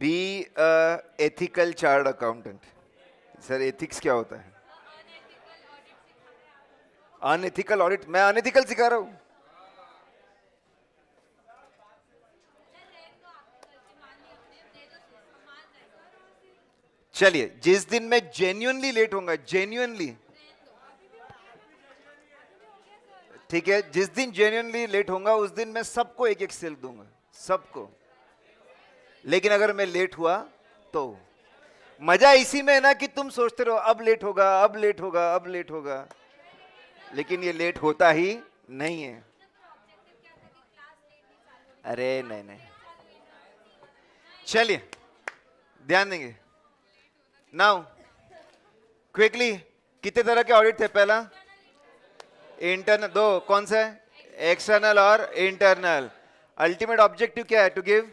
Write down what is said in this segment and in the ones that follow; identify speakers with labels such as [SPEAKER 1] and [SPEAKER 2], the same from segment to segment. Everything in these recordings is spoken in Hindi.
[SPEAKER 1] B ethical chart accountant sir ethics क्या होता है अनएथिकल ऑडिट मैं अनएथिकल सिखा रहा हूं चलिए जिस दिन मैं जेन्यूनली लेट होगा जेन्यूनली ठीक है जिस दिन जेन्यूनली लेट होगा उस दिन मैं सबको एक एक सिल्क दूंगा सबको लेकिन अगर मैं लेट हुआ तो मजा इसी में है ना कि तुम सोचते रहो अब लेट होगा अब लेट होगा अब लेट होगा लेकिन ये लेट होता ही नहीं है अरे नहीं नहीं चलिए ध्यान देंगे नाउ क्विकली कितने तरह के ऑडिट थे पहला इंटरनल दो कौन सा है एक्सटर्नल और इंटरनल अल्टीमेट ऑब्जेक्टिव क्या है to give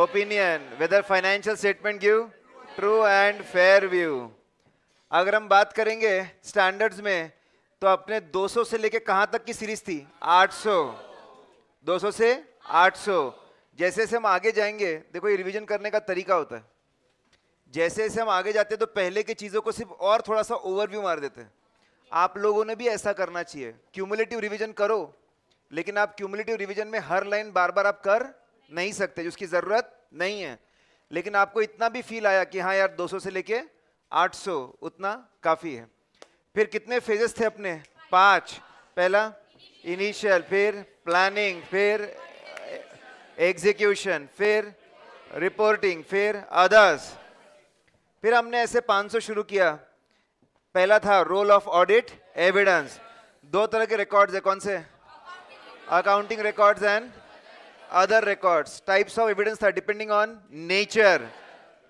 [SPEAKER 1] opinion whether financial statement give true and fair view अगर हम बात करेंगे स्टैंडर्ड्स में तो अपने 200 से लेके कहाँ तक की सीरीज थी 800 200 से 800 जैसे जैसे हम आगे जाएंगे देखो ये रिवीजन करने का तरीका होता है जैसे जैसे हम आगे जाते हैं तो पहले की चीज़ों को सिर्फ और थोड़ा सा ओवरव्यू मार देते हैं आप लोगों ने भी ऐसा करना चाहिए क्यूमुलेटिव रिवीजन करो लेकिन आप क्यूमुलेटिव रिवीजन में हर लाइन बार बार आप कर नहीं सकते जिसकी ज़रूरत नहीं है लेकिन आपको इतना भी फील आया कि हाँ यार 200 से लेके 800 उतना काफ़ी है फिर कितने फेजेस थे अपने पांच पहला इनिशियल फिर प्लानिंग फिर एग्जीक्यूशन फिर रिपोर्टिंग फिर अदर्स फिर हमने ऐसे 500 शुरू किया पहला था रोल ऑफ ऑडिट एविडेंस दो तरह के रिकॉर्ड्स है कौन से accounting records and other records. Types of evidence are depending on nature,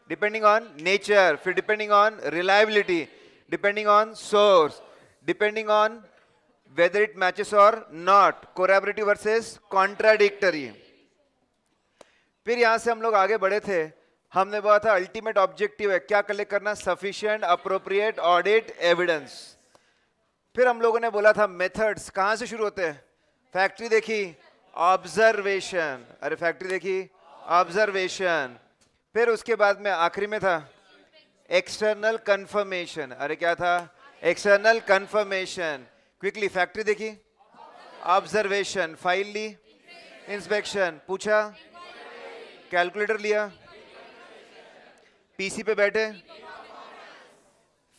[SPEAKER 1] depending on nature, depending on reliability, depending on source, depending on whether it matches or not. Corroborative versus contradictory. फिर यहाँ से हम लोग आगे बढ़े थे हमने बोला था अल्टीमेट ऑब्जेक्टिव है क्या कलेक्ट करना सफिशियंट अप्रोप्रिएट ऑडिट एविडेंस फिर हम लोगों ने बोला था मेथड्स कहाँ से शुरू होते हैं फैक्ट्री देखी ऑब्जर्वेशन अरे फैक्ट्री देखी ऑब्जर्वेशन फिर उसके बाद में आखिरी में था एक्सटर्नल कंफर्मेशन अरे क्या था एक्सटर्नल कंफर्मेशन क्विकली फैक्ट्री देखी ऑब्जर्वेशन फाइल ली इंस्पेक्शन पूछा कैलकुलेटर लिया पीसी पे बैठे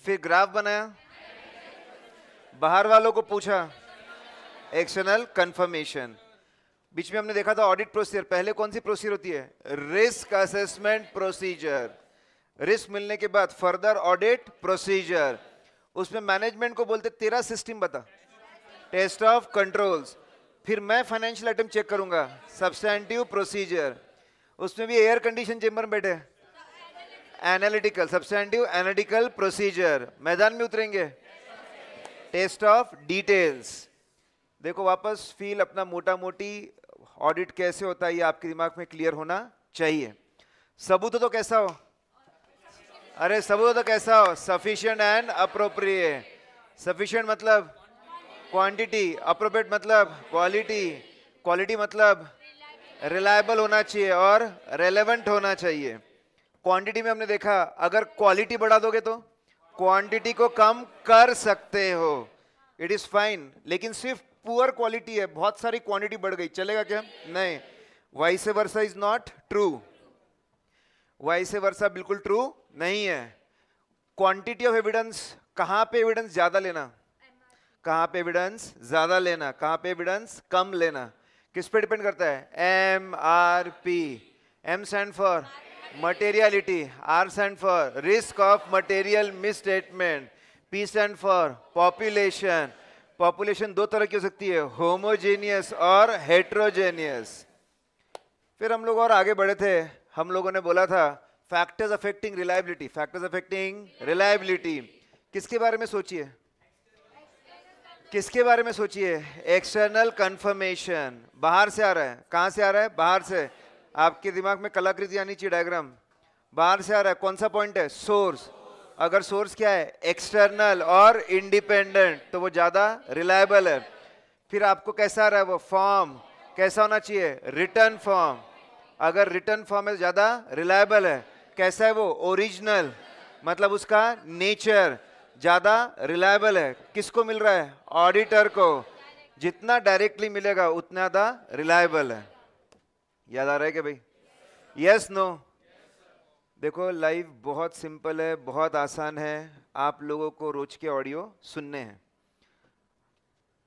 [SPEAKER 1] फिर ग्राफ बनाया बाहर वालों को पूछा एक्सटर्नल कंफर्मेशन बीच में हमने देखा था ऑडिट प्रोसीजर पहले कौन सी प्रोसीजर होती है रिस्क असेसमेंट प्रोसीजर रिस्क मिलने के बाद फर्दर ऑडिट प्रोसीजर उसमें मैनेजमेंट को बोलते तेरा सिस्टम बता टेस्ट ऑफ कंट्रोल्स फिर मैं फाइनेंशियल आइटम चेक करूंगा सब्सटेंटिव प्रोसीजर उसमें भी एयर कंडीशन चेम्बर में बैठे एनालिटिकल सब्सटेंटिव एनालिटिकल प्रोसीजर मैदान में उतरेंगे टेस्ट ऑफ डिटेल्स देखो वापस फील अपना मोटा मोटी ऑडिट कैसे होता है ये आपके दिमाग में क्लियर होना चाहिए सबूत तो कैसा हो अरे सबूत तो कैसा हो सफिशियंट एंड अप्रोप्रिएट सफिशियंट मतलब क्वांटिटी अप्रोप्रिएट मतलब क्वालिटी क्वालिटी मतलब रिलायबल होना चाहिए और रेलेवेंट होना चाहिए क्वांटिटी में हमने देखा अगर क्वालिटी बढ़ा दोगे तो क्वांटिटी को कम कर सकते हो इट इज फाइन लेकिन सिर्फ पुअर क्वालिटी है बहुत सारी क्वांटिटी बढ़ गई चलेगा क्या नहीं vice versa is not true vice versa बिल्कुल ट्रू नहीं है क्वांटिटी ऑफ एविडेंस कहां पे एविडेंस ज्यादा लेना कहां पे एविडेंस ज्यादा लेना कहां पे एविडेंस कम लेना किस पे डिपेंड करता है M R P M stand for materiality R send for risk of material misstatement P stand for population population दो तरह की हो सकती है होमोजेनियस और हेट्रोजेनियस फिर हम लोग और आगे बढ़े थे हम लोगों ने बोला था factors affecting reliability factors affecting reliability किसके बारे में सोचिए किसके बारे में सोचिए एक्सटर्नल कंफर्मेशन बाहर से आ रहा है कहाँ से आ रहा है बाहर से आपके दिमाग में कलाकृति आनी चाहिए डायग्राम बाहर से आ रहा है कौन सा पॉइंट है सोर्स अगर सोर्स क्या है एक्सटर्नल और इंडिपेंडेंट तो वो ज़्यादा रिलायबल है फिर आपको कैसा आ रहा है वो फॉर्म कैसा होना चाहिए रिटर्न फॉर्म अगर रिटर्न फॉर्म है ज़्यादा रिलायबल है कैसा है वो ओरिजिनल मतलब उसका नेचर ज़्यादा रिलायबल है किसको मिल रहा है ऑडिटर को जितना डायरेक्टली मिलेगा उतना ज़्यादा रिलायबल है याद आ रहा है क्या भाई यस नो yes, no. देखो लाइव बहुत सिंपल है बहुत आसान है आप लोगों को रोज के ऑडियो सुनने हैं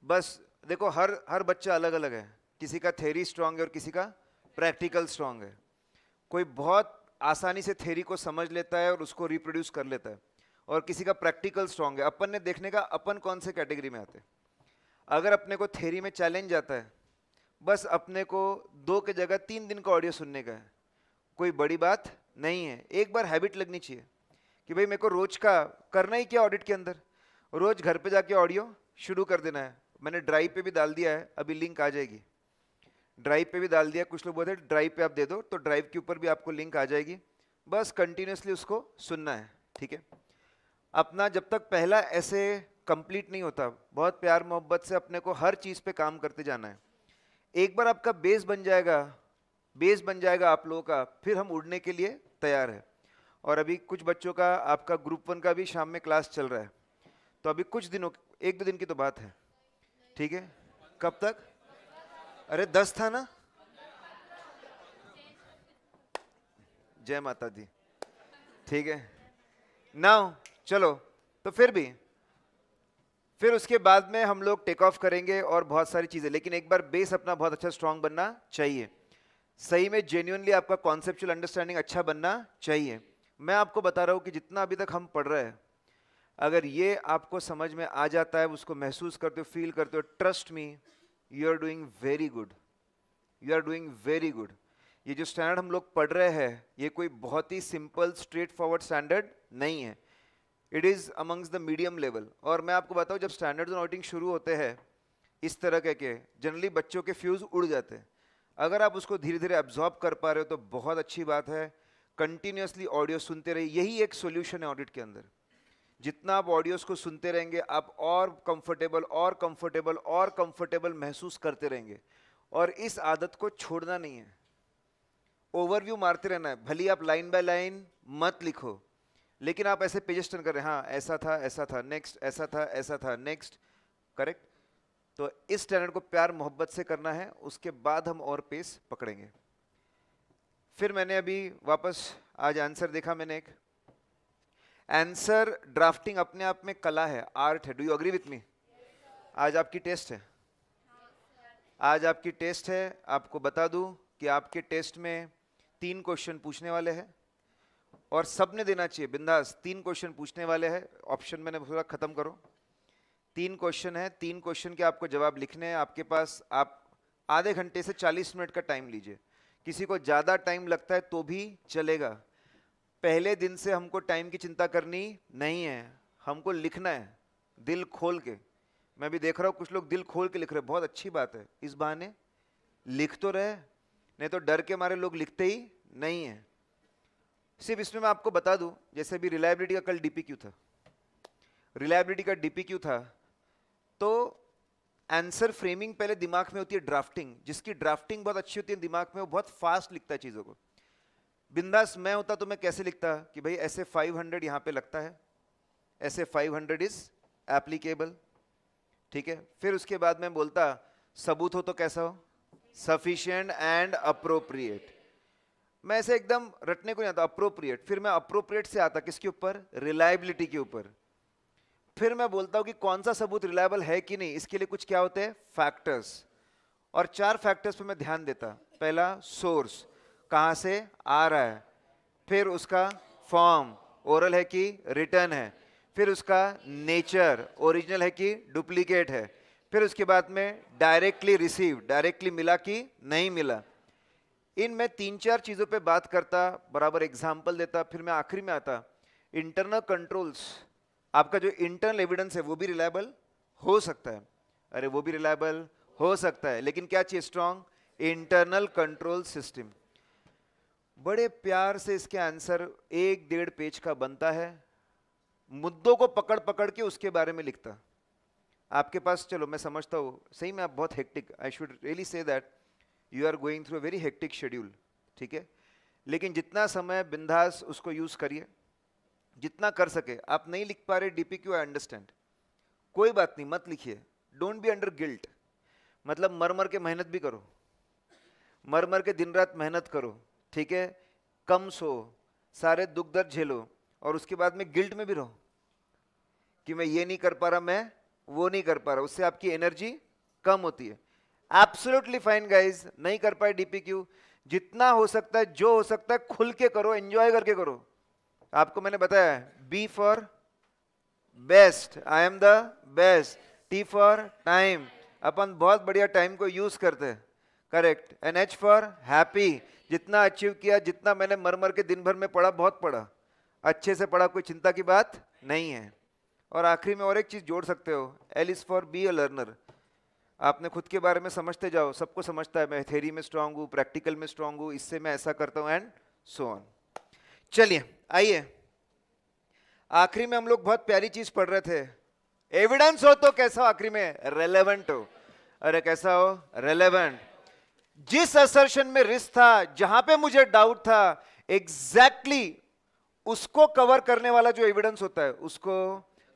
[SPEAKER 1] बस देखो हर हर बच्चा अलग अलग है किसी का थेरी स्ट्रांग है और किसी का प्रैक्टिकल स्ट्रांग है कोई बहुत आसानी से थेरी को समझ लेता है और उसको रिप्रोड्यूस कर लेता है और किसी का प्रैक्टिकल स्ट्रांग है अपन ने देखने का अपन कौन से कैटेगरी में आते हैं अगर अपने को थेरी में चैलेंज आता है बस अपने को दो के जगह तीन दिन का ऑडियो सुनने का है कोई बड़ी बात नहीं है एक बार हैबिट लगनी चाहिए कि भाई मेरे को रोज का करना ही क्या ऑडिट के अंदर रोज घर पे जाके ऑडियो शुरू कर देना है मैंने ड्राइव पे भी डाल दिया है अभी लिंक आ जाएगी ड्राइव पे भी डाल दिया कुछ लोग बोलते हैं ड्राइव पे आप दे दो तो ड्राइव के ऊपर भी आपको लिंक आ जाएगी बस कंटिन्यूसली उसको सुनना है ठीक है अपना जब तक पहला ऐसे कंप्लीट नहीं होता बहुत प्यार मोहब्बत से अपने को हर चीज़ पे काम करते जाना है एक बार आपका बेस बन जाएगा बेस बन जाएगा आप लोगों का फिर हम उड़ने के लिए तैयार है और अभी कुछ बच्चों का आपका ग्रुप वन का भी शाम में क्लास चल रहा है तो अभी कुछ दिनों एक दो दिन की तो बात है ठीक है कब तक अरे दस था ना जय माता दी ठीक है ना चलो तो फिर भी फिर उसके बाद में हम लोग टेक ऑफ करेंगे और बहुत सारी चीज़ें लेकिन एक बार बेस अपना बहुत अच्छा स्ट्रांग बनना चाहिए सही में जेन्यूनली आपका कॉन्सेप्चुअल अंडरस्टैंडिंग अच्छा बनना चाहिए मैं आपको बता रहा हूँ कि जितना अभी तक हम पढ़ रहे हैं अगर ये आपको समझ में आ जाता है उसको महसूस करते हो फील करते हो trust me you are doing very good you are doing very good ये जो स्टैंडर्ड हम लोग पढ़ रहे हैं ये कोई बहुत ही सिंपल स्ट्रेट फॉरवर्ड स्टैंडर्ड नहीं है it is amongst the medium level और मैं आपको बताऊँ जब स्टैंडर्ड्स ऑडिटिंग शुरू होते हैं इस तरह के के जनरली बच्चों के फ्यूज़ उड़ जाते हैं अगर आप उसको धीरे धीरे एब्जॉर्ब कर पा रहे हो तो बहुत अच्छी बात है कंटिन्यूसली ऑडियो सुनते रहिए यही एक सोल्यूशन है ऑडिट के अंदर जितना आप ऑडियोज को सुनते रहेंगे आप और कंफर्टेबल और कंफर्टेबल और कंफर्टेबल महसूस करते रहेंगे और इस आदत को छोड़ना नहीं है ओवरव्यू मारते रहना है भली आप लाइन बाय लाइन मत लिखो लेकिन आप ऐसे पेजेस्टन कर रहे हैं हाँ ऐसा था ऐसा था नेक्स्ट ऐसा था ऐसा था नेक्स्ट करेक्ट तो इस स्टैंडर्ड को प्यार मोहब्बत से करना है उसके बाद हम और पेस पकड़ेंगे फिर मैंने अभी वापस आज आंसर देखा मैंने एक आंसर ड्राफ्टिंग अपने आप में कला है आर्ट है do you agree with me आज आपकी टेस्ट है आज आपकी टेस्ट है आपको बता दूं कि आपके टेस्ट में तीन क्वेश्चन पूछने वाले हैं और सबने देना चाहिए बिंदास तीन क्वेश्चन पूछने वाले हैं ऑप्शन मैंने थोड़ा ख़त्म करो तीन क्वेश्चन है तीन क्वेश्चन के आपको जवाब लिखने हैं आपके पास आप आधे घंटे से चालीस मिनट का टाइम लीजिए किसी को ज़्यादा टाइम लगता है तो भी चलेगा पहले दिन से हमको टाइम की चिंता करनी नहीं है हमको लिखना है दिल खोल के मैं भी देख रहा हूँ कुछ लोग दिल खोल के लिख रहे बहुत अच्छी बात है इस बहाने लिख तो रहे नहीं तो डर के मारे लोग लिखते ही नहीं है सिर्फ इसमें मैं आपको बता दूं जैसे अभी रिलायबिलिटी का कल डीपी क्यू था रिलायबिलिटी का डीपी क्यू था तो आंसर फ्रेमिंग पहले दिमाग में होती है ड्राफ्टिंग जिसकी ड्राफ्टिंग बहुत अच्छी होती है दिमाग में वो बहुत फास्ट लिखता है चीज़ों को बिंदास मैं होता तो मैं कैसे लिखता कि भाई ऐसे 500 हंड्रेड यहां पर लगता है ऐसे 500 हंड्रेड इज़ एप्लीकेबल ठीक है फिर उसके बाद मैं बोलता सबूत हो तो कैसा हो सफिशियंट एंड अप्रोप्रिएट मैं ऐसे एकदम रटने को नहीं आता अप्रोप्रिएट फिर मैं अप्रोप्रिएट से आता किसके ऊपर रिलायबिलिटी के ऊपर फिर मैं बोलता हूं कि कौन सा सबूत रिलायबल है कि नहीं इसके लिए कुछ क्या होते हैं फैक्टर्स और चार फैक्टर्स पे मैं ध्यान देता पहला सोर्स कहाँ से आ रहा है फिर उसका फॉर्म ओरल है कि रिटर्न है फिर उसका नेचर ओरिजिनल है कि डुप्लीकेट है फिर उसके बाद में डायरेक्टली रिसीव डायरेक्टली मिला कि नहीं मिला इन मैं तीन चार चीज़ों पे बात करता बराबर एग्जाम्पल देता फिर मैं आखिरी में आता इंटरनल कंट्रोल्स आपका जो इंटरनल एविडेंस है वो भी रिलायबल हो सकता है अरे वो भी रिलायबल हो सकता है लेकिन क्या चाहिए स्ट्रॉन्ग इंटरनल कंट्रोल सिस्टम बड़े प्यार से इसके आंसर एक डेढ़ पेज का बनता है मुद्दों को पकड़ पकड़ के उसके बारे में लिखता आपके पास चलो मैं समझता हूँ सही में आप बहुत hectic I should really say that you are going through a very hectic schedule ठीक है लेकिन जितना समय बिंदास उसको यूज़ करिए जितना कर सके आप नहीं लिख पा रहे डीपी क्यू आई अंडरस्टैंड कोई बात नहीं मत लिखिए डोंट बी अंडर गिल्ट मतलब मर मर के मेहनत भी करो मर मर के दिन रात मेहनत करो ठीक है कम सो सारे दुख दर्द झेलो और उसके बाद में गिल्ट में भी रहो कि मैं ये नहीं कर पा रहा मैं वो नहीं कर पा रहा उससे आपकी एनर्जी कम होती है एब्सोल्युटली फाइन गाइज नहीं कर पाए डीपी क्यू जितना हो सकता है जो हो सकता है खुल के करो एंजॉय करके करो आपको मैंने बताया B for best I am the best T for time अपन बहुत बढ़िया टाइम को यूज करते हैं correct N H for happy जितना अचीव किया जितना मैंने मर मर के दिन भर में पढ़ा बहुत पढ़ा अच्छे से पढ़ा कोई चिंता की बात नहीं है और आखिरी में और एक चीज़ जोड़ सकते हो L is for be a learner आपने खुद के बारे में समझते जाओ सबको समझता है मैं थेरी में स्ट्रांग हूँ प्रैक्टिकल में स्ट्रांग हूँ इससे मैं ऐसा करता हूँ एंड सो ऑन चलिए आइए आखिरी में हम लोग बहुत प्यारी चीज पढ़ रहे थे एविडेंस हो तो कैसा हो आखिरी में रेलेवेंट हो अरे कैसा हो रेलेवेंट जिस असर्शन में रिस्क था जहां पे मुझे डाउट था एग्जैक्टली exactly उसको कवर करने वाला जो एविडेंस होता है उसको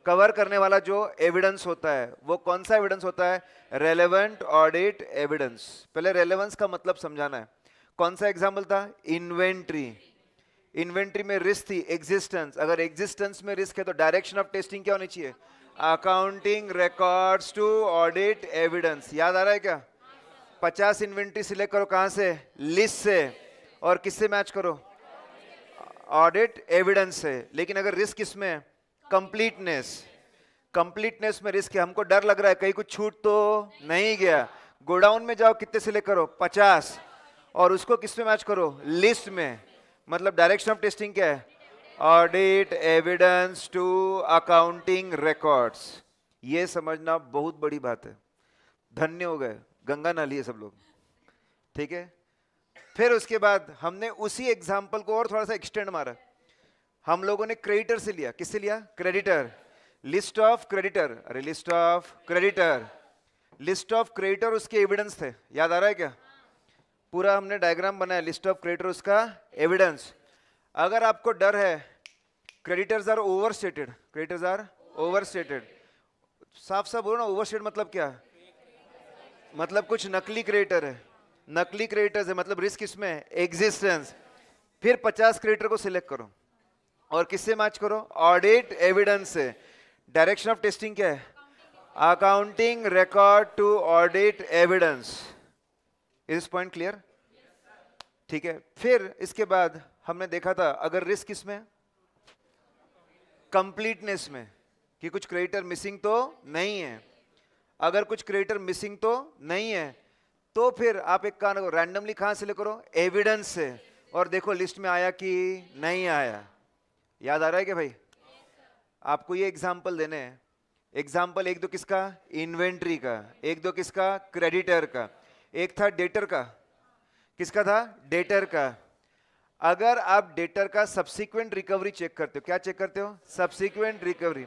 [SPEAKER 1] कवर करने वाला जो एविडेंस होता है वो कौन सा एविडेंस होता है रेलेवेंट ऑडिट एविडेंस पहले रेलेवेंस का मतलब समझाना है कौन सा एग्जाम्पल था इन्वेंट्री इन्वेंट्री में रिस्क थी एग्जिस्टेंस अगर एग्जिस्टेंस में रिस्क है तो डायरेक्शन ऑफ टेस्टिंग क्या होनी चाहिए accounting records to audit evidence याद आ रहा है क्या पचास इन्वेंट्री सिलेक्ट करो कहां से लिस्ट से और किससे मैच करो ऑडिट एविडेंस से लेकिन अगर रिस्क इसमें कंप्लीटनेस कंप्लीटनेस में रिस्क है हमको डर लग रहा है कहीं कुछ छूट तो नहीं गया गोडाउन में जाओ कितने सिलेक्ट करो पचास और उसको किस मैच करो लिस्ट में मतलब डायरेक्शन ऑफ टेस्टिंग क्या है audit evidence to accounting records ये समझना बहुत बड़ी बात है धन्य हो गए गंगा है सब लोग ठीक है फिर उसके बाद हमने उसी एग्जाम्पल को और थोड़ा सा एक्सटेंड मारा हम लोगों ने क्रेडिटर से लिया किससे लिया क्रेडिटर लिस्ट ऑफ क्रेडिटर अरे list of creditor list of creditor उसके एविडेंस थे याद आ रहा है क्या पूरा हमने डायग्राम बनाया लिस्ट ऑफ क्रेडिटर्स का एविडेंस अगर आपको डर है creditors are overstated creditors are overstated साफ साफ बोलो ना ओवर स्टेट मतलब क्या मतलब कुछ नकली क्रेडिटर है नकली क्रेडिटर्स है मतलब रिस्क इसमें एग्जिस्टेंस फिर 50 क्रेडिटर को सिलेक्ट करो और किससे मैच करो ऑडिट एविडेंस से डायरेक्शन ऑफ टेस्टिंग क्या है accounting record to audit evidence इस पॉइंट क्लियर ठीक है फिर इसके बाद हमने देखा था अगर रिस्क इसमें कंप्लीटनेस में कि कुछ क्रेडिटर मिसिंग तो नहीं है अगर कुछ क्रेडिटर मिसिंग तो नहीं है तो फिर आप एक कान रैंडमली कहां से करो एविडेंस से और देखो लिस्ट में आया कि नहीं आया याद आ रहा है क्या भाई आपको ये एग्जाम्पल देने हैं एग्जाम्पल एक दो किसका इन्वेंट्री का एक दो किसका क्रेडिटर का एक था डेटर का किसका था डेटर का अगर आप डेटर का सब्सिक्वेंट रिकवरी चेक करते हो क्या चेक करते हो सब्सिक्वेंट रिकवरी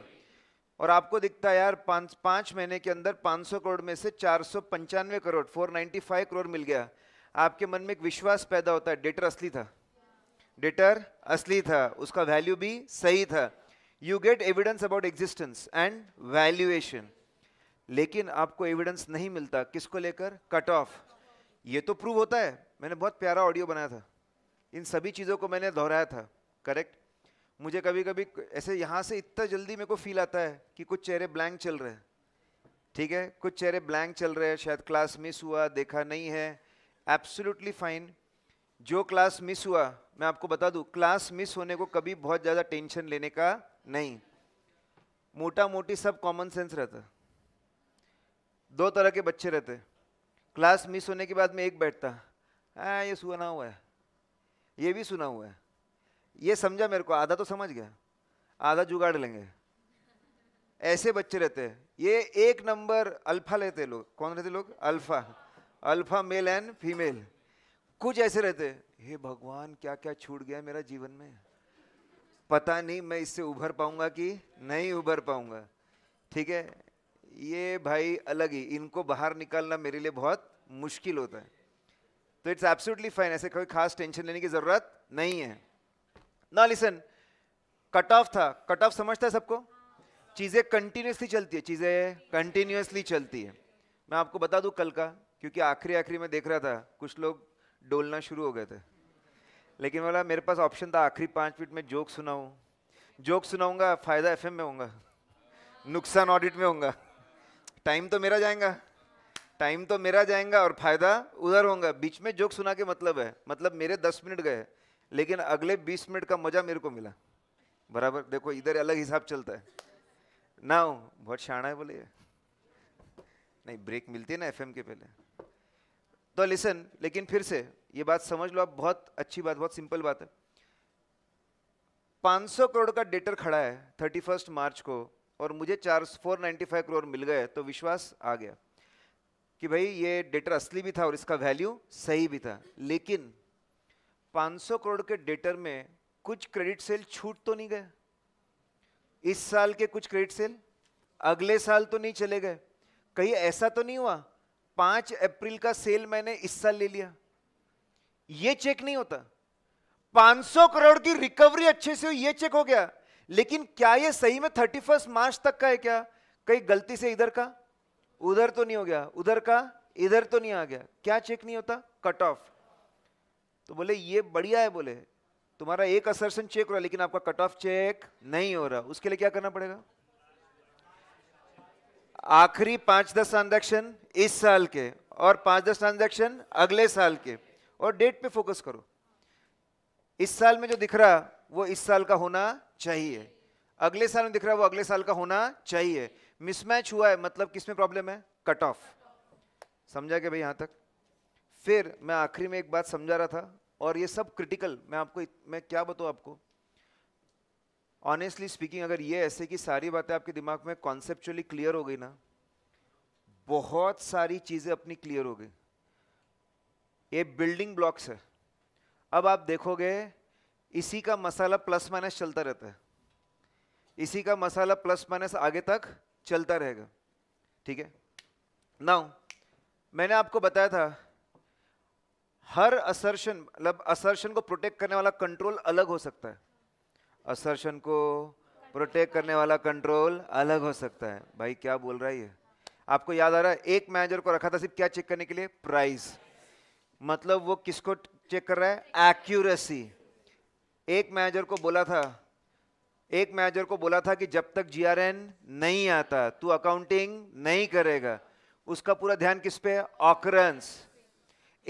[SPEAKER 1] और आपको दिखता है यार पांच पांच महीने के अंदर 500 करोड़ में से चार करोड़ 495 करोड़ मिल गया आपके मन में एक विश्वास पैदा होता है डेटर असली था डेटर असली था उसका वैल्यू भी सही था you get evidence about existence and valuation लेकिन आपको एविडेंस नहीं मिलता किसको लेकर कट ऑफ ये तो प्रूव होता है मैंने बहुत प्यारा ऑडियो बनाया था इन सभी चीज़ों को मैंने दोहराया था करेक्ट मुझे कभी कभी ऐसे यहाँ से इतना जल्दी मेरे को फील आता है कि कुछ चेहरे ब्लैंक चल रहे हैं ठीक है कुछ चेहरे ब्लैंक चल रहे हैं शायद क्लास मिस हुआ देखा नहीं है एब्सोल्युटली फाइन जो क्लास मिस हुआ मैं आपको बता दूं क्लास मिस होने को कभी बहुत ज़्यादा टेंशन लेने का नहीं मोटा मोटी सब कॉमन सेंस रहता दो तरह के बच्चे रहते क्लास मिस होने के बाद में एक बैठता है ये सुना हुआ है ये भी सुना हुआ है ये समझा मेरे को आधा तो समझ गया आधा जुगाड़ लेंगे ऐसे बच्चे रहते हैं ये एक नंबर अल्फा लेते लोग कौन रहते लोग alpha alpha male and female कुछ ऐसे रहते हे भगवान क्या क्या छूट गया मेरा जीवन में पता नहीं मैं इससे उभर पाऊंगा कि नहीं उभर पाऊंगा ठीक है ये भाई अलग ही इनको बाहर निकालना मेरे लिए बहुत मुश्किल होता है तो इट्स एब्सोल्युटली फाइन ऐसे कोई खास टेंशन लेने की ज़रूरत नहीं है ना लिसन कट ऑफ था कट ऑफ समझता है सबको चीज़ें कंटिन्यूसली चलती है चीज़ें कंटिन्यूसली चलती है मैं आपको बता दूँ कल का क्योंकि आखिरी आखिरी में देख रहा था कुछ लोग डोलना शुरू हो गए थे लेकिन बोला मेरे पास ऑप्शन था आखिरी पाँच मिनट में जोक सुनाऊँ जोक सुनाऊँगा फ़ायदा एफ में होगा नुकसान ऑडिट में होगा टाइम तो मेरा जाएगा टाइम तो मेरा जाएगा और फायदा उधर होगा बीच में जोक सुना के मतलब है मतलब मेरे दस मिनट गए लेकिन अगले बीस मिनट का मजा मेरे को मिला बराबर देखो इधर अलग हिसाब चलता है ना बहुत शाना है बोले नहीं ब्रेक मिलती है ना एफएम के पहले तो लिसन लेकिन फिर से ये बात समझ लो आप बहुत अच्छी बात बहुत सिंपल बात है 500 करोड़ का डेटर खड़ा है थर्टी फर्स्ट मार्च को और मुझे चार फोर नाइन्टी फाइव करोड़ मिल गए तो विश्वास आ गया कि भाई ये डेटर असली भी था और इसका वैल्यू सही भी था लेकिन 500 करोड़ के डेटर में कुछ क्रेडिट सेल छूट तो नहीं गए इस साल के कुछ क्रेडिट सेल अगले साल तो नहीं चले गए कहीं ऐसा तो नहीं हुआ पांच अप्रैल का सेल मैंने इस साल ले लिया ये चेक नहीं होता 500 करोड़ की रिकवरी अच्छे से ये चेक हो गया लेकिन क्या ये सही में थर्टी फर्स्ट मार्च तक का है क्या कहीं गलती से इधर का उधर तो नहीं हो गया उधर का इधर तो नहीं आ गया क्या चेक नहीं होता कट ऑफ तो बोले ये बढ़िया है बोले तुम्हारा एक असरसन चेक हो रहा लेकिन आपका कट ऑफ चेक नहीं हो रहा उसके लिए क्या करना पड़ेगा आखिरी पांच दस ट्रांजेक्शन इस साल के और पांच दस ट्रांजेक्शन अगले साल के और डेट पे फोकस करो इस साल में जो दिख रहा वो इस साल का होना चाहिए अगले साल में दिख रहा है वो अगले साल का होना चाहिए मिसमैच हुआ है मतलब किसमें प्रॉब्लम है कट ऑफ समझा क्या भाई यहाँ तक फिर मैं आखिरी में एक बात समझा रहा था और ये सब क्रिटिकल मैं आपको मैं क्या बताऊँ आपको ऑनेस्टली स्पीकिंग अगर ये ऐसे कि सारी बातें आपके दिमाग में कॉन्सेप्चुअली क्लियर हो गई ना बहुत सारी चीज़ें अपनी क्लियर हो गई ये बिल्डिंग ब्लॉक्स है अब आप देखोगे इसी का मसाला प्लस माइनस चलता रहता है इसी का मसाला प्लस माइनस आगे तक चलता रहेगा ठीक है नाउ मैंने आपको बताया था हर असर्शन मतलब असर्शन को प्रोटेक्ट करने वाला कंट्रोल अलग हो सकता है असर्शन को प्रोटेक्ट करने वाला कंट्रोल अलग हो सकता है भाई क्या बोल रहा है ये आपको याद आ रहा है एक मैनेजर को रखा था सिर्फ क्या चेक करने के लिए प्राइस मतलब वो किसको चेक कर रहा है एक्यूरेसी एक मैनेजर को बोला था एक मैनेजर को बोला था कि जब तक जीआरएन नहीं आता तू अकाउंटिंग नहीं करेगा उसका पूरा ध्यान किस पे ऑकरेंस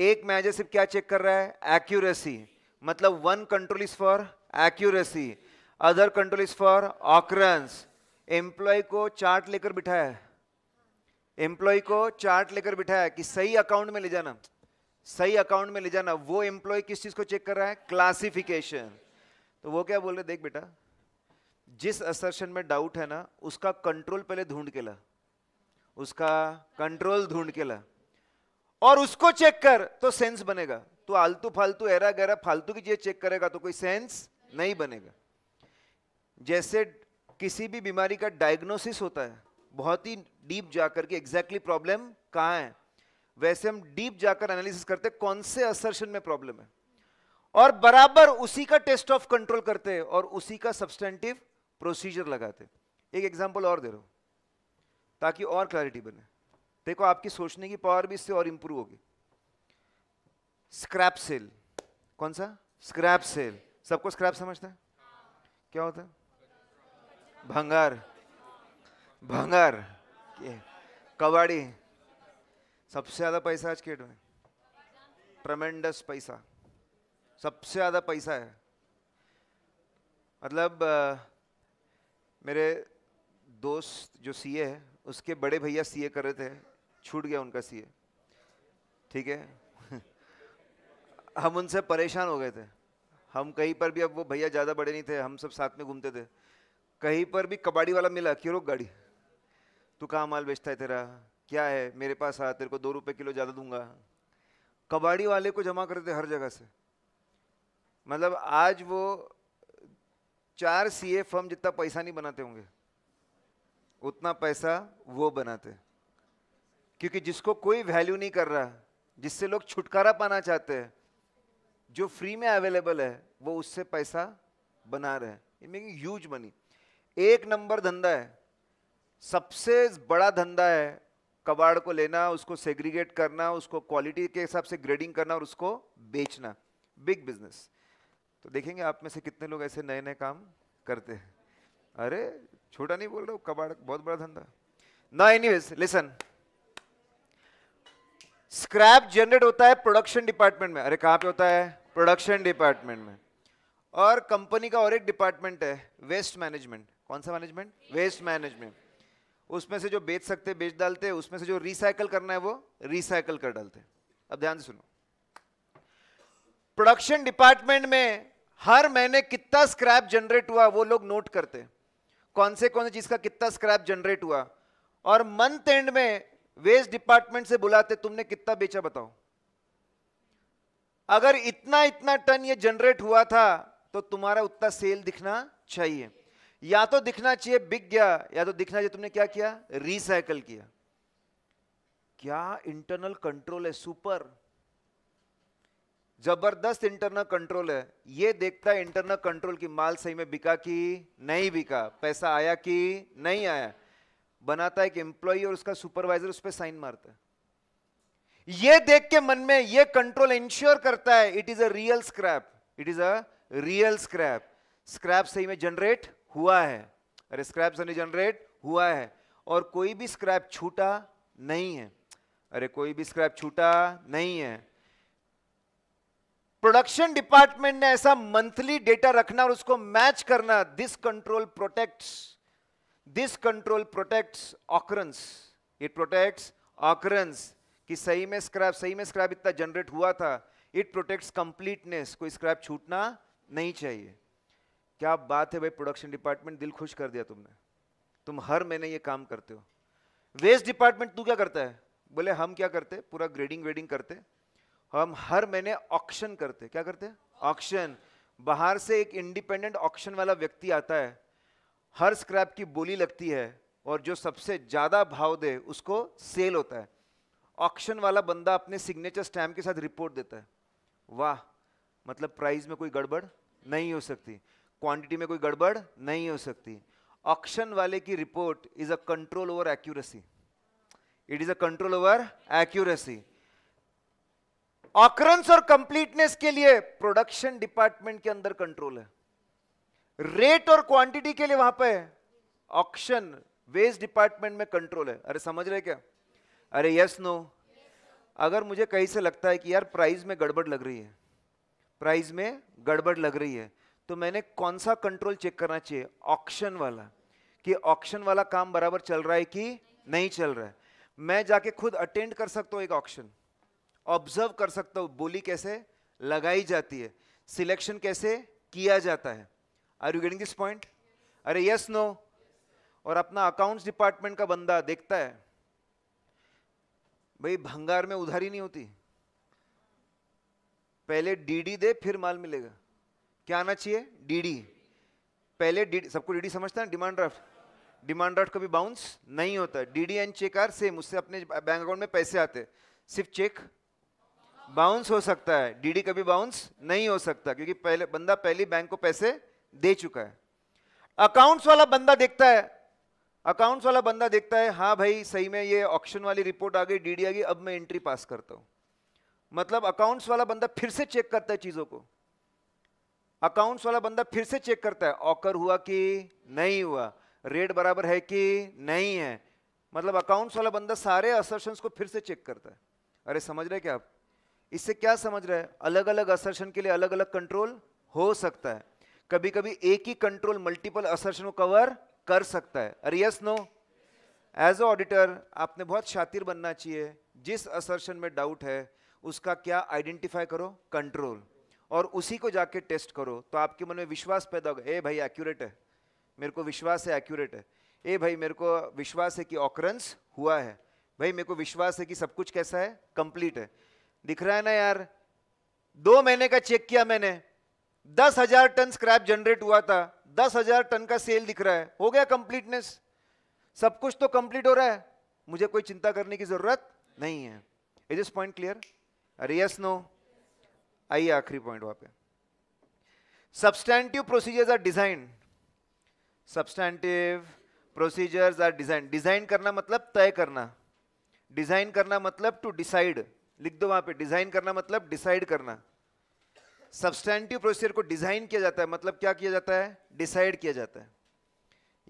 [SPEAKER 1] एक मैनेजर सिर्फ क्या चेक कर रहा है एक्यूरेसी मतलब one control is for accuracy other control is for occurrence employee को चार्ट लेकर बिठाया एम्प्लॉय को चार्ट लेकर बिठाया कि सही अकाउंट में ले जाना सही अकाउंट में ले जाना वो एम्प्लॉय किस चीज को चेक कर रहा है क्लासिफिकेशन तो वो क्या बोल रहे देख बेटा जिस असर्शन में डाउट है ना उसका कंट्रोल पहले ढूंढ के ला उसका कंट्रोल ढूंढ के ला और उसको चेक कर तो सेंस बनेगा तो आलतू फालतू एरा गहरा फालतू की चीज चेक करेगा तो कोई सेंस नहीं बनेगा जैसे किसी भी बीमारी का डायग्नोसिस होता है बहुत ही डीप जाकर के एग्जैक्टली प्रॉब्लम कहाँ है वैसे हम डीप जाकर एनालिसिस करते कौन से असर्शन में प्रॉब्लम है और बराबर उसी का टेस्ट ऑफ कंट्रोल करते हैं और उसी का सब्सटेंटिव प्रोसीजर लगाते एक एग्जांपल और दे रहा हूं ताकि और क्लैरिटी बने देखो आपकी सोचने की पावर भी इससे और इंप्रूव होगी स्क्रैप सेल कौन सा स्क्रैप सेल सबको स्क्रैप समझते हैं क्या होता है भंगार भंगार कबाड़ी सबसे ज़्यादा पैसा आज केट में ट्रमेंडस पैसा सबसे ज़्यादा पैसा है मतलब मेरे दोस्त जो सीए है उसके बड़े भैया सीए कर रहे थे छूट गया उनका सीए ठीक है हम उनसे परेशान हो गए थे हम कहीं पर भी अब वो भैया ज़्यादा बड़े नहीं थे हम सब साथ में घूमते थे कहीं पर भी कबाड़ी वाला मिला कि रोक गाड़ी तू कहाँ माल बेचता है तेरा क्या है मेरे पास आ तेरे को दो रुपये किलो ज़्यादा दूंगा कबाड़ी वाले को जमा करते हर जगह से मतलब आज वो चार सी ए फर्म जितना पैसा नहीं बनाते होंगे उतना पैसा वो बनाते क्योंकि जिसको कोई वैल्यू नहीं कर रहा जिससे लोग छुटकारा पाना चाहते हैं जो फ्री में अवेलेबल है वो उससे पैसा बना रहे हैं मेकिंग ह्यूज मनी एक नंबर धंधा है सबसे बड़ा धंधा है कबाड़ को लेना उसको सेग्रीगेट करना उसको क्वालिटी के हिसाब से ग्रेडिंग करना और उसको बेचना बिग बिजनेस तो देखेंगे आप में से कितने लोग ऐसे नए नए काम करते हैं अरे छोटा नहीं बोल रहा हूँ कबाड़ बहुत बड़ा धंधा ना एनी लिसन स्क्रैप जनरेट होता है प्रोडक्शन डिपार्टमेंट में अरे कहाँ पे होता है प्रोडक्शन डिपार्टमेंट में और कंपनी का और एक डिपार्टमेंट है वेस्ट मैनेजमेंट कौन सा मैनेजमेंट वेस्ट मैनेजमेंट उसमें से जो बेच सकते बेच डालते उसमें से जो रिसाइकल करना है वो रिसाइकल कर डालते अब ध्यान से सुनो प्रोडक्शन डिपार्टमेंट में हर महीने कितना स्क्रैप जनरेट हुआ वो लोग नोट करते कौन से कौन से चीज का कितना स्क्रैप जनरेट हुआ और मंथ एंड में वेस्ट डिपार्टमेंट से बुलाते तुमने कितना बेचा बताओ अगर इतना इतना टन ये जनरेट हुआ था तो तुम्हारा उतना सेल दिखना चाहिए या तो दिखना चाहिए बिक गया या तो दिखना चाहिए तुमने क्या किया रिसाइकल किया क्या इंटरनल कंट्रोल है सुपर जबरदस्त इंटरनल कंट्रोल है ये देखता है इंटरनल कंट्रोल की माल सही में बिका कि नहीं बिका पैसा आया कि नहीं आया बनाता है एक एम्प्लॉय और उसका सुपरवाइजर उस पर साइन मारता है ये देख के मन में ये कंट्रोल इंश्योर करता है it is a real scrap it is a real scrap scrap सही में जनरेट हुआ है अरे सनी जनरेट हुआ है और कोई भी स्क्रैप छूटा नहीं है अरे कोई भी स्क्रैप छूटा नहीं है प्रोडक्शन डिपार्टमेंट ने ऐसा मंथली डेटा रखना और उसको मैच करना this control protects this control protects occurrence it protects occurrence कि सही में स्क्रैप सही में स्क्रैप इतना जनरेट हुआ था इट प्रोटेक्ट्स कंप्लीटनेस कोई स्क्रैप छूटना नहीं चाहिए क्या बात है भाई प्रोडक्शन डिपार्टमेंट दिल खुश कर दिया तुमने तुम हर महीने ये काम करते हो वेस्ट डिपार्टमेंट तू क्या करता है बोले हम क्या करते पूरा ग्रेडिंग वेडिंग करते हम हर महीने ऑक्शन करते क्या करते ऑक्शन बाहर से एक इंडिपेंडेंट ऑक्शन वाला व्यक्ति आता है हर स्क्रैप की बोली लगती है और जो सबसे ज़्यादा भाव दे उसको सेल होता है ऑक्शन वाला बंदा अपने सिग्नेचर स्टैम्प के साथ रिपोर्ट देता है वाह मतलब प्राइस में कोई गड़बड़ नहीं हो सकती क्वांटिटी में कोई गड़बड़ नहीं हो सकती ऑक्शन वाले की report is a control over accuracy it is a control over accuracy occurrence और कंप्लीटनेस के लिए प्रोडक्शन डिपार्टमेंट के अंदर कंट्रोल है रेट और क्वांटिटी के लिए वहां पे ऑक्शन वेस्ट डिपार्टमेंट में कंट्रोल है अरे समझ रहे क्या अरे यस नो अगर मुझे कहीं से लगता है कि यार प्राइस में गड़बड़ लग रही है प्राइस में गड़बड़ लग रही है तो मैंने कौन सा कंट्रोल चेक करना चाहिए ऑक्शन वाला कि ऑक्शन वाला काम बराबर चल रहा है कि नहीं चल रहा है मैं जाके खुद अटेंड कर सकता हूँ एक ऑक्शन ऑब्जर्व कर सकता हूँ बोली कैसे लगाई जाती है सिलेक्शन कैसे किया जाता है are you getting this point अरे यस नो और अपना अकाउंट्स डिपार्टमेंट का बंदा देखता है भाई भंगार में उधारी नहीं होती पहले डीडी दे फिर माल मिलेगा क्या आना चाहिए डीडी पहले डी सबको डीडी समझता है डिमांड ड्राफ्ट डिमांड ड्राफ्ट कभी बाउंस नहीं होता DD and cheque are same उससे अपने बैंक अकाउंट में पैसे आते सिर्फ चेक बाउंस हो सकता है डीडी कभी बाउंस नहीं हो सकता क्योंकि पहले बंदा पहली बैंक को पैसे दे चुका है अकाउंट्स वाला बंदा देखता है अकाउंट्स वाला बंदा देखता है हाँ भाई सही में ये ऑक्शन वाली रिपोर्ट आ गई डीडी आ गई अब मैं एंट्री पास करता हूं मतलब अकाउंट्स वाला बंदा फिर से चेक करता है चीज़ों को अकाउंट्स वाला बंदा फिर से चेक करता है ऑकर हुआ कि नहीं हुआ रेट बराबर है कि नहीं है मतलब अकाउंट्स वाला बंदा सारे असर्शन को फिर से चेक करता है अरे समझ रहे क्या आप इससे क्या समझ रहे हैं अलग अलग असर्शन के लिए अलग अलग कंट्रोल हो सकता है कभी कभी एक ही कंट्रोल मल्टीपल असर्शन को कवर कर सकता है अरे yes no as a auditor आपने बहुत शातिर बनना चाहिए जिस असर्शन में डाउट है उसका क्या आइडेंटिफाई करो कंट्रोल और उसी को जाके टेस्ट करो तो आपके मन में विश्वास पैदा होगा ए भाई एक्यूरेट है मेरे को विश्वास है एक्यूरेट है ए भाई मेरे को विश्वास है कि ऑकरेंस हुआ है भाई मेरे को विश्वास है कि सब कुछ कैसा है कंप्लीट है दिख रहा है ना यार दो महीने का चेक किया मैंने दस हजार टन स्क्रैप जनरेट हुआ था दस हजार टन का सेल दिख रहा है हो गया कंप्लीटनेस सब कुछ तो कंप्लीट हो रहा है मुझे कोई चिंता करने की जरूरत नहीं है इज इस पॉइंट क्लियर अरे यस नो आइए आखिरी पॉइंट वहां पे substantive procedures are design substantive procedures are design design करना मतलब तय करना डिजाइन करना मतलब टू डिसाइड लिख दो वहां पे डिजाइन करना मतलब डिसाइड करना सब्सटैंटिव प्रोसीजर को डिजाइन किया जाता है मतलब क्या किया जाता है डिसाइड किया जाता है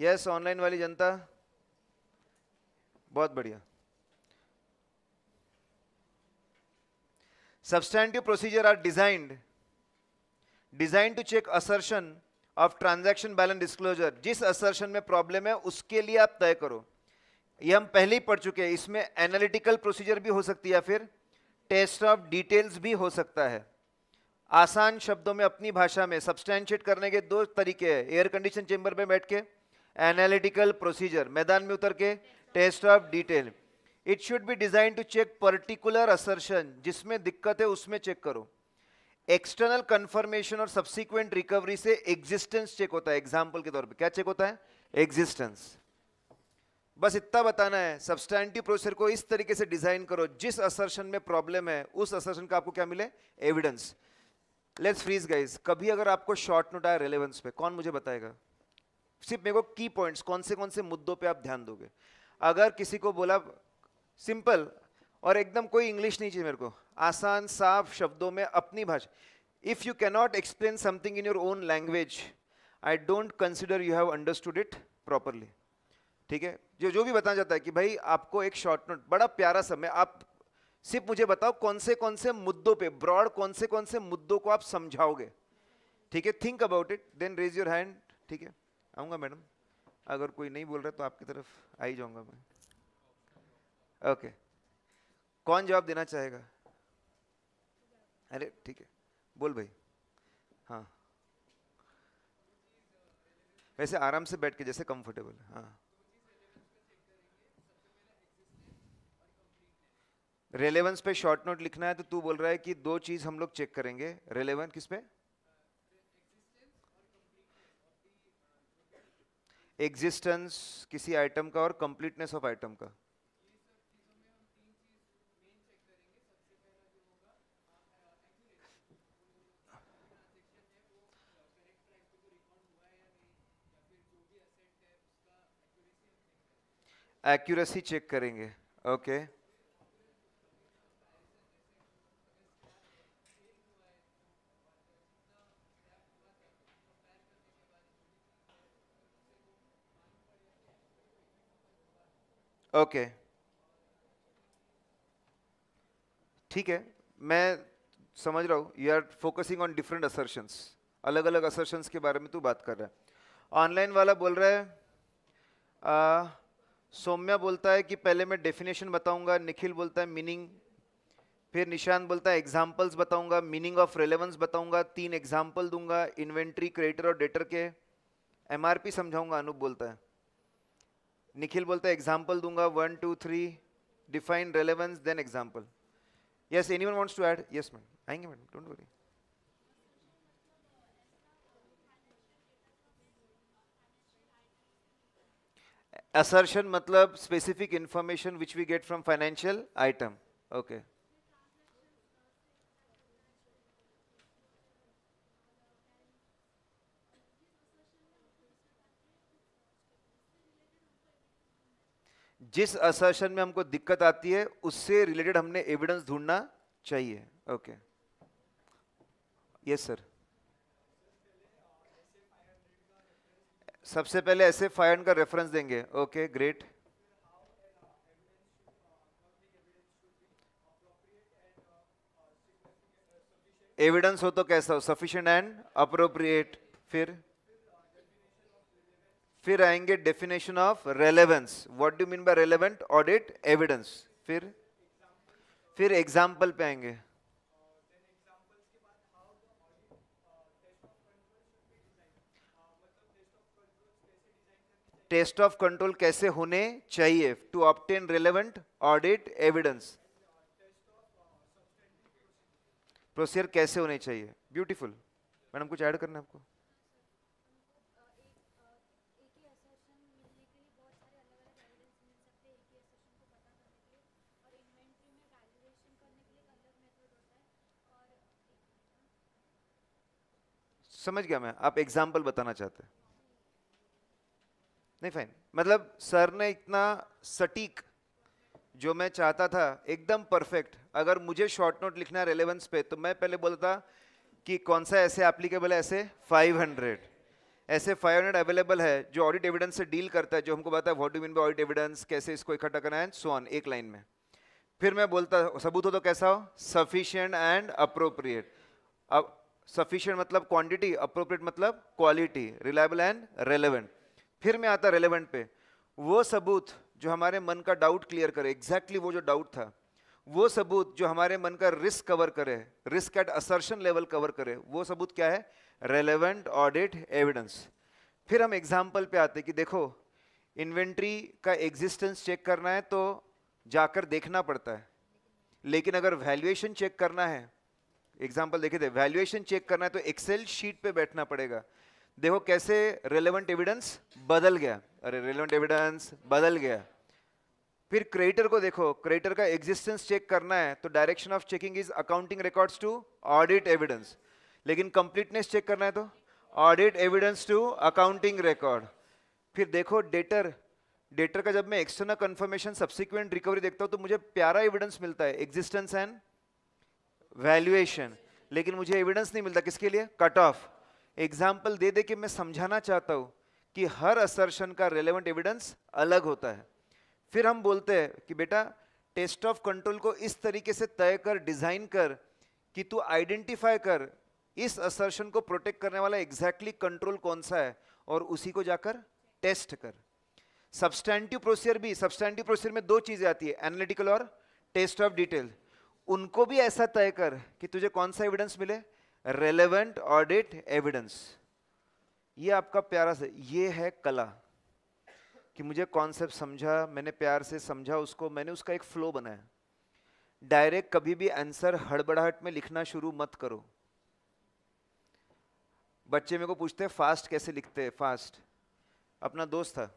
[SPEAKER 1] यस yes, ऑनलाइन वाली जनता बहुत बढ़िया Substantive procedure are designed designed to check assertion of transaction balance disclosure. jis assertion mein problem hai uske liye aap tay karo ye hum pehle hi पढ़ chuke हैं isme analytical procedure bhi ho sakti hai ya fir test of details bhi ho sakta hai आसान शब्दों में अपनी भाषा में सब्सटैंशिएट करने के दो तरीके हैं एयर कंडीशन चेंबर में बैठ के एनालिटिकल प्रोसीजर मैदान में उतर के test of detail it should be design to check particular assertion जिसमें दिक्कत है उसमें चेक करो एक्सटर्नल कंफर्मेशन और सब्सिक्वेंट रिकवरी से एग्जिस्टेंस चेक होता है एग्जाम्पल के तौर पर क्या चेक होता है एग्जिस्टेंस बस इतना बताना है सब्सटैंडिव प्रोसेसर को इस तरीके से डिजाइन करो जिस असर्शन में प्रॉब्लम है उस असर्शन का आपको क्या मिले एविडेंस लेट्स फ्रीज गाइज कभी अगर आपको शॉर्ट नोट आया रेलेवेंस पे कौन मुझे बताएगा सिर्फ मेरे को की पॉइंट्स कौन से कौन से मुद्दों पे आप ध्यान दोगे अगर किसी को बोला सिंपल और एकदम कोई इंग्लिश नहीं चाहिए मेरे को आसान साफ शब्दों में अपनी भाषा if you cannot explain something in your own language I don't consider you have understood it properly ठीक है जो जो भी बताया जाता है कि भाई आपको एक शॉर्ट नोट बड़ा प्यारा समय आप सिर्फ मुझे बताओ कौन से कौन से मुद्दों पे ब्रॉड कौन से कौन से मुद्दों को आप समझाओगे ठीक है think about it then raise your hand ठीक है आऊँगा मैडम अगर कोई नहीं बोल रहा तो आपकी तरफ आ ही जाऊँगा मैं ओके कौन जवाब देना चाहेगा अरे ठीक है बोल भाई हाँ वैसे आराम से बैठ के जैसे कंफर्टेबल हाँ रेलेवेंस पे शॉर्ट नोट लिखना है तो तू बोल रहा है कि दो चीज हम लोग चेक करेंगे रेलेवेंट किस पे एग्जिस्टेंस किसी आइटम का और कंप्लीटनेस ऑफ आइटम का एक्यूरेसी चेक करेंगे ओके ओके ठीक है मैं समझ रहा हूँ you are focusing on different assertions अलग अलग असर्शंस के बारे में तू बात कर रहा है ऑनलाइन वाला बोल रहा है सौम्या बोलता है कि पहले मैं डेफिनेशन बताऊंगा निखिल बोलता है मीनिंग फिर निशान बोलता है एग्जाम्पल्स बताऊंगा मीनिंग ऑफ रेलेवेंस बताऊंगा तीन एग्जाम्पल दूंगा इन्वेंट्री क्रेडिटर और डेटर के एमआरपी समझाऊंगा अनूप बोलता है निखिल बोलता है एग्जाम्पल दूंगा one two three define relevance then example yes any one wants to add yes ma'am आएंगे मैडम डोंट वरी असर्शन मतलब specific information which we get from financial item okay जिस असर्शन में हमको दिक्कत आती है उससे रिलेटेड हमने एविडेंस ढूंढना चाहिए ओके यस सर सबसे पहले ऐसे फाइंड का रेफरेंस देंगे ओके ग्रेट एविडेंस हो तो कैसा हो सफिशियंट एंड अप्रोप्रिएट फिर फिर आएंगे definition of relevance what do mean by relevant audit evidence फिर फिर एग्जाम्पल पे आएंगे टेस्ट ऑफ कंट्रोल कैसे होने चाहिए to obtain relevant audit evidence procedure कैसे होने चाहिए ब्यूटीफुल मैडम कुछ ऐड करना है आपको समझ गया मैं आप एग्जाम्पल बताना चाहते हैं नहीं फाइन मतलब सर ने इतना सटीक जो मैं चाहता था एकदम परफेक्ट अगर मुझे शॉर्ट नोट लिखना रेलेवेंस पे तो मैं पहले बोलता कि कौन सा ऐसे एप्लीकेबल है ऐसे 500 ऐसे 500 अवेलेबल है जो ऑडिट एविडेंस से डील करता है जो हमको बताया what do mean by audit evidence कैसे इसको इकट्ठा करना है सोन एक लाइन में फिर मैं बोलता सबूत हो तो कैसा हो सफिशियंट एंड अप्रोप्रिएट अब सफिशियंट मतलब क्वान्टिटी अप्रोप्रिएट मतलब क्वालिटी रिलायबल एंड रेलिवेंट फिर मैं आता रेलेवेंट पे वो सबूत जो हमारे मन का डाउट क्लियर करे एग्जैक्टली exactly वो जो डाउट था वो सबूत जो हमारे मन का रिस्क कवर करे risk at assertion level cover करे वो सबूत क्या है रेलेवेंट ऑडिट एविडेंस फिर हम एग्जाम्पल पे आते कि देखो इन्वेंट्री का एग्जिस्टेंस चेक करना है तो जाकर देखना पड़ता है लेकिन अगर वैल्यूएशन चेक करना है एग्जाम्पल देखे थे वैल्यूएशन चेक करना है तो एक्सेल शीट पे बैठना पड़ेगा देखो कैसे रेलेवेंट एविडेंस बदल गया अरे रेलेवेंट एविडेंस बदल गया फिर क्रेडिटर को देखो क्रेडिटर का एग्जिस्टेंस चेक करना है तो direction of checking is accounting records to audit evidence लेकिन कंप्लीटनेस चेक करना है तो audit evidence to accounting record फिर देखो डेटर डेटर का जब मैं एक्सटर्नल कंफर्मेशन सब्सिक्वेंट रिकवरी देखता हूँ तो मुझे प्यारा एविडेंस मिलता है एग्जिस्टेंस एंड वैल्यूएशन लेकिन मुझे एविडेंस नहीं मिलता किसके लिए कट ऑफ एग्जाम्पल दे दे के मैं समझाना चाहता हूँ कि हर असर्शन का रेलेवेंट एविडेंस अलग होता है फिर हम बोलते हैं कि बेटा टेस्ट ऑफ कंट्रोल को इस तरीके से तय कर डिज़ाइन कर कि तू आइडेंटिफाई कर इस असर्शन को प्रोटेक्ट करने वाला एग्जैक्टली exactly कंट्रोल कौन सा है और उसी को जाकर टेस्ट कर सब्सटैंडिव प्रोसीजर भी सब्सटैंडिव प्रोसीजर में दो चीज़ें आती है एनालिटिकल और टेस्ट ऑफ डिटेल उनको भी ऐसा तय कर कि तुझे कौन सा एविडेंस मिले रेलेवेंट ऑडिट एविडेंस ये आपका प्यारा से ये है कला कि मुझे कॉन्सेप्ट समझा मैंने प्यार से समझा उसको मैंने उसका एक फ्लो बनाया डायरेक्ट कभी भी आंसर हड़बड़ाहट में लिखना शुरू मत करो बच्चे मेरे को पूछते हैं फास्ट कैसे लिखते हैं फास्ट अपना दोस्त था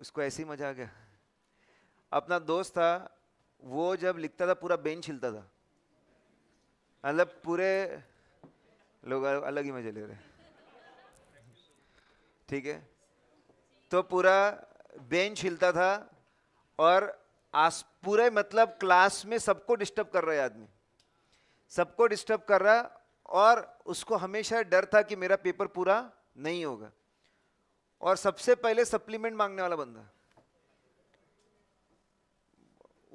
[SPEAKER 1] उसको ऐसे ही मजा आ गया अपना दोस्त था वो जब लिखता था पूरा बेंच हिलता था मतलब पूरे लोग अलग ही मजे ले रहे ठीक है तो पूरा बेंच हिलता था और आस पूरे मतलब क्लास में सबको डिस्टर्ब कर रहा है आदमी सबको डिस्टर्ब कर रहा और उसको हमेशा डर था कि मेरा पेपर पूरा नहीं होगा और सबसे पहले सप्लीमेंट मांगने वाला बंदा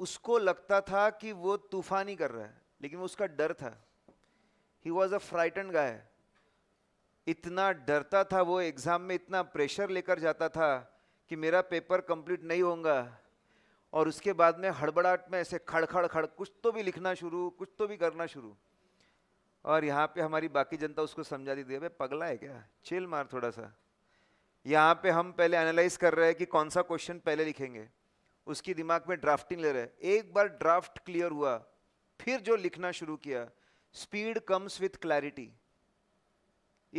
[SPEAKER 1] उसको लगता था कि वो तूफानी कर रहा है लेकिन वो उसका डर था ही वॉज अ फ्राइटन गाय इतना डरता था वो एग्ज़ाम में इतना प्रेशर लेकर जाता था कि मेरा पेपर कंप्लीट नहीं होगा और उसके बाद में हड़बड़ाहट में ऐसे खड़खड़ खड़ कुछ तो भी लिखना शुरू कुछ तो भी करना शुरू और यहाँ पे हमारी बाकी जनता उसको समझा दी थी भाई पगला है क्या चिल मार थोड़ा सा यहाँ पे हम पहले एनालाइज कर रहे हैं कि कौन सा क्वेश्चन पहले लिखेंगे उसकी दिमाग में ड्राफ्टिंग ले रहे हैं एक बार ड्राफ्ट क्लियर हुआ फिर जो लिखना शुरू किया speed comes with clarity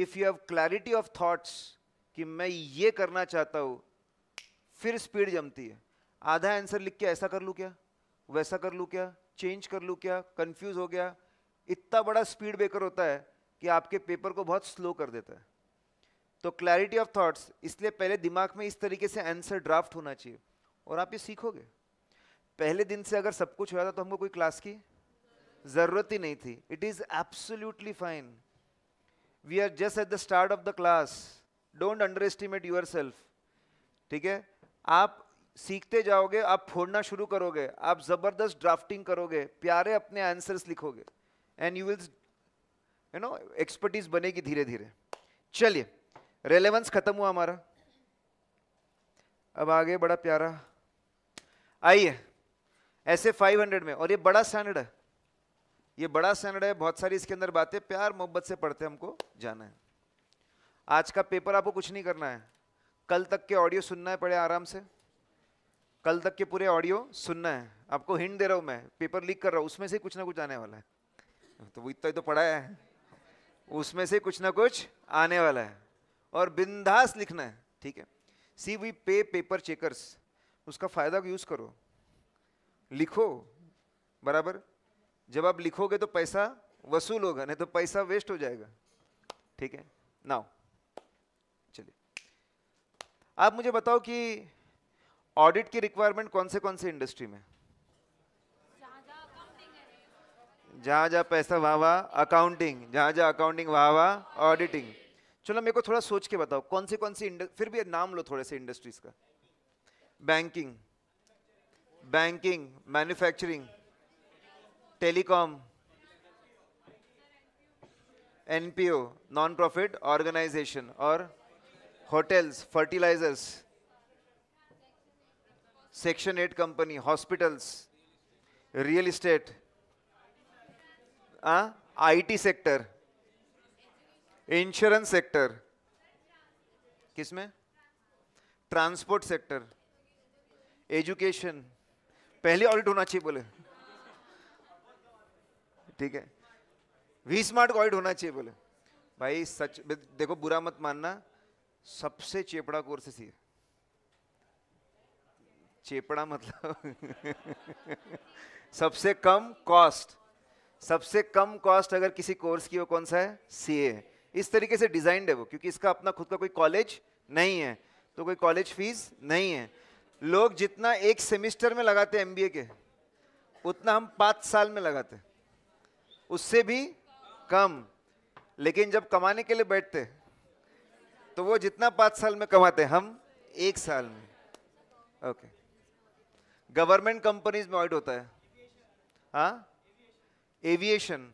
[SPEAKER 1] if you have clarity of thoughts कि मैं ये करना चाहता हूं फिर स्पीड जमती है आधा आंसर लिख के ऐसा कर लूँ क्या वैसा कर लूँ क्या चेंज कर लूँ क्या कंफ्यूज हो गया इतना बड़ा स्पीड ब्रेकर होता है कि आपके पेपर को बहुत स्लो कर देता है तो क्लैरिटी ऑफ थॉट्स इसलिए पहले दिमाग में इस तरीके से आंसर ड्राफ्ट होना चाहिए और आप ये सीखोगे पहले दिन से अगर सब कुछ हो जाता तो हमको कोई क्लास की ज़रूरत ही नहीं थी it is absolutely fine we are just at the start of the class don't underestimate yourself ठीक है आप सीखते जाओगे आप फोड़ना शुरू करोगे आप ज़बरदस्त ड्राफ्टिंग करोगे प्यारे अपने आंसर्स लिखोगे and you will you know expertise बनेगी धीरे धीरे चलिए रेलेवेंस खत्म हुआ हमारा अब आगे बड़ा प्यारा आइए ऐसे 500 में और ये बड़ा स्टैंडर्ड है ये बड़ा स्टैंडर्ड है बहुत सारी इसके अंदर बातें प्यार मोहब्बत से पढ़ते हमको जाना है आज का पेपर आपको कुछ नहीं करना है कल तक के ऑडियो सुनना है पड़े आराम से कल तक के पूरे ऑडियो सुनना है आपको हिंट दे रहा हूँ मैं पेपर लीक कर रहा हूँ उसमें से कुछ ना कुछ आने वाला है तो वो इतना ही तो पढ़ाया है उसमें से कुछ ना कुछ आने वाला है और बिंदास लिखना है ठीक है सी वी पे पेपर चेकर्स उसका फ़ायदा यूज़ करो लिखो बराबर जब आप लिखोगे तो पैसा वसूल होगा नहीं तो पैसा वेस्ट हो जाएगा ठीक है नाउ चलिए आप मुझे बताओ कि ऑडिट की रिक्वायरमेंट कौन से कौन से इंडस्ट्री में जहां जहां पैसा वहां वाह अकाउंटिंग जहां जहां अकाउंटिंग वहां वहाँ ऑडिटिंग चलो मेरे को थोड़ा सोच के बताओ कौन से कौन सी फिर भी नाम लो थोड़े से इंडस्ट्रीज का banking banking manufacturing telecom NPO non profit organisation और hotels fertilisers section eight company hospitals real estate IT sector insurance sector किसमें ट्रांसपोर्ट सेक्टर एजुकेशन पहले ऑडिट होना चाहिए बोले ठीक है वी स्मार्ट कॉइड होना चाहिए बोले भाई सच देखो बुरा मत मानना सबसे चेपड़ा कोर्स ही चेपड़ा मतलब सबसे कम कॉस्ट सबसे कम कॉस्ट अगर किसी कोर्स की वो कौन सा है सीए है इस तरीके से डिजाइंड है वो क्योंकि इसका अपना खुद का कोई कॉलेज नहीं है तो कोई कॉलेज फीस नहीं है लोग जितना एक सेमिस्टर में लगाते हैं एमबीए के उतना हम पांच साल में लगाते हैं उससे भी कम लेकिन जब कमाने के लिए बैठते तो वो जितना पांच साल में कमाते हम एक साल में ओके गवर्नमेंट कंपनीज में ऑडिट होता है हा एविएशन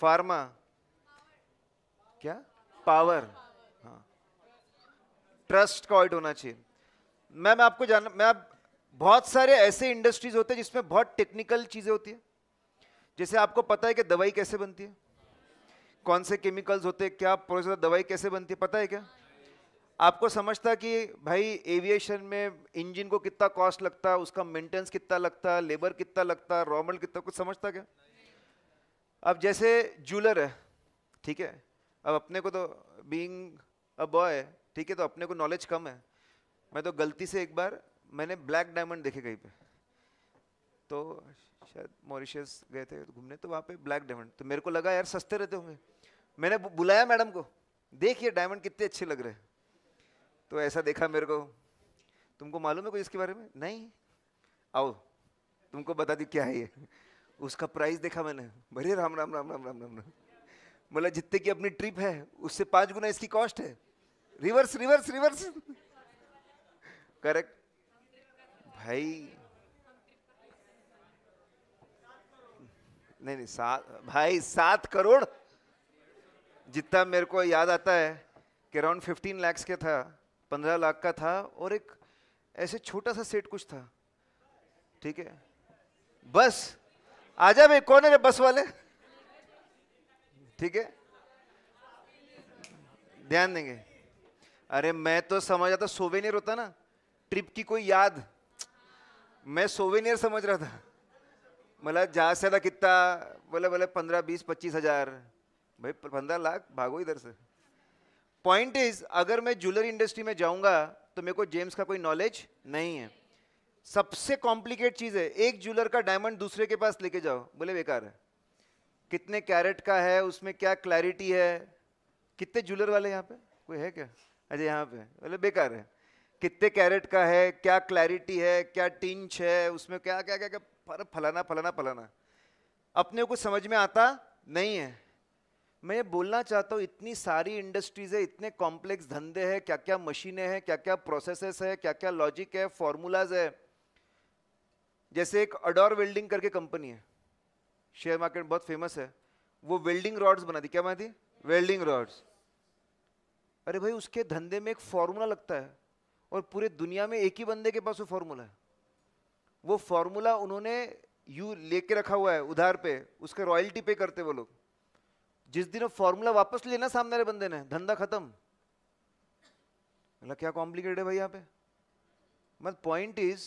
[SPEAKER 1] फार्मा क्या पावर हाँ ट्रस्ट का ऑडिट होना चाहिए मैम आपको जान मैं आप बहुत सारे ऐसे इंडस्ट्रीज होते हैं जिसमें बहुत टेक्निकल चीज़ें होती है जैसे आपको पता है कि दवाई कैसे बनती है कौन से केमिकल्स होते हैं क्या प्रोसेस दवाई कैसे बनती है पता है क्या आपको समझता कि भाई एविएशन में इंजन को कितना कॉस्ट लगता है उसका मेंटेनेंस कितना लगता है लेबर कितना लगता है रॉमल कितना कुछ समझता क्या अब जैसे जूलर है ठीक है अब अपने को तो बीइंग अ बॉय ठीक है तो अपने को नॉलेज कम है मैं तो गलती से एक बार मैंने ब्लैक डायमंड देखे कहीं पे तो शायद मॉरिशस गए थे घूमने तो वहाँ पे ब्लैक डायमंड तो मेरे को लगा यार सस्ते रहते होंगे मैंने बुलाया मैडम को देखिए डायमंड कितने अच्छे लग रहे तो ऐसा देखा मेरे को तुमको मालूम है कोई इसके बारे में नहीं आओ तुमको बता दी क्या है ये उसका प्राइस देखा मैंने भरे राम राम राम राम राम राम राम बोला मतलब जितने की अपनी ट्रिप है उससे पाँच गुना इसकी कॉस्ट है रिवर्स रिवर्स रिवर्स करेक्ट भाई नहीं नहीं सात भाई सात करोड़ जितना मेरे को याद आता है कि अराउंड फिफ्टीन लैक्स के था पंद्रह लाख का था और एक ऐसे छोटा सा सेट कुछ था ठीक है बस आ जा भाई कौन है बस वाले ठीक है ध्यान देंगे अरे मैं तो समझ था सोवेनियर होता ना ट्रिप की कोई याद मैं सोवेनियर समझ रहा था मतलब ज्यादा से ज्यादा कितना बोले बोले पंद्रह बीस पच्चीस हजार भाई पंद्रह लाख भागो इधर से पॉइंट इज अगर मैं ज्वेलरी इंडस्ट्री में जाऊंगा तो मेरे को जेम्स का कोई नॉलेज नहीं है सबसे कॉम्प्लिकेट चीज़ है एक ज्वेलर का डायमंड दूसरे के पास लेके जाओ बोले बेकार है कितने कैरेट का है उसमें क्या क्लैरिटी है कितने ज्वेलर वाले यहाँ पे कोई है क्या अरे यहाँ पे बोले बेकार है कितने कैरेट का है क्या क्लैरिटी है क्या टिंच है उसमें क्या क्या क्या, क्या पर फलाना फलाना फलाना अपने को समझ में आता नहीं है मैं ये बोलना चाहता हूँ इतनी सारी इंडस्ट्रीज है इतने कॉम्प्लेक्स धंधे हैं क्या क्या मशीनें हैं क्या क्या प्रोसेसेस है क्या क्या लॉजिक है फॉर्मूलाज है जैसे एक अडोर वेल्डिंग करके कंपनी है शेयर मार्केट बहुत फेमस है वो वेल्डिंग रॉड्स बनाती क्या बनाती वेल्डिंग रॉड्स अरे भाई उसके धंधे में एक फॉर्मूला लगता है और पूरे दुनिया में एक ही बंदे के पास वो फॉर्मूला है वो फॉर्मूला उन्होंने यू लेके रखा हुआ है उधार पे उसका रॉयल्टी पे करते वो लोग जिस दिन वो फॉर्मूला वापस लेना सामने वाले बंदे ने धंधा खत्म मतलब क्या कॉम्प्लिकेटेड है भाई यहाँ पे मतलब पॉइंट इज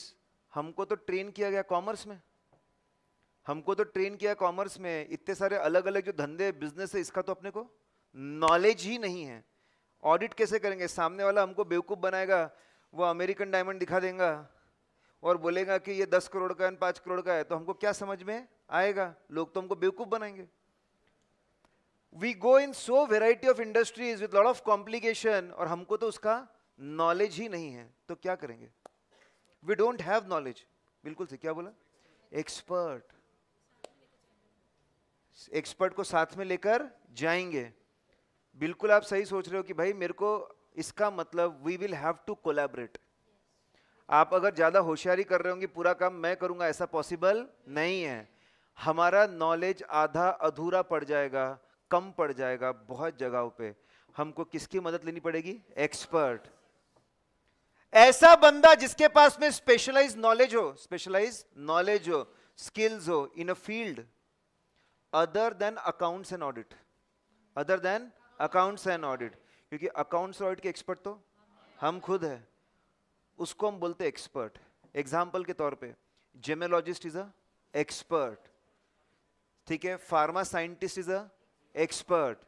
[SPEAKER 1] हमको तो ट्रेन किया गया कॉमर्स में हमको तो ट्रेन किया कॉमर्स में इतने सारे अलग अलग जो धंधे बिजनेस है इसका तो अपने को नॉलेज ही नहीं है ऑडिट कैसे करेंगे सामने वाला हमको बेवकूफ़ बनाएगा वो अमेरिकन डायमंड दिखा देगा और बोलेगा कि ये दस करोड़ का है पांच करोड़ का है तो हमको क्या समझ में आएगा लोग तो हमको बेवकूफ़ बनाएंगे we go in so variety of industries with lot of complication और हमको तो उसका नॉलेज ही नहीं है तो क्या करेंगे वी डोंट हैव नॉलेज बिल्कुल से क्या बोला एक्सपर्ट एक्सपर्ट को साथ में लेकर जाएंगे बिल्कुल आप सही सोच रहे हो कि भाई मेरे को इसका मतलब we will have to collaborate आप अगर ज़्यादा होशियारी कर रहे होंगे पूरा काम मैं करूंगा ऐसा पॉसिबल नहीं है हमारा नॉलेज आधा अधूरा पड़ जाएगा कम पड़ जाएगा बहुत जगहों पे हमको किसकी मदद लेनी पड़ेगी एक्सपर्ट ऐसा बंदा जिसके पास में स्पेशलाइज नॉलेज हो स्पेशलाइज नॉलेज हो स्किल्स हो in a field other than accounts and audit other than accounts and audit क्योंकि अकाउंट्स ऑडिट के एक्सपर्ट तो हम खुद हैं उसको हम बोलते हैं एक्सपर्ट एग्जाम्पल के तौर पे जेमोलॉजिस्ट इज अ एक्सपर्ट ठीक है pharma scientist is a expert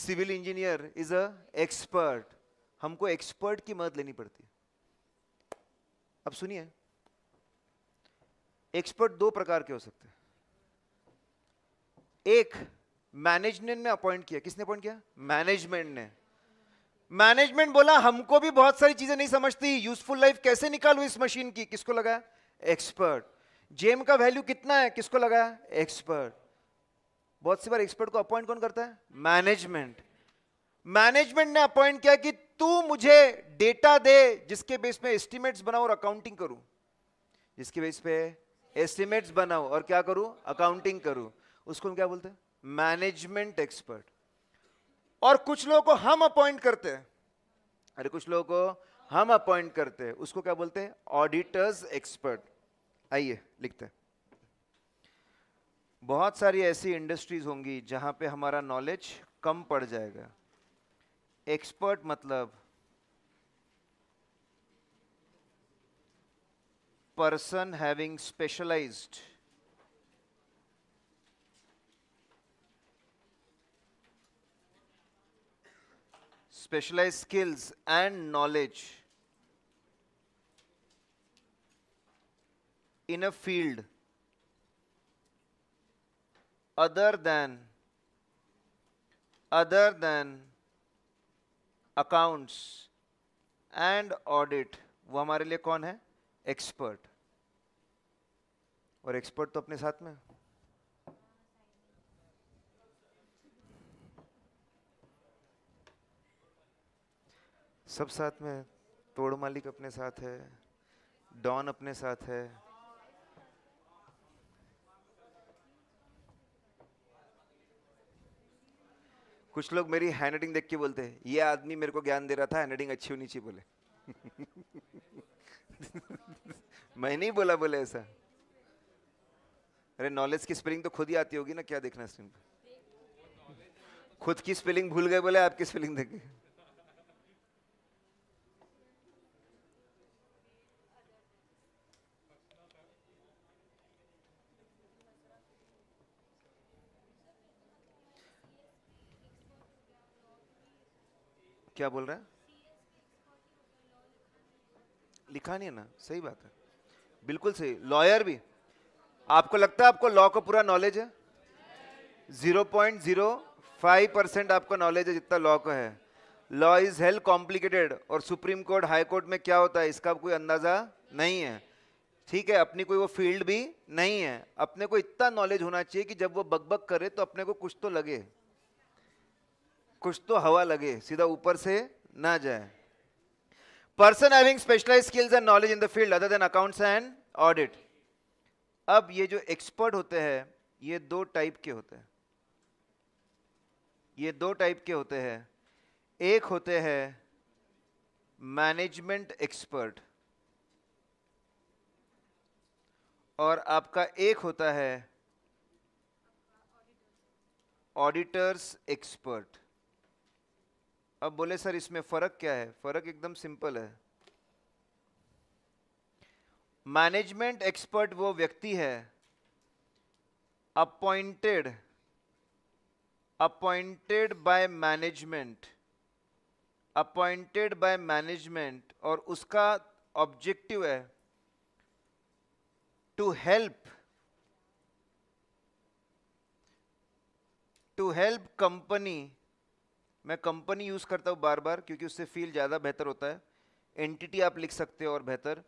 [SPEAKER 1] civil engineer is a expert हमको एक्सपर्ट की मदद लेनी पड़ती है अब सुनिए एक्सपर्ट दो प्रकार के हो सकते हैं एक मैनेजमेंट ने अपॉइंट किया किसने अपॉइंट किया मैनेजमेंट ने मैनेजमेंट बोला हमको भी बहुत सारी चीजें नहीं समझती यूजफुल लाइफ कैसे निकालू इस मशीन की किसको लगाया एक्सपर्ट जेम का वैल्यू कितना है किसको लगाया एक्सपर्ट बहुत सी बार एक्सपर्ट को अपॉइंट कौन करता है मैनेजमेंट मैनेजमेंट ने अपॉइंट किया कि तू मुझे डेटा दे जिसके बेस पे एस्टिमेट्स बनाओ और अकाउंटिंग करूं जिसके बेस पे एस्टिमेट्स बनाओ और क्या करूं अकाउंटिंग करूं उसको हम क्या बोलते हैं मैनेजमेंट एक्सपर्ट और कुछ लोगों को हम अपॉइंट करते हैं अरे कुछ लोगों को हम अपॉइंट करते हैं उसको क्या बोलते हैं ऑडिटर्स एक्सपर्ट आइए लिखते हैं बहुत सारी ऐसी इंडस्ट्रीज होंगी जहां पे हमारा नॉलेज कम पड़ जाएगा एक्सपर्ट मतलब person having specialised specialized skills and knowledge in a field other than other than accounts and audit वो हमारे लिए कौन है एक्सपर्ट और एक्सपर्ट तो अपने साथ में सब साथ में तोड़ मालिक अपने साथ है डॉन अपने साथ है कुछ लोग मेरी हैंड राइटिंग देख के बोलते हैं ये आदमी मेरे को ज्ञान दे रहा था हैंड राइटिंग अच्छी होनी चाहिए बोले मैं नहीं बोला बोले ऐसा अरे नॉलेज की स्पेलिंग तो खुद ही आती होगी ना क्या देखना स्क्रीन पर खुद की स्पेलिंग भूल गए बोले आपकी स्पेलिंग देख गए क्या बोल रहा है लिखा नहीं है ना सही बात है बिल्कुल सही लॉयर भी आपको लगता है आपको लॉ का पूरा नॉलेज है zero point zero five percent आपका नॉलेज है जितना लॉ का है लॉ इज हेल कॉम्प्लिकेटेड और सुप्रीम कोर्ट हाई कोर्ट में क्या होता है इसका कोई अंदाजा नहीं है ठीक है अपनी कोई वो फील्ड भी नहीं है अपने को इतना नॉलेज होना चाहिए कि जब वो बकबक करे तो अपने को कुछ तो लगे कुछ तो हवा लगे सीधा ऊपर से ना जाए person having specialise skills and knowledge in the field other than accounts and audit अब ये जो एक्सपर्ट होते हैं ये दो टाइप के होते हैं ये दो टाइप के होते हैं एक होते हैं मैनेजमेंट एक्सपर्ट और आपका एक होता है ऑडिटर्स एक्सपर्ट अब बोले सर इसमें फ़र्क क्या है फ़र्क एकदम सिंपल है मैनेजमेंट एक्सपर्ट वो व्यक्ति है appointed appointed by management appointed by management और उसका ऑब्जेक्टिव है to help to help company मैं कंपनी यूज़ करता हूँ बार बार क्योंकि उससे फील ज़्यादा बेहतर होता है एंटिटी आप लिख सकते हो और बेहतर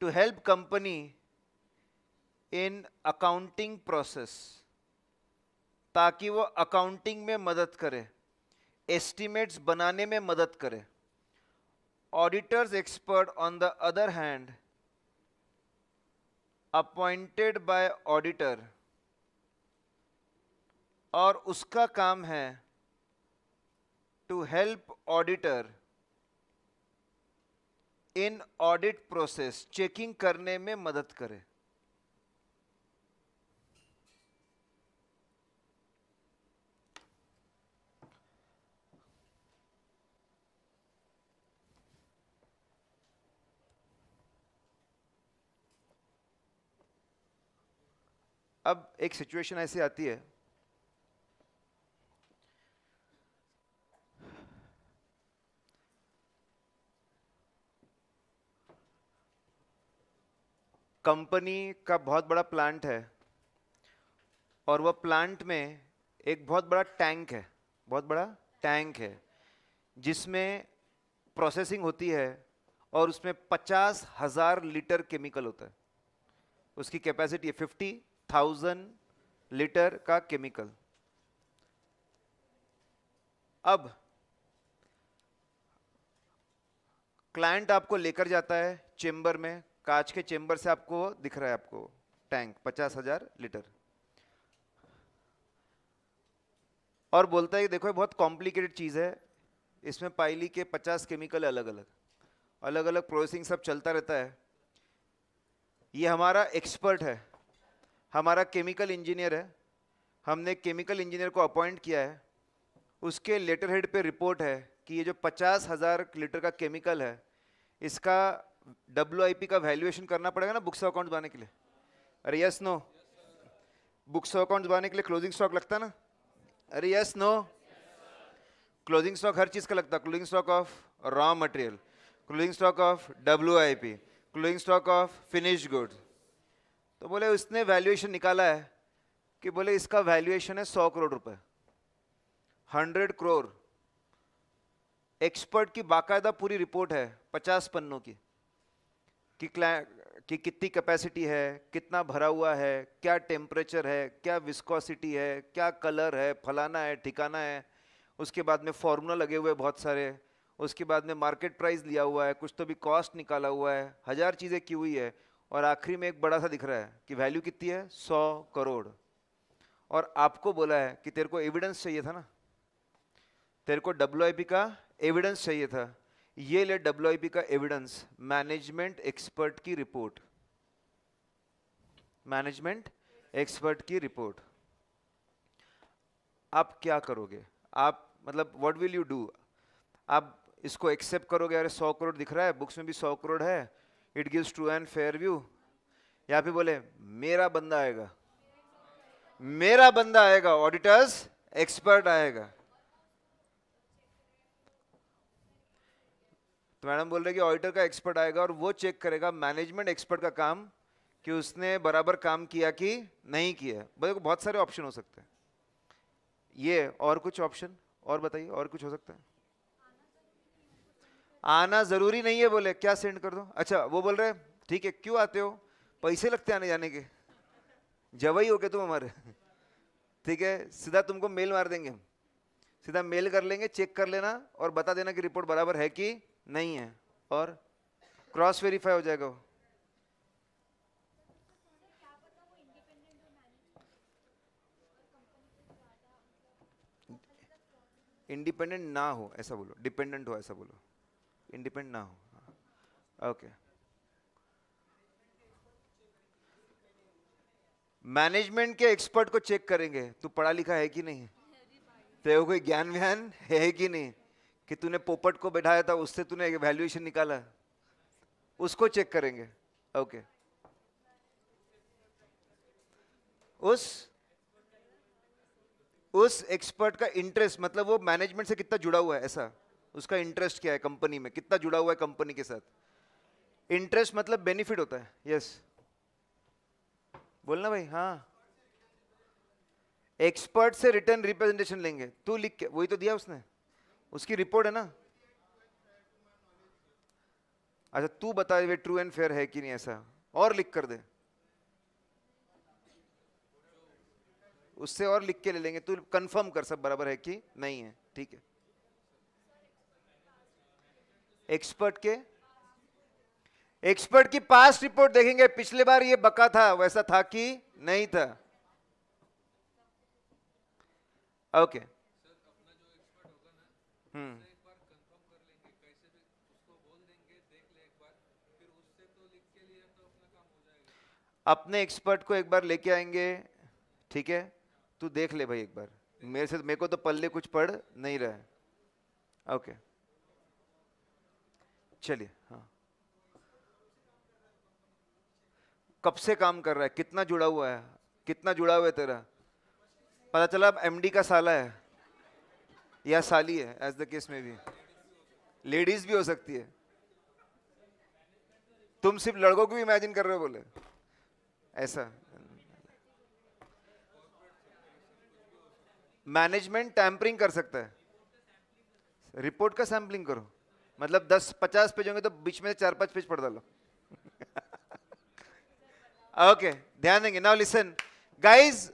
[SPEAKER 1] to help company in accounting process ताकि वो अकाउंटिंग में मदद करे एस्टिमेट्स बनाने में मदद करे auditor's expert on the other hand appointed by auditor और उसका काम है to help auditor in audit process checking karne mein madad kare अब एक सिचुएशन ऐसे आती है कंपनी का बहुत बड़ा प्लांट है और वह प्लांट में एक बहुत बड़ा टैंक है बहुत बड़ा टैंक है जिसमें प्रोसेसिंग होती है और उसमें पचास हज़ार लीटर केमिकल होता है उसकी कैपेसिटी है फिफ्टी थाउजेंड लीटर का केमिकल अब क्लाइंट आपको लेकर जाता है चेम्बर में कांच के चेंबर से आपको दिख रहा है आपको टैंक पचास हजार लीटर और बोलता है कि देखो बहुत कॉम्प्लिकेटेड चीज़ है इसमें पाइली के पचास केमिकल अलग अलग अलग अलग प्रोसेसिंग सब चलता रहता है ये हमारा एक्सपर्ट है हमारा केमिकल इंजीनियर है हमने केमिकल इंजीनियर को अपॉइंट किया है उसके लेटर हेड पे रिपोर्ट है कि ये जो पचास हज़ार लीटर का केमिकल है इसका डब्ल्यू का वैल्यूएशन करना पड़ेगा ना बुक्स अकाउंट बनाने के लिए अरे यस नो बुक्स अकाउंट बनाने के लिए क्लोजिंग स्टॉक लगता है ना अरे यस नो क्लोजिंग स्टॉक हर चीज़ का लगता है closing stock of raw material closing stock of W closing stock of finish good तो बोले उसने वैल्यूएशन निकाला है कि बोले इसका वैल्यूएशन है सौ करोड़ रुपए हंड्रेड करोड़ एक्सपर्ट की बाकायदा पूरी रिपोर्ट है पचास पन्नों की कि कि कितनी कैपेसिटी है कितना भरा हुआ है क्या टेम्परेचर है क्या विस्कोसिटी है क्या कलर है फलाना है ठिकाना है उसके बाद में फॉर्मूला लगे हुए बहुत सारे उसके बाद में मार्केट प्राइस लिया हुआ है कुछ तो भी कॉस्ट निकाला हुआ है हज़ार चीज़ें की हुई है और आखिरी में एक बड़ा सा दिख रहा है कि वैल्यू कितनी है सौ करोड़ और आपको बोला है कि तेरे को एविडेंस चाहिए था ना तेरे को डब्ल्यू का एविडेंस चाहिए था ये ले डब्ल्यू का एविडेंस मैनेजमेंट एक्सपर्ट की रिपोर्ट मैनेजमेंट एक्सपर्ट की रिपोर्ट आप क्या करोगे आप मतलब व्हाट विल यू डू आप इसको एक्सेप्ट करोगे अरे सौ करोड़ दिख रहा है बुक्स में भी सौ करोड़ है it gives true and fair view या फिर बोले मेरा बंदा आएगा मेरा बंदा आएगा ऑडिटर्स एक्सपर्ट आएगा तो मैडम बोल रहे कि ऑडिटर का एक्सपर्ट आएगा और वो चेक करेगा मैनेजमेंट एक्सपर्ट का काम कि उसने बराबर काम किया कि नहीं किया बोले मतलब बहुत सारे ऑप्शन हो सकते हैं ये और कुछ ऑप्शन और बताइए और कुछ हो सकता है आना जरूरी नहीं है बोले क्या सेंड कर दो अच्छा वो बोल रहे ठीक है क्यों आते हो पैसे लगते आने जाने के जवाई हो गए तुम हमारे ठीक है सीधा तुमको मेल मार देंगे सीधा मेल कर लेंगे चेक कर लेना और बता देना कि रिपोर्ट बराबर है कि नहीं है और क्रॉस वेरीफाई हो जाएगा वो इंडिपेंडेंट ना हो ऐसा बोलो डिपेंडेंट हो ऐसा बोलो इंडिपेंडेंट ना हो ओके हाँ। मैनेजमेंट के एक्सपर्ट को चेक करेंगे तू पढ़ा लिखा है कि नहीं तेरे कोई ज्ञान व्यान है कि नहीं कि तूने पोपट को बैठाया था उससे तूने वैल्यूएशन निकाला उसको चेक करेंगे ओके okay. उस उस एक्सपर्ट का इंटरेस्ट मतलब वो मैनेजमेंट से कितना जुड़ा हुआ है ऐसा उसका इंटरेस्ट क्या है कंपनी में कितना जुड़ा हुआ है कंपनी के साथ इंटरेस्ट मतलब बेनिफिट होता है यस yes. बोलना भाई हाँ एक्सपर्ट से रिटर्न रिप्रेजेंटेशन लेंगे तू लिख के वही तो दिया उसने उसकी रिपोर्ट है ना अच्छा तू बता वे ट्रू एंड फेयर है कि नहीं ऐसा और लिख कर दे उससे और लिख के ले लेंगे तू कंफर्म कर सब बराबर है कि नहीं है ठीक है एक्सपर्ट के एक्सपर्ट की पास रिपोर्ट देखेंगे पिछले बार ये बका था वैसा था कि नहीं था ओके okay. हम्म। तो तो अपने एक्सपर्ट को एक बार लेके आएंगे ठीक है तू देख ले भाई एक बार मेरे से मेरे को तो पल्ले कुछ पड़ नहीं रहे ओके चलिए हाँ कब से काम कर रहा है कितना जुड़ा हुआ है कितना जुड़ा हुआ है तेरा पता चला अब एमडी का साला है या साली है एज द केस में भी लेडीज भी हो सकती है तुम सिर्फ लड़कों को भी इमेजिन कर रहे हो बोले ऐसा मैनेजमेंट टैंपरिंग कर सकता है रिपोर्ट का सैम्पलिंग करो मतलब 10 50 पेज होंगे तो बीच में चार पांच पेज पढ़ डालो ओके okay, ध्यान देंगे नाउ लिसन गाइस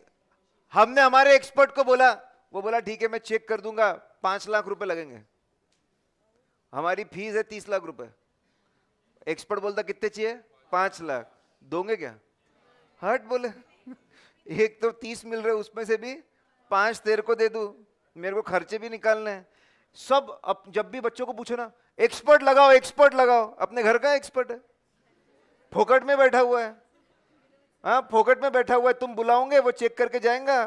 [SPEAKER 1] हमने हमारे एक्सपर्ट को बोला वो बोला ठीक है मैं चेक कर दूंगा पांच लाख रुपए लगेंगे हमारी फीस है तीस लाख रुपए एक्सपर्ट बोलता कितने चाहिए पांच लाख दोगे क्या हट बोले एक तो तीस मिल रहे उसमें से भी पांच तेरे को दे दू मेरे को खर्चे भी निकालने हैं सब अप, जब भी बच्चों को पूछो ना एक्सपर्ट लगाओ एक्सपर्ट लगाओ अपने घर का एक्सपर्ट है फोकट में बैठा हुआ है हाँ फोकट में बैठा हुआ है तुम बुलाओगे वो चेक करके जाएगा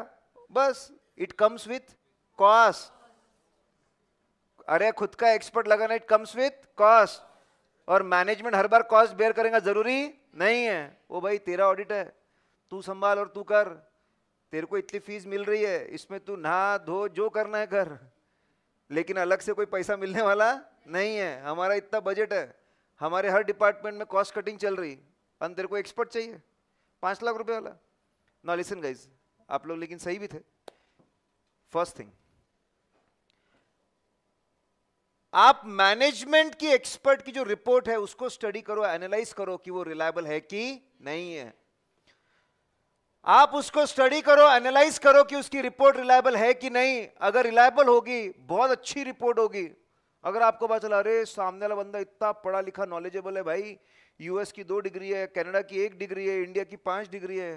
[SPEAKER 1] बस इट कम्स विथ कॉस्ट अरे खुद का एक्सपर्ट लगाना इट कम्स विथ कॉस्ट और मैनेजमेंट हर बार कॉस्ट बेयर करेगा जरूरी नहीं है वो भाई तेरा ऑडिट है तू संभाल और तू कर तेरे को इतनी फीस मिल रही है इसमें तू नहा धो जो करना है कर लेकिन अलग से कोई पैसा मिलने वाला नहीं है हमारा इतना बजट है हमारे हर डिपार्टमेंट में कॉस्ट कटिंग चल रही अंदर को एक्सपर्ट चाहिए पाँच लाख रुपए वाला ना गाइज आप लोग लेकिन सही भी थे फर्स्ट थिंग आप मैनेजमेंट की एक्सपर्ट की जो रिपोर्ट है उसको स्टडी करो एनालाइज करो कि वो रिलायबल है कि नहीं है आप उसको स्टडी करो एनालाइज करो कि उसकी रिपोर्ट रिलायबल है कि नहीं अगर रिलायबल होगी बहुत अच्छी रिपोर्ट होगी अगर आपको पता चला अरे सामने वाला बंदा इतना पढ़ा लिखा नॉलेजेबल है भाई यूएस की दो डिग्री है कनाडा की एक डिग्री है इंडिया की पांच डिग्री है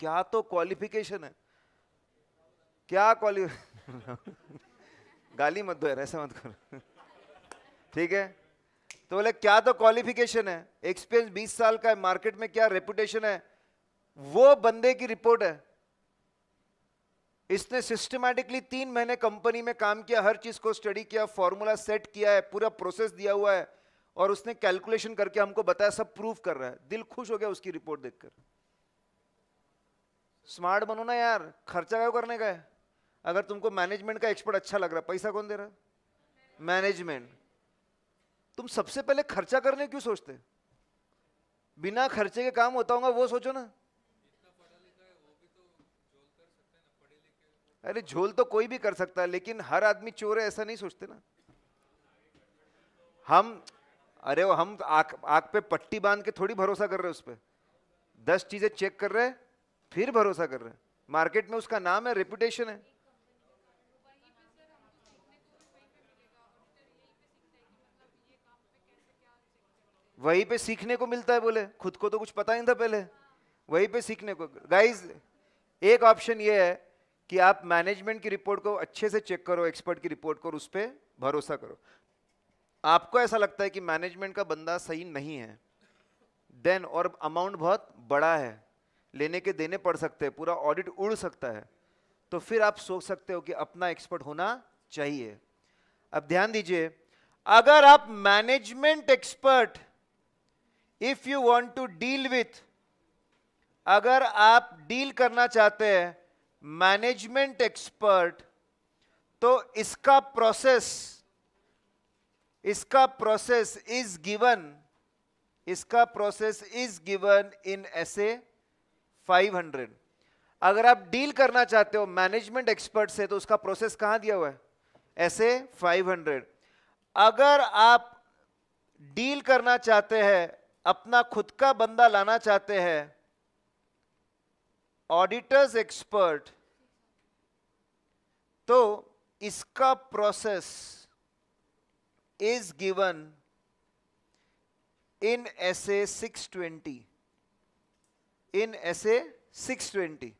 [SPEAKER 1] क्या तो क्वालिफिकेशन है क्या क्वालिफ गाली मत दो यार ऐसा मत करो ठीक है तो बोले क्या तो क्वालिफिकेशन है एक्सपीरियंस 20 साल का है मार्केट में क्या रेपुटेशन है वो बंदे की रिपोर्ट है इसने सिस्टमैटिकली तीन महीने कंपनी में काम किया हर चीज को स्टडी किया फॉर्मूला सेट किया है पूरा प्रोसेस दिया हुआ है और उसने कैलकुलेशन करके हमको बताया सब प्रूफ कर रहा है दिल खुश हो गया उसकी रिपोर्ट देखकर स्मार्ट बनो ना यार खर्चा क्यों करने का है अगर तुमको मैनेजमेंट का एक्सपर्ट अच्छा लग रहा है पैसा कौन दे रहा है मैनेजमेंट तुम सबसे पहले खर्चा करने क्यों सोचते बिना खर्चे के काम होता होगा वो सोचो ना अरे झोल तो कोई भी कर सकता है लेकिन हर आदमी चोर है ऐसा नहीं सोचते ना हम अरे वो हम आग आग पे पट्टी बांध के थोड़ी भरोसा कर रहे हैं उस पर दस चीज़ें चेक कर रहे हैं फिर भरोसा कर रहे हैं मार्केट में उसका नाम है रेपुटेशन है वहीं पे सीखने को मिलता है बोले खुद को तो कुछ पता नहीं था पहले वहीं पे सीखने को गाइज एक ऑप्शन ये है कि आप मैनेजमेंट की रिपोर्ट को अच्छे से चेक करो एक्सपर्ट की रिपोर्ट को और उस पर भरोसा करो आपको ऐसा लगता है कि मैनेजमेंट का बंदा सही नहीं है देन और अमाउंट बहुत बड़ा है लेने के देने पड़ सकते हैं पूरा ऑडिट उड़ सकता है तो फिर आप सोच सकते हो कि अपना एक्सपर्ट होना चाहिए अब ध्यान दीजिए अगर आप management expert if you want to deal with अगर आप डील करना चाहते हैं मैनेजमेंट एक्सपर्ट तो इसका प्रोसेस इसका प्रोसेस इज गिवन इसका process is given in S A 500 अगर आप डील करना चाहते हो मैनेजमेंट एक्सपर्ट से तो उसका प्रोसेस कहां दिया हुआ है एस ए 500 अगर आप डील करना चाहते हैं अपना खुद का बंदा लाना चाहते हैं ऑडिटर्स एक्सपर्ट तो इसका process is given in S A six twenty in S A six twenty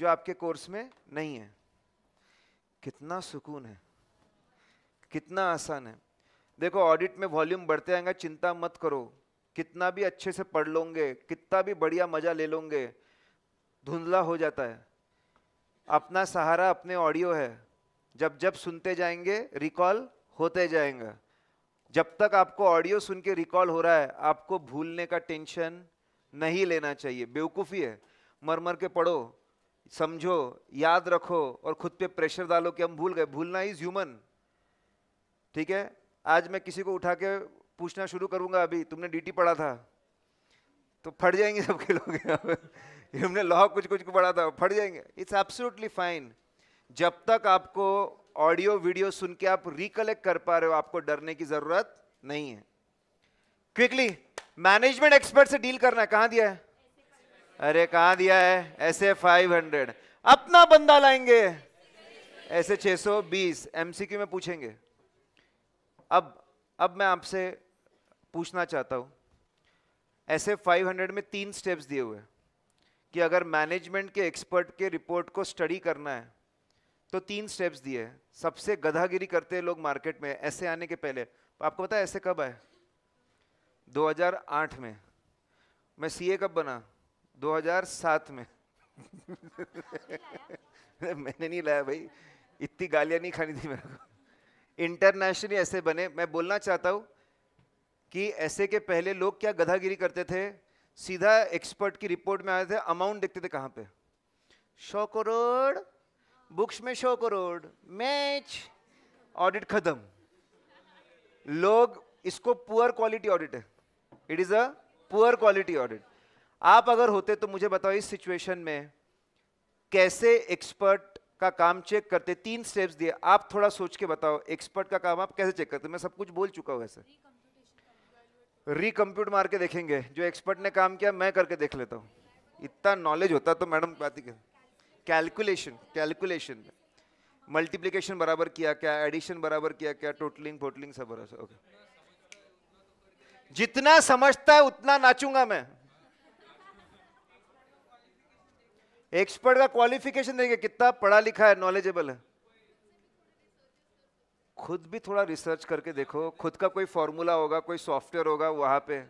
[SPEAKER 1] जो आपके कोर्स में नहीं है कितना सुकून है कितना आसान है देखो ऑडिट में वॉल्यूम बढ़ते आएंगे चिंता मत करो कितना भी अच्छे से पढ़ लोगे कितना भी बढ़िया मज़ा ले लोगे धुंधला हो जाता है अपना सहारा अपने ऑडियो है जब जब सुनते जाएंगे रिकॉल होते जाएंगे जब तक आपको ऑडियो सुन के रिकॉल हो रहा है आपको भूलने का टेंशन नहीं लेना चाहिए बेवकूफ़ी है मर मर के पढ़ो समझो याद रखो और खुद पे प्रेशर डालो कि हम भूल गए भूलना इज़ ह्यूमन ठीक है आज मैं किसी को उठा के पूछना शुरू करूंगा अभी तुमने डीटी पढ़ा था तो फट जाएंगे सबके लोग हमने लॉ कुछ कुछ पढ़ा था फट जाएंगे इट्स एब्सोल्युटली फाइन जब तक आपको ऑडियो वीडियो सुन के आप रिकलेक्ट कर पा रहे हो आपको डरने की जरूरत नहीं है क्विकली मैनेजमेंट एक्सपर्ट से डील करना है कहां दिया है अरे कहा दिया है ऐसे 500 अपना बंदा लाएंगे ऐसे 620 एमसीक्यू में पूछेंगे अब अब मैं आपसे पूछना चाहता हूँ ऐसे 500 में तीन स्टेप्स दिए हुए कि अगर मैनेजमेंट के एक्सपर्ट के रिपोर्ट को स्टडी करना है तो तीन स्टेप्स दिए हैं सबसे गधागिरी करते हैं लोग मार्केट में ऐसे आने के पहले आपको पता है ऐसे कब आए 2008 में मैं सीए कब बना 2007 में मैंने नहीं लाया भाई इतनी गालियाँ नहीं खानी थी मेरे को इंटरनेशनली ऐसे बने मैं बोलना चाहता हूँ कि ऐसे के पहले लोग क्या गधागिरी करते थे सीधा एक्सपर्ट की रिपोर्ट में आए थे अमाउंट देखते थे कहाँ पे सौ करोड़ बुक्स में सौ करोड़ मैच ऑडिट खत्म लोग इसको पुअर क्वालिटी ऑडिट है it is a poor quality audit आप अगर होते तो मुझे बताओ इस सिचुएशन में कैसे एक्सपर्ट का काम चेक करते तीन स्टेप्स दिए आप थोड़ा सोच के बताओ एक्सपर्ट का काम आप कैसे चेक करते मैं सब कुछ बोल चुका हूँ ऐसे रिकम्प्यूट मार के देखेंगे जो एक्सपर्ट ने काम किया मैं करके देख लेता हूँ इतना नॉलेज होता तो मैडम बात ही कैलकुलेशन कैलकुलेशन मल्टीप्लीकेशन बराबर किया क्या एडिशन बराबर किया क्या टोटलिंग फोटलिंग सब बराबर ओके जितना समझता है उतना नाचूंगा मैं एक्सपर्ट का क्वालिफिकेशन देंगे कितना पढ़ा लिखा है नॉलेजेबल है खुद भी थोड़ा रिसर्च करके देखो खुद का कोई फॉर्मूला होगा कोई सॉफ्टवेयर होगा वहां पे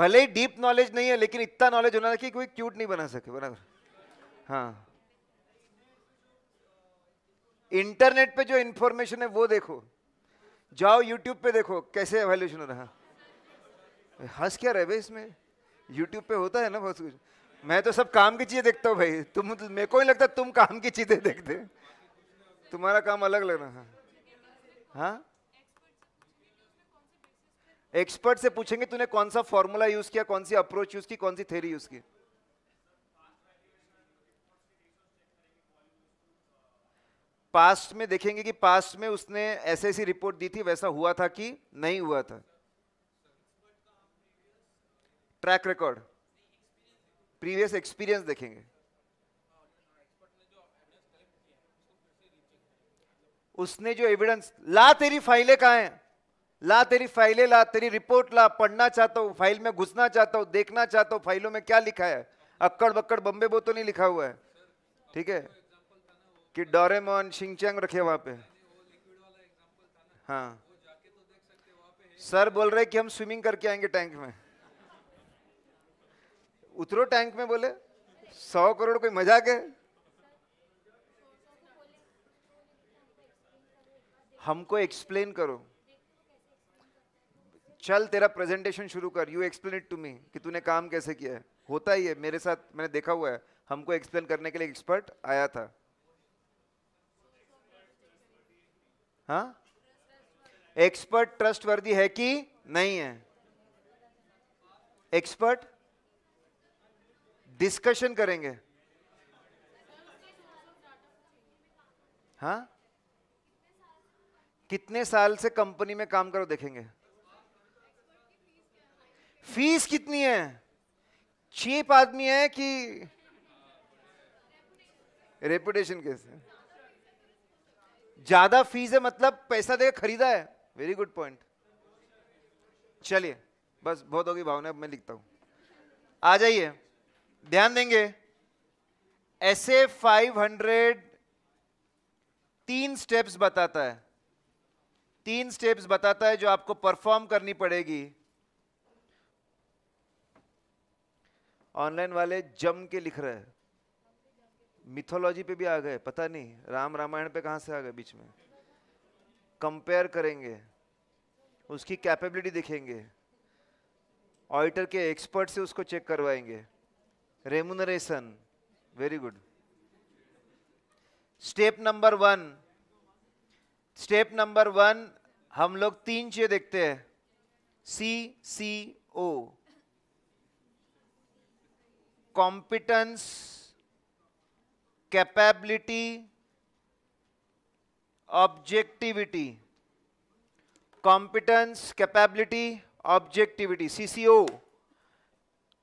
[SPEAKER 1] भले ही डीप नॉलेज नहीं है लेकिन इतना नॉलेज होना कि कोई क्यूट नहीं बना सके बराबर हाँ इंटरनेट पे जो इंफॉर्मेशन है वो देखो जाओ यूट्यूब पे देखो कैसे एवेल्यूशन रहा हंस क्या रहे भाई इसमें यूट्यूब पे होता है ना बहुत कुछ मैं तो सब काम की चीज़ें देखता हूँ भाई तुम मेरे को ही लगता तुम काम की चीज़ें देखते तुम्हारा काम अलग लग रहा है हाँ एक्सपर्ट से पूछेंगे तूने कौन सा फॉर्मूला यूज़ किया कौन सी अप्रोच यूज़ की कौन सी थेरी यूज़ की पास्ट में देखेंगे कि पास्ट में उसने ऐसे ऐसी रिपोर्ट दी थी वैसा हुआ था कि नहीं हुआ था ट्रैक रिकॉर्ड प्रीवियस एक्सपीरियंस देखेंगे उसने जो एविडेंस ला तेरी फाइलें कहा है ला तेरी फाइलें ला तेरी रिपोर्ट ला पढ़ना चाहता हूं फाइल में घुसना चाहता हूं देखना चाहता हूं फाइलों में क्या लिखा है अक्कड़ बक्कड़ बम्बे बो तो नहीं लिखा हुआ है ठीक है कि डोरेमोन शिंगचैंग रखे वहां पे हाँ सर बोल रहे कि हम स्विमिंग करके आएंगे टैंक में उतरो टैंक में बोले सौ करोड़ कोई मजाक है हमको एक्सप्लेन करो चल तेरा प्रेजेंटेशन शुरू कर you explain it to me कि तूने काम कैसे किया है होता ही है मेरे साथ मैंने देखा हुआ है हमको एक्सप्लेन करने के लिए एक्सपर्ट आया था हा एक्सपर्ट ट्रस्ट वर्दी है कि नहीं है एक्सपर्ट डिस्कशन करेंगे हा कितने साल से कंपनी में काम करो देखेंगे फीस कितनी है चीप आदमी है कि रेपुटेशन कैसे ज्यादा फीस है मतलब पैसा देकर खरीदा है वेरी गुड पॉइंट चलिए बस बहुत होगी भावना मैं लिखता हूं आ जाइए ध्यान देंगे ऐसे 500 तीन स्टेप्स बताता है तीन स्टेप्स बताता है जो आपको परफॉर्म करनी पड़ेगी ऑनलाइन वाले जम के लिख रहे हैं मिथोलॉजी पे भी आ गए पता नहीं राम रामायण पे कहाँ से आ गए बीच में कंपेयर करेंगे उसकी कैपेबिलिटी देखेंगे ऑडिटर के एक्सपर्ट से उसको चेक करवाएंगे remuneration very good step number one step number one हम लोग तीन चीजें देखते हैं C C O competence capability objectivity competence capability objectivity CCO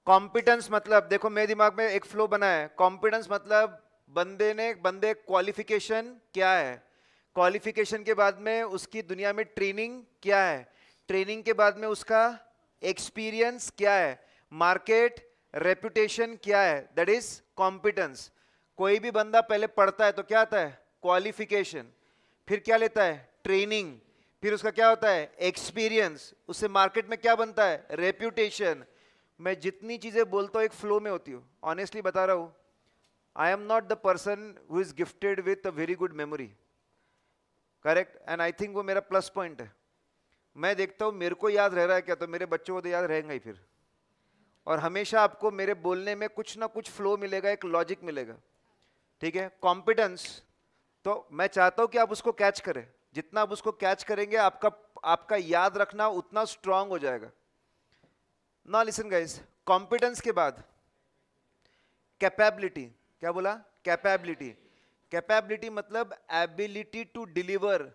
[SPEAKER 1] competence मतलब देखो मेरे दिमाग में एक फ्लो बना है कॉम्पिटेंस मतलब बंदे ने बंदे क्वालिफिकेशन क्या है क्वालिफिकेशन के बाद में उसकी दुनिया में ट्रेनिंग क्या है ट्रेनिंग के बाद में उसका एक्सपीरियंस क्या है मार्केट रेपुटेशन क्या है दैट इज कॉम्पिटेंस कोई भी बंदा पहले पढ़ता है तो क्या आता है क्वालिफिकेशन फिर क्या लेता है ट्रेनिंग फिर उसका क्या होता है एक्सपीरियंस उससे मार्केट में क्या बनता है रेप्यूटेशन मैं जितनी चीज़ें बोलता हूँ एक फ्लो में होती हूँ ऑनेस्टली बता रहा हूँ I am not the person who is gifted with a very good memory correct and I think वो मेरा प्लस पॉइंट है मैं देखता हूँ मेरे को याद रह रहा है क्या तो मेरे बच्चों को तो याद रहेंगे ही फिर और हमेशा आपको मेरे बोलने में कुछ ना कुछ फ्लो मिलेगा एक लॉजिक मिलेगा ठीक है कॉम्पिटेंस तो मैं चाहता हूं कि आप उसको कैच करें जितना आप उसको कैच करेंगे आपका आपका याद रखना उतना स्ट्रांग हो जाएगा ना लिसन गाइस कॉम्पिटेंस के बाद कैपेबिलिटी क्या बोला कैपेबिलिटी कैपेबिलिटी मतलब एबिलिटी टू डिलीवर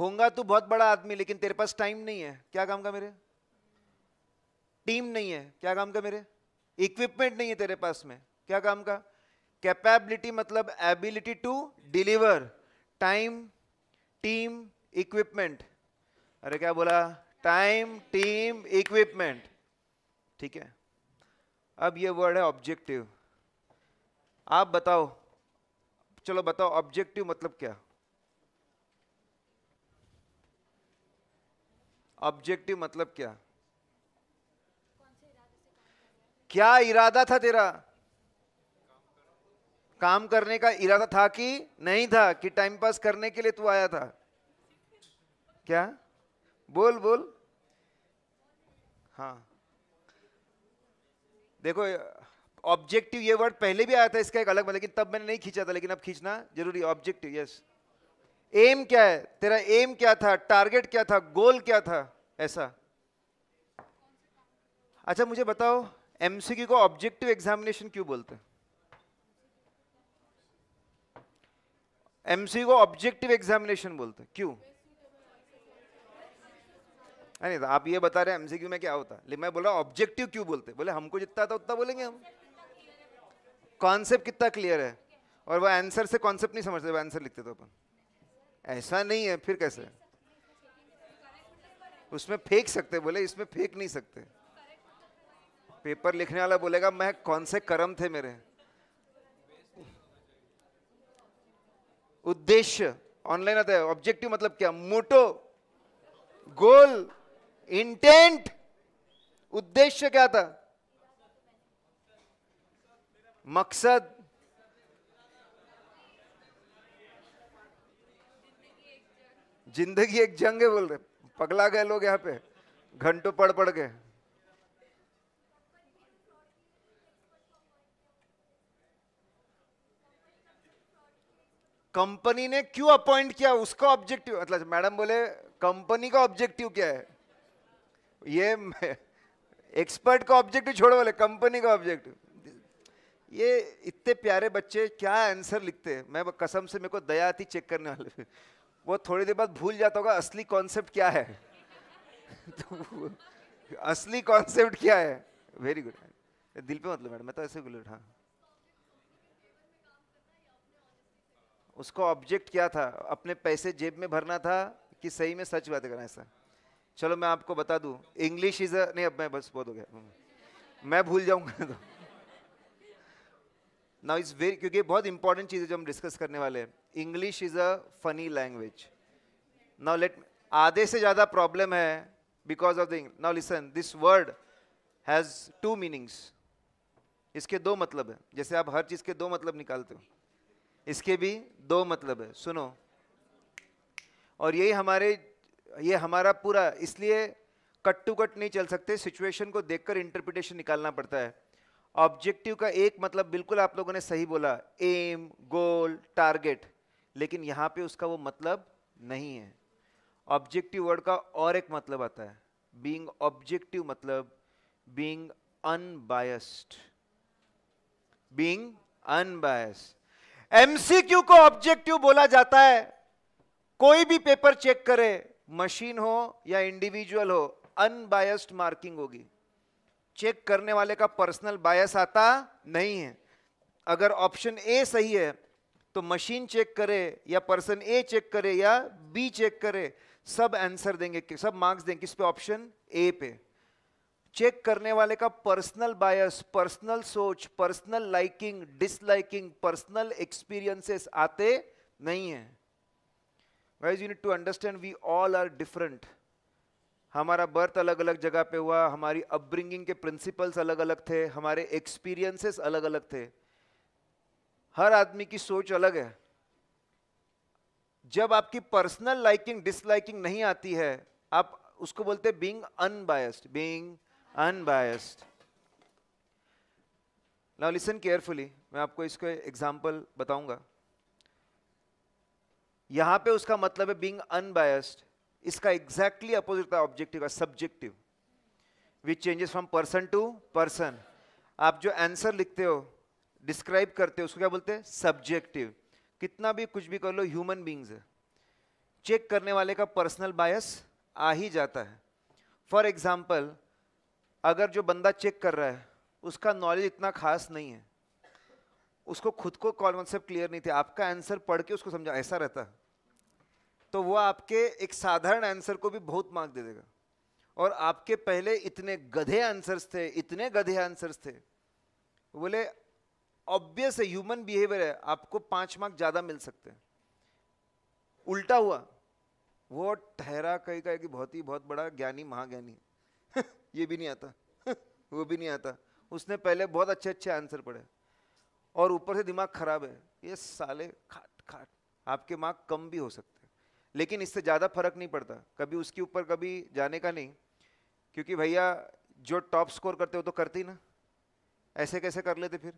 [SPEAKER 1] होगा तो बहुत बड़ा आदमी लेकिन तेरे पास टाइम नहीं है क्या काम का मेरे टीम नहीं है क्या काम का मेरे इक्विपमेंट नहीं है तेरे पास में क्या काम का कैपेबिलिटी मतलब ability to deliver time team equipment अरे क्या बोला टाइम टीम इक्विपमेंट ठीक है अब ये वर्ड है ऑब्जेक्टिव आप बताओ चलो बताओ ऑब्जेक्टिव मतलब क्या ऑब्जेक्टिव मतलब क्या क्या इरादा था तेरा काम करने का इरादा था कि नहीं था कि टाइम पास करने के लिए तू आया था क्या बोल बोल हाँ देखो ऑब्जेक्टिव ये वर्ड पहले भी आया था इसका एक अलग मतलब लेकिन तब मैंने नहीं खींचा था लेकिन अब खींचना जरूरी ऑब्जेक्टिव यस एम क्या है तेरा एम क्या था टारगेट क्या था गोल क्या था ऐसा अच्छा मुझे बताओ एमसीक्यू को ऑब्जेक्टिव एग्जामिनेशन क्यों बोलते हैं एमसी को ऑब्जेक्टिव एग्जामिनेशन बोलते हैं क्यों नहीं तो आप ये बता रहे हैं एमसीक्यू में क्या होता है मैं बोल रहा हूँ ऑब्जेक्टिव क्यों बोलते बोले हमको जितना आता उतना बोलेंगे हम कॉन्सेप्ट कितना क्लियर है और वो आंसर से कॉन्सेप्ट नहीं समझते वो आंसर लिखते तो अपन ऐसा नहीं है फिर कैसे उसमें फेंक सकते बोले इसमें फेंक नहीं सकते पेपर लिखने वाला बोलेगा मैं कौन से कर्म थे मेरे उद्देश्य ऑनलाइन आता है ऑब्जेक्टिव मतलब क्या मोटो गोल इंटेंट उद्देश्य क्या था मकसद जिंदगी एक जंग है बोल रहे पगला गए लोग यहां पे घंटों पढ़ पढ़ गए कंपनी ने क्यों अपॉइंट किया उसका ऑब्जेक्टिव मतलब मैडम बोले कंपनी का ऑब्जेक्टिव क्या है ये एक्सपर्ट का ऑब्जेक्टिव छोड़ो बोले कंपनी का ऑब्जेक्टिव ये इतने प्यारे बच्चे क्या आंसर लिखते हैं मैं कसम से मेरे को दया आती चेक करने वाले वो थोड़ी देर बाद भूल जाता होगा असली कॉन्सेप्ट क्या है तो असली कॉन्सेप्ट क्या है वेरी गुड दिल पे मतलब मैडम मैं तो ऐसे गुड हाँ उसको ऑब्जेक्ट क्या था अपने पैसे जेब में भरना था कि सही में सच बात करना ऐसा चलो मैं आपको बता दूं इंग्लिश इज अ नहीं अब मैं बस बहुत हो गया मैं भूल जाऊंगा तो नाउ इज वेरी क्योंकि बहुत इंपॉर्टेंट चीज़ है जो हम डिस्कस करने वाले हैं English is a funny language now let आधे से ज़्यादा प्रॉब्लम है because of the now listen this word has two meanings इसके दो मतलब है जैसे आप हर चीज़ के दो मतलब निकालते हो इसके भी दो मतलब है सुनो और यही हमारे ये हमारा पूरा इसलिए कट टू कट नहीं चल सकते सिचुएशन को देखकर इंटरप्रिटेशन निकालना पड़ता है ऑब्जेक्टिव का एक मतलब बिल्कुल आप लोगों ने सही बोला एम गोल टारगेट लेकिन यहाँ पे उसका वो मतलब नहीं है ऑब्जेक्टिव वर्ड का और एक मतलब आता है बीइंग ऑब्जेक्टिव मतलब being unbiased being unbiased MCQ को ऑब्जेक्टिव बोला जाता है कोई भी पेपर चेक करे मशीन हो या इंडिविजुअल हो अनबायस्ड मार्किंग होगी चेक करने वाले का पर्सनल बायस आता नहीं है अगर ऑप्शन ए सही है तो मशीन चेक करे या पर्सन ए चेक करे या बी चेक करे सब आंसर देंगे सब मार्क्स देंगे किस पे ऑप्शन ए पे चेक करने वाले का पर्सनल बायस पर्सनल सोच personal liking disliking personal experiences आते नहीं है wise you need to understand we all are different हमारा बर्थ अलग अलग जगह पे हुआ हमारी अपब्रिंगिंग के प्रिंसिपल्स अलग अलग थे हमारे एक्सपीरियंसेस अलग अलग थे हर आदमी की सोच अलग है जब आपकी पर्सनल लाइकिंग डिसलाइकिंग नहीं आती है आप उसको बोलते being unbiased being unbiased now listen carefully मैं आपको इसको एग्जाम्पल बताऊंगा यहां पे उसका मतलब है बींग अनबायस्ड इसका एग्जैक्टली अपोजिट था ऑब्जेक्टिव का subjective which changes from person to person आप जो आंसर लिखते हो डिस्क्राइब करते हो उसको क्या बोलते हैं सब्जेक्टिव कितना भी कुछ भी कर लो ह्यूमन बींग्स है चेक करने वाले का पर्सनल बायस आ ही जाता है फॉर एग्जाम्पल अगर जो बंदा चेक कर रहा है उसका नॉलेज इतना खास नहीं है उसको खुद को कॉन्सेप्ट क्लियर नहीं थे आपका आंसर पढ़ के उसको समझा ऐसा रहता तो वो आपके एक साधारण आंसर को भी बहुत मार्क दे देगा और आपके पहले इतने गधे आंसर्स थे इतने गधे आंसर्स थे बोले ऑब्वियस है ह्यूमन बिहेवियर है आपको पाँच मार्क ज़्यादा मिल सकते हैं उल्टा हुआ वो ठहरा कहीं कहे कि बहुत ही बहुत बड़ा ज्ञानी महाज्ञानी है ये भी नहीं आता वो भी नहीं आता उसने पहले बहुत अच्छे अच्छे आंसर पढ़े और ऊपर से दिमाग खराब है ये साले खाट खाट आपके मार्क कम भी हो सकते हैं लेकिन इससे ज़्यादा फर्क नहीं पड़ता कभी उसके ऊपर कभी जाने का नहीं क्योंकि भैया जो टॉप स्कोर करते हो तो करते ही ना ऐसे कैसे कर लेते फिर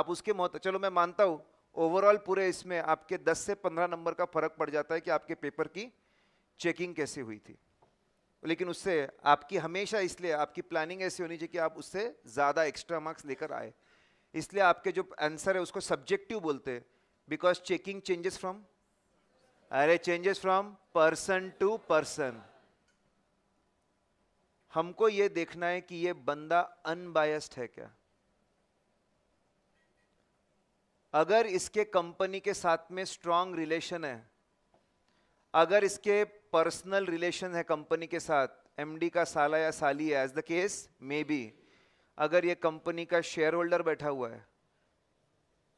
[SPEAKER 1] आप उसके मौत चलो मैं मानता हूँ ओवरऑल पूरे इसमें आपके 10 से 15 नंबर का फर्क पड़ जाता है कि आपके पेपर की चेकिंग कैसे हुई थी लेकिन उससे आपकी हमेशा इसलिए आपकी प्लानिंग ऐसी होनी चाहिए कि आप उससे ज़्यादा एक्स्ट्रा मार्क्स लेकर आए इसलिए आपके जो आंसर है उसको सब्जेक्टिव बोलते हैं बिकॉज चेकिंग चेंजेस फ्रॉम अरे changes from person to person हमको ये देखना है कि ये बंदा अनबायस्ड है क्या अगर इसके कंपनी के साथ में स्ट्रांग रिलेशन है अगर इसके पर्सनल रिलेशन है कंपनी के साथ एमडी का साला या साली है as the case may be अगर ये कंपनी का शेयर होल्डर बैठा हुआ है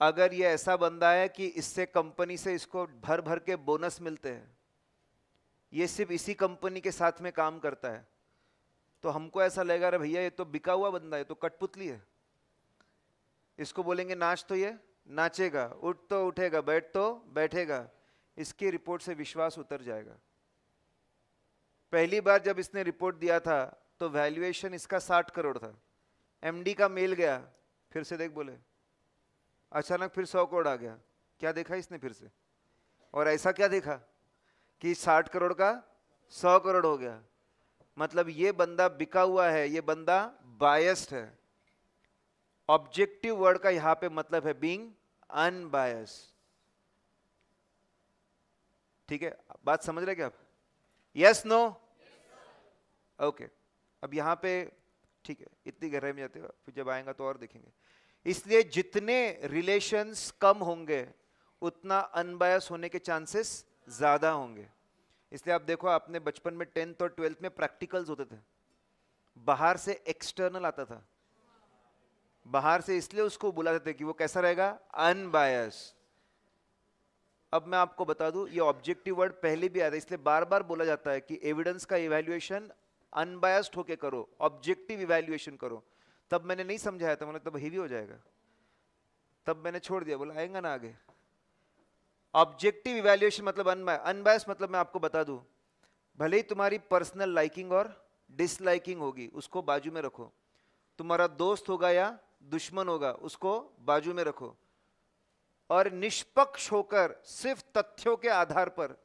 [SPEAKER 1] अगर ये ऐसा बंदा है कि इससे कंपनी से इसको भर भर के बोनस मिलते हैं ये सिर्फ इसी कंपनी के साथ में काम करता है तो हमको ऐसा लगेगा अरे भैया ये तो बिका हुआ बंदा है तो कटपुतली है इसको बोलेंगे नाच तो ये नाचेगा उठ तो उठेगा बैठ तो बैठेगा इसकी रिपोर्ट से विश्वास उतर जाएगा पहली बार जब इसने रिपोर्ट दिया था तो वैल्यूएशन इसका साठ करोड़ था एमडी का मेल गया फिर से देख बोले अचानक फिर सौ करोड़ आ गया क्या देखा इसने फिर से और ऐसा क्या देखा कि साठ करोड़ का सौ करोड़ हो गया मतलब ये बंदा बिका हुआ है ये बंदा बायस्ड है ऑब्जेक्टिव वर्ड का यहां पे मतलब है बीइंग अनबायस ठीक है बात समझ रहे क्या आप यस नो ओके अब यहाँ पे ठीक है इतनी गहराई में जाते फिर जब आएगा तो और देखेंगे इसलिए जितने रिलेशंस कम होंगे उतना अनबायस होने के चांसेस ज़्यादा होंगे इसलिए आप देखो आपने बचपन में टेंथ और ट्वेल्थ में प्रैक्टिकल्स होते थे बाहर से एक्सटर्नल आता था बाहर से इसलिए उसको बुलाते थे कि वो कैसा रहेगा अनबायस अब मैं आपको बता दूं ये ऑब्जेक्टिव वर्ड पहले भी आया था इसलिए बार बार बोला जाता है कि एविडेंस का इवेल्युएशन अनबायस्ड होके करो ऑब्जेक्टिव इवेल्युएशन करो तब मैंने नहीं समझाया था मतलब तब हेवी हो जाएगा तब मैंने छोड़ दिया बोला आएगा ना आगे ऑब्जेक्टिव इवेल्युएशन मतलब अनबाय अनबायस मतलब मैं आपको बता दू भले ही तुम्हारी पर्सनल लाइकिंग और डिसलाइकिंग होगी उसको बाजू में रखो तुम्हारा दोस्त होगा या दुश्मन होगा उसको बाजू में रखो और निष्पक्ष होकर सिर्फ तथ्यों के आधार पर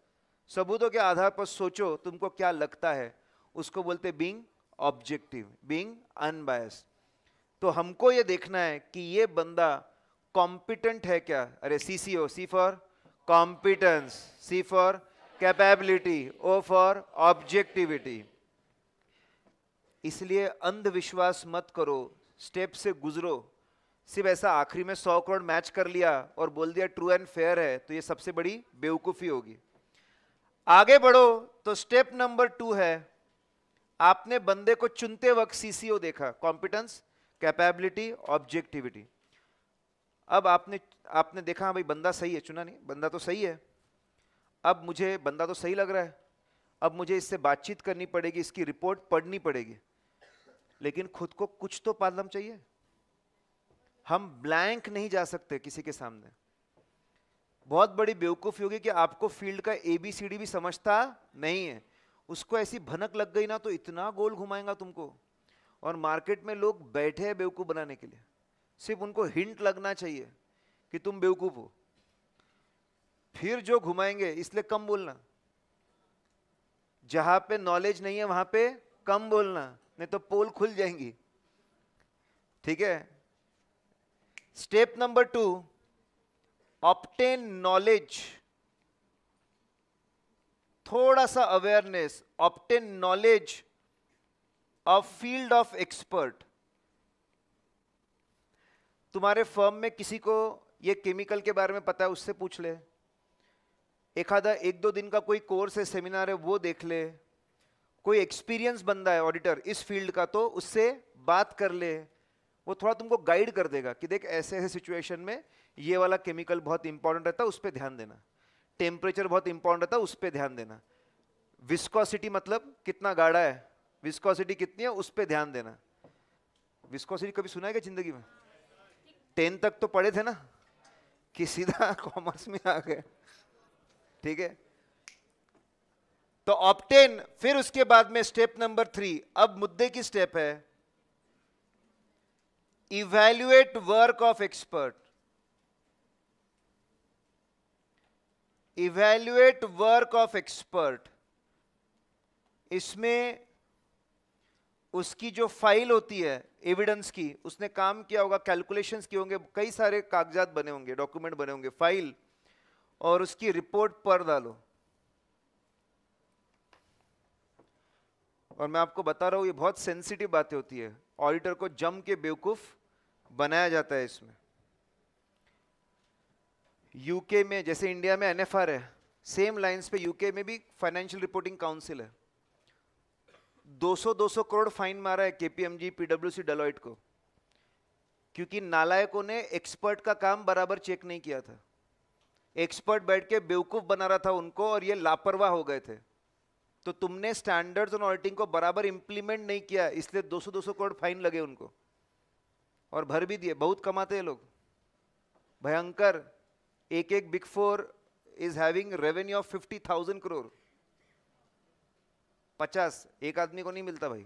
[SPEAKER 1] सबूतों के आधार पर सोचो तुमको क्या लगता है उसको बोलते बींग ऑब्जेक्टिव बींग अनबायस तो हमको ये देखना है कि ये बंदा कॉम्पिटेंट है क्या अरे C C O C for competence C for capability O for objectivity इसलिए अंधविश्वास मत करो स्टेप से गुजरो सिर्फ ऐसा आखिरी में सौ करोड़ मैच कर लिया और बोल दिया ट्रू एंड फेयर है तो ये सबसे बड़ी बेवकूफ़ी होगी आगे बढ़ो तो स्टेप नंबर टू है आपने बंदे को चुनते वक्त सीसीओ देखा कॉम्पिटेंस कैपेबिलिटी ऑब्जेक्टिविटी अब आपने आपने देखा हाँ भाई बंदा सही है चुना नहीं बंदा तो सही है अब मुझे बंदा तो सही लग रहा है अब मुझे इससे बातचीत करनी पड़ेगी इसकी रिपोर्ट पढ़नी पड़ेगी लेकिन खुद को कुछ तो पालना चाहिए हम ब्लैंक नहीं जा सकते किसी के सामने बहुत बड़ी बेवकूफ़ी होगी कि आपको फील्ड का ए बी सी डी भी समझता नहीं है उसको ऐसी भनक लग गई ना तो इतना गोल घुमाएगा तुमको और मार्केट में लोग बैठे हैं बेवकूफ़ बनाने के लिए सिर्फ उनको हिंट लगना चाहिए कि तुम बेवकूफ़ हो फिर जो घुमाएंगे इसलिए कम बोलना जहां पे नॉलेज नहीं है वहां पे कम बोलना नहीं तो पोल खुल जाएंगी ठीक है step number two obtain knowledge थोड़ा सा awareness obtain knowledge of field of expert तुम्हारे फर्म में किसी को ये केमिकल के बारे में पता है उससे पूछ ले एक आधा एक दो दिन का कोई कोर्स है सेमिनार है वो देख ले कोई एक्सपीरियंस बंदा है ऑडिटर इस फील्ड का तो उससे बात कर ले वो थोड़ा तुमको गाइड कर देगा कि देख ऐसे ऐसे सिचुएशन में ये वाला केमिकल बहुत इंपॉर्टेंट रहता है उस पर ध्यान देना टेम्परेचर बहुत इंपॉर्टेंट रहता है उस पर ध्यान देना विस्कोसिटी मतलब कितना गाढ़ा है विस्कोसिटी कितनी है उस पर ध्यान देना विस्कोसिटी कभी सुना है क्या जिंदगी में टेन तक तो पढ़े थे ना कि सीधा कॉमर्स में आ गए ठीक है तो ऑप्टेन फिर उसके बाद में स्टेप नंबर थ्री अब मुद्दे की स्टेप है evaluate work of expert evaluate work of expert इसमें उसकी जो फाइल होती है एविडेंस की उसने काम किया होगा कैलकुलेशंस किए होंगे कई सारे कागजात बने होंगे डॉक्यूमेंट बने होंगे फाइल और उसकी रिपोर्ट पर डालो और मैं आपको बता रहा हूं ये बहुत सेंसिटिव बातें होती है ऑडिटर को जम के बेवकूफ़ बनाया जाता है इसमें यूके में जैसे इंडिया में एनएफआर है सेम लाइंस पे यूके में भी फाइनेंशियल रिपोर्टिंग काउंसिल है 200-200 करोड़ फाइन मारा है केपीएमजी पीडब्ल्यूसी डेलॉइट को क्योंकि नालायकों ने एक्सपर्ट का काम बराबर चेक नहीं किया था एक्सपर्ट बैठ के बेवकूफ बना रहा था उनको और ये लापरवाह हो गए थे तो तुमने स्टैंडर्ड्स और ऑडिटिंग को बराबर इंप्लीमेंट नहीं किया इसलिए 200-200 करोड़ फाइन लगे उनको और भर भी दिए बहुत कमाते हैं लोग भयंकर एक एक big four is having revenue of fifty thousand crore पचास एक आदमी को नहीं मिलता भाई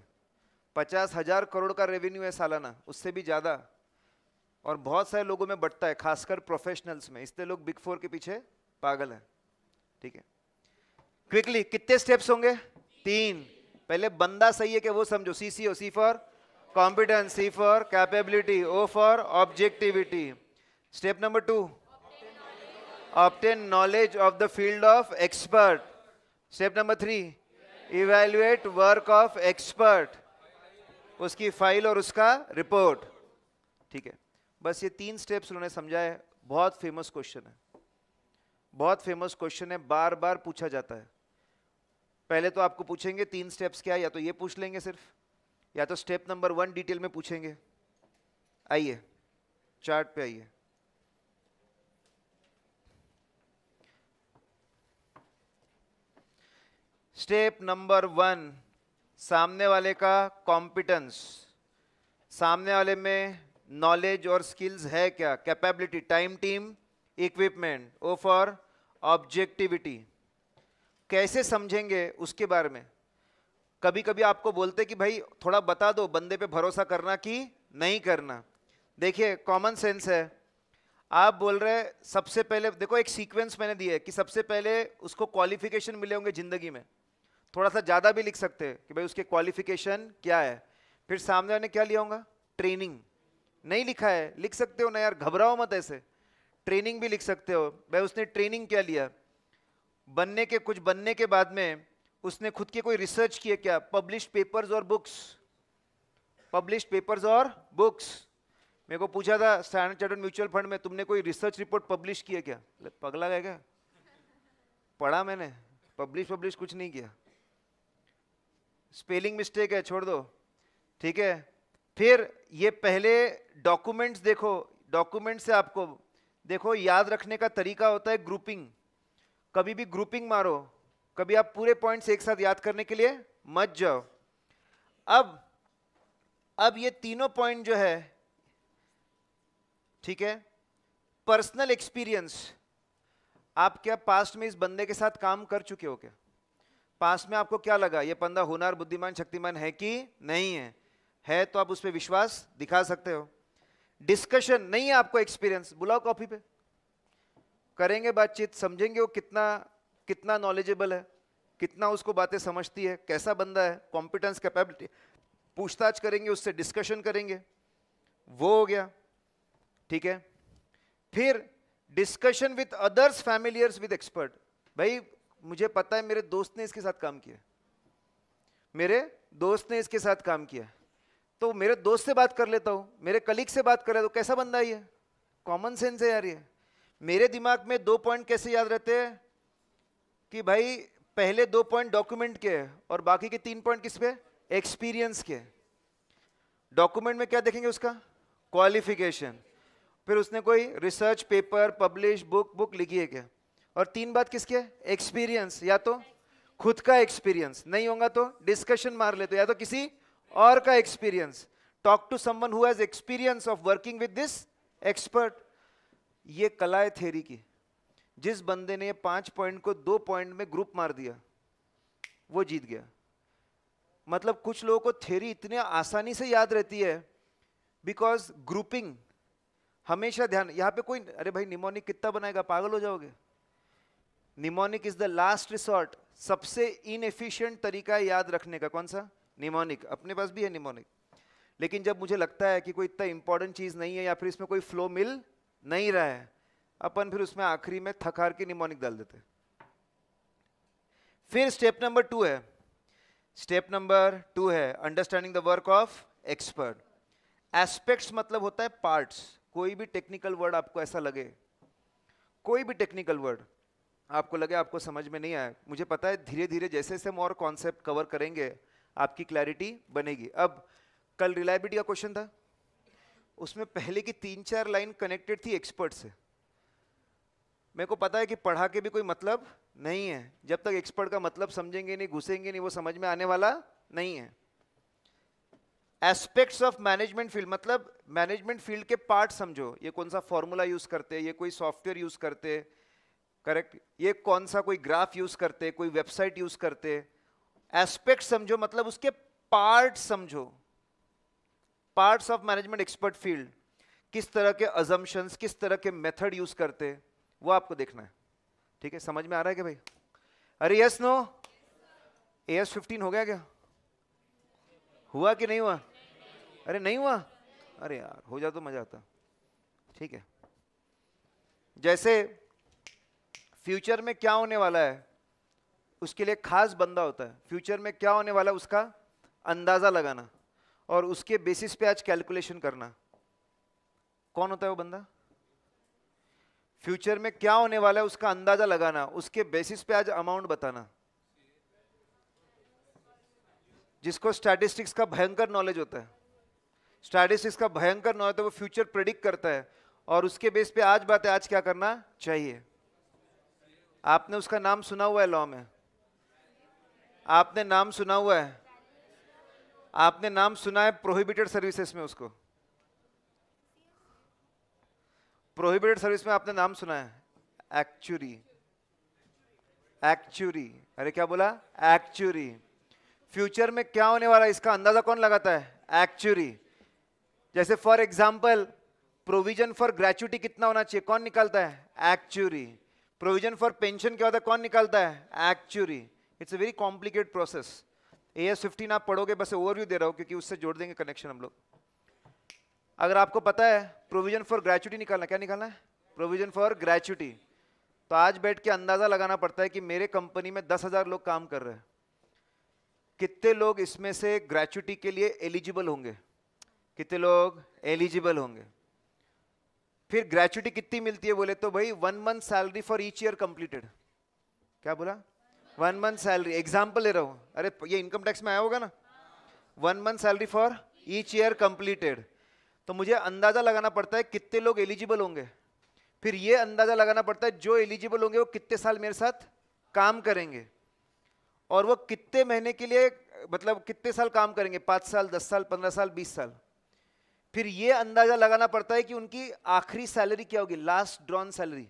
[SPEAKER 1] पचास हजार करोड़ का रेवेन्यू है सालाना उससे भी ज़्यादा और बहुत सारे लोगों में बढ़ता है खासकर प्रोफेशनल्स में इसलिए लोग बिग फोर के पीछे पागल हैं ठीक है क्विकली कितने स्टेप्स होंगे तीन पहले बंदा सही है कि वो समझो C C O C for competence C for capability O for objectivity step number two obtain knowledge of the field of expert. Step number three evaluate work of expert. उसकी फाइल और उसका रिपोर्ट ठीक है बस ये तीन स्टेप्स उन्होंने समझा है बहुत फेमस क्वेश्चन है बहुत फेमस क्वेश्चन है बार बार पूछा जाता है पहले तो आपको पूछेंगे तीन स्टेप्स क्या या तो ये पूछ लेंगे सिर्फ या तो स्टेप नंबर वन डिटेल में पूछेंगे आइए चार्ट पे आइए स्टेप नंबर वन सामने वाले का कॉम्पिटेंस सामने वाले में नॉलेज और स्किल्स है क्या capability time team equipment O for objectivity कैसे समझेंगे उसके बारे में कभी कभी आपको बोलते कि भाई थोड़ा बता दो बंदे पे भरोसा करना कि नहीं करना देखिए कॉमन सेंस है आप बोल रहे सबसे पहले देखो एक सीक्वेंस मैंने दिया है कि सबसे पहले उसको क्वालिफिकेशन मिले होंगे ज़िंदगी में थोड़ा सा ज़्यादा भी लिख सकते हैं कि भाई उसके क्वालिफिकेशन क्या है फिर सामने वाले क्या लिया होगा ट्रेनिंग नहीं लिखा है लिख सकते हो ना यार घबराओ मत ऐसे ट्रेनिंग भी लिख सकते हो भाई उसने ट्रेनिंग क्या लिया बनने के कुछ बनने के बाद में उसने खुद की कोई रिसर्च किए क्या पब्लिश पेपर्स और बुक्स पब्लिश पेपर्स और बुक्स मेरे को पूछा था स्टैंडर्ड चार्ट म्यूचुअल फंड में तुमने कोई रिसर्च रिपोर्ट पब्लिश किया क्या पगला गया क्या पढ़ा मैंने पब्लिश पब्लिश कुछ नहीं किया स्पेलिंग मिस्टेक है छोड़ दो ठीक है फिर ये पहले डॉक्यूमेंट्स देखो डॉक्यूमेंट से आपको देखो याद रखने का तरीका होता है ग्रुपिंग कभी भी ग्रुपिंग मारो कभी आप पूरे पॉइंट्स एक साथ याद करने के लिए मत जाओ अब अब ये तीनों पॉइंट जो है ठीक है पर्सनल एक्सपीरियंस आप क्या पास्ट में इस बंदे के साथ काम कर चुके हो क्या पास में आपको क्या लगा ये पंदा हुनर बुद्धिमान शक्तिमान है कि नहीं है है तो आप उस पर विश्वास दिखा सकते हो डिस्कशन नहीं है आपको एक्सपीरियंस बुलाओ कॉफी पे करेंगे बातचीत समझेंगे वो कितना कितना नॉलेजेबल है कितना उसको बातें समझती है कैसा बंदा है कॉम्पिटेंस कैपेबिलिटी पूछताछ करेंगे उससे डिस्कशन करेंगे वो हो गया ठीक है फिर discussion with others familiars with expert भाई मुझे पता है मेरे दोस्त ने इसके साथ काम किया मेरे दोस्त ने इसके साथ काम किया तो मेरे दोस्त से बात कर लेता हूँ मेरे कलीग से बात कर लेता हूँ तो कैसा बंदा ये कॉमन सेंस है यार ये मेरे दिमाग में दो पॉइंट कैसे याद रहते हैं कि भाई पहले दो पॉइंट डॉक्यूमेंट के है और बाकी के तीन पॉइंट किस पे एक्सपीरियंस के डॉक्यूमेंट में क्या देखेंगे उसका क्वालिफिकेशन फिर उसने कोई research paper publish book book लिखी है क्या और तीन बात किसके एक्सपीरियंस या तो खुद का एक्सपीरियंस नहीं होगा तो डिस्कशन मार लेते या तो किसी और का experience talk to someone who has experience of working with this expert ये कला है थेरी की जिस बंदे ने पांच पॉइंट को दो पॉइंट में ग्रुप मार दिया वो जीत गया मतलब कुछ लोगों को थेरी इतने आसानी से याद रहती है बिकॉज ग्रुपिंग हमेशा ध्यान यहाँ पे कोई अरे भाई निमोनिक कितना बनाएगा पागल हो जाओगे mnemonic is the last resort सबसे इनएफिशिएंट तरीका याद रखने का कौन सा निमोनिक अपने पास भी है निमोनिक लेकिन जब मुझे लगता है कि कोई इतना इंपॉर्टेंट चीज़ नहीं है या फिर इसमें कोई फ्लो मिल नहीं रहा है अपन फिर उसमें आखिरी में थकार के निमोनिक डाल देते फिर स्टेप नंबर टू है स्टेप नंबर टू है understanding the work of expert aspects मतलब होता है पार्ट्स कोई भी टेक्निकल वर्ड आपको ऐसा लगे कोई भी टेक्निकल वर्ड आपको लगे आपको समझ में नहीं आया मुझे पता है धीरे धीरे जैसे जैसे हम और कॉन्सेप्ट कवर करेंगे आपकी क्लैरिटी बनेगी अब कल रिलायबिलिटी का क्वेश्चन था उसमें पहले की तीन चार लाइन कनेक्टेड थी एक्सपर्ट से मेरे को पता है कि पढ़ा के भी कोई मतलब नहीं है जब तक एक्सपर्ट का मतलब समझेंगे नहीं घुसेंगे नहीं वो समझ में आने वाला नहीं है एस्पेक्ट्स ऑफ मैनेजमेंट फील्ड मतलब मैनेजमेंट फील्ड के पार्ट समझो ये कौन सा फॉर्मूला यूज करते हैं ये कोई सॉफ्टवेयर यूज करते हैं करेक्ट ये कौन सा कोई ग्राफ यूज करते कोई वेबसाइट यूज करते एस्पेक्ट समझो मतलब उसके पार्ट समझो parts of management expert field किस तरह के अजम्पन किस तरह के मेथड यूज करते वो आपको देखना है ठीक है समझ में आ रहा है क्या भाई अरे yes no A S fifteen हो गया क्या हुआ कि नहीं हुआ अरे नहीं हुआ अरे यार हो जा तो मजा आता ठीक है जैसे फ्यूचर में क्या होने वाला है उसके लिए खास बंदा होता है फ्यूचर में क्या होने वाला है उसका अंदाज़ा लगाना और उसके बेसिस पे आज कैलकुलेशन करना कौन होता है वो बंदा फ्यूचर में क्या होने वाला है उसका अंदाज़ा लगाना उसके बेसिस पे आज अमाउंट बताना जिसको स्टैटिस्टिक्स का भयंकर नॉलेज होता है स्टैटिस्टिक्स का भयंकर नॉलेज होता है वो फ्यूचर प्रिडिक्ट करता है और उसके बेस पे आज बात है आज क्या करना चाहिए आपने उसका नाम सुना हुआ है लॉ में आपने नाम सुना हुआ है आपने नाम सुना है प्रोहिबिटेड सर्विसेज में उसको प्रोहिबिटेड सर्विस में आपने नाम सुना है एक्चुरी एक्चुरी अरे क्या बोला एक्चुरी फ्यूचर में क्या होने वाला है इसका अंदाजा कौन लगाता है एक्चुरी जैसे for example provision for gratuity कितना होना चाहिए कौन निकालता है एक्चुरी प्रोविजन फॉर पेंशन क्या होता है कौन निकालता है actually it's a very complicate process A S fifteen आप पढ़ोगे बस ओवरव्यू दे रहा हूँ क्योंकि उससे जोड़ देंगे कनेक्शन हम लोग अगर आपको पता है प्रोविजन फॉर ग्रेचुटी निकालना क्या निकालना है प्रोविजन फॉर ग्रेचुटी तो आज बैठ के अंदाज़ा लगाना पड़ता है कि मेरे कंपनी में दस हज़ार लोग काम कर रहे हैं कितने लोग इसमें से ग्रेचुटी के लिए एलिजिबल होंगे कितने लोग एलिजिबल होंगे फिर ग्रेचुटी कितनी मिलती है बोले तो भाई one month salary for each year completed क्या बोला वन मंथ सैलरी एग्जाम्पल ले रहा हूं अरे ये इनकम टैक्स में आया होगा ना one month salary for each year completed तो मुझे अंदाजा लगाना पड़ता है कितने लोग एलिजिबल होंगे फिर ये अंदाजा लगाना पड़ता है जो एलिजिबल होंगे वो कितने साल मेरे साथ काम करेंगे और वो कितने महीने के लिए मतलब कितने साल काम करेंगे पाँच साल दस साल पंद्रह साल बीस साल फिर ये अंदाजा लगाना पड़ता है कि उनकी आखिरी सैलरी क्या होगी लास्ट ड्रॉन सैलरी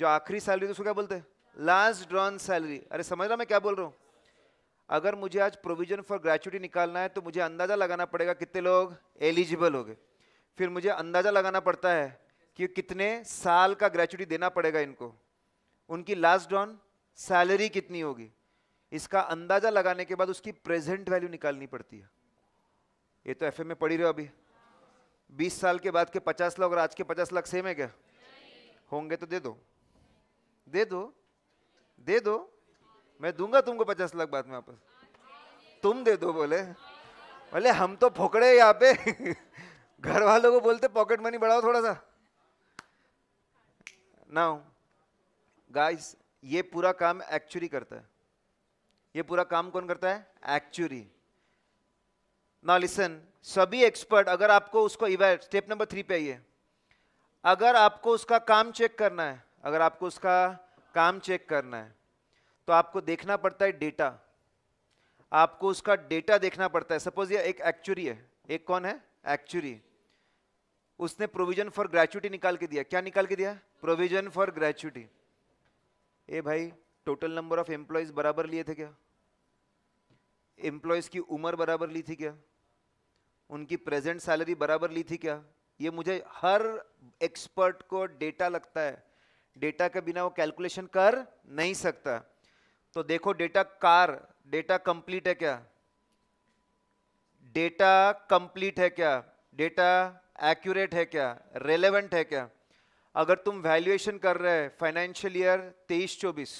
[SPEAKER 1] जो आखिरी सैलरी तो उसको क्या बोलते हैं लास्ट ड्रॉन सैलरी अरे समझ रहा मैं क्या बोल रहा हूँ अगर मुझे आज प्रोविजन फॉर ग्रेचुटी निकालना है तो मुझे अंदाजा लगाना पड़ेगा कितने लोग एलिजिबल हो गए फिर मुझे अंदाजा लगाना पड़ता है कि कितने साल का ग्रेचुटी देना पड़ेगा इनको उनकी लास्ट ड्रॉन सैलरी कितनी होगी इसका अंदाजा लगाने के बाद उसकी प्रेजेंट वैल्यू निकालनी पड़ती है ये तो एफ में पढ़ी रहे हो अभी बीस साल के बाद के पचास लाख और आज के पचास लाख सेम है क्या होंगे तो दे दो दे दो दे दो मैं दूंगा तुमको पचास लाख बाद में वापस तुम दे दो बोले बोले हम तो फोकड़े यहाँ पे घर वालों को बोलते पॉकेट मनी बढ़ाओ थोड़ा सा नाउ गाइस ये पूरा काम एक्चुअली करता है ये पूरा काम कौन करता है एक्चुअली ना लिसन सभी एक्सपर्ट अगर आपको उसको इवेट स्टेप नंबर थ्री पे आइए अगर आपको उसका काम चेक करना है अगर आपको उसका काम चेक करना है तो आपको देखना पड़ता है डेटा आपको उसका डेटा देखना पड़ता है सपोज ये एक एक्चुरी है एक कौन है एक्चुरी उसने प्रोविजन फॉर ग्रेचुटी निकाल के दिया क्या निकाल के दिया प्रोविजन फॉर ग्रेचुटी ए भाई टोटल नंबर ऑफ एम्प्लॉयज बराबर लिए थे क्या एम्प्लॉयज की उम्र बराबर ली थी क्या उनकी प्रेजेंट सैलरी बराबर ली थी क्या ये मुझे हर एक्सपर्ट को डेटा लगता है डेटा के बिना वो कैलकुलेशन कर नहीं सकता तो देखो डेटा कार डेटा कंप्लीट है क्या डेटा कंप्लीट है क्या डेटा एक्यूरेट है क्या रेलेवेंट है क्या अगर तुम वैल्यूएशन कर रहे हैं फाइनेंशियल ईयर तेईस चौबीस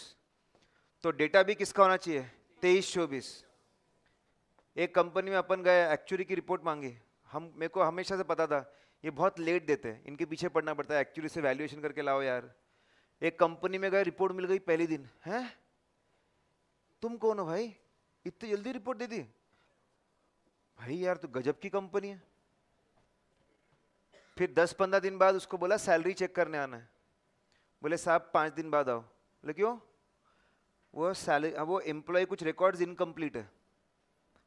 [SPEAKER 1] तो डेटा भी किसका होना चाहिए तेईस चौबीस एक कंपनी में अपन गए एक्चुअली की रिपोर्ट मांगी हम मेरे को हमेशा से पता था ये बहुत लेट देते हैं इनके पीछे पड़ना पड़ता है एक्चुअली से वैल्यूएशन करके लाओ यार एक कंपनी में गए रिपोर्ट मिल गई पहले दिन हैं तुम कौन हो भाई इतनी जल्दी रिपोर्ट दे दी भाई यार तो गजब की कंपनी है फिर दस पंद्रह दिन बाद उसको बोला सैलरी चेक करने आना है बोले साहब पाँच दिन बाद आओ बोले क्यों वो सैलरी वो एम्प्लॉय कुछ रिकॉर्ड्स इनकम्प्लीट है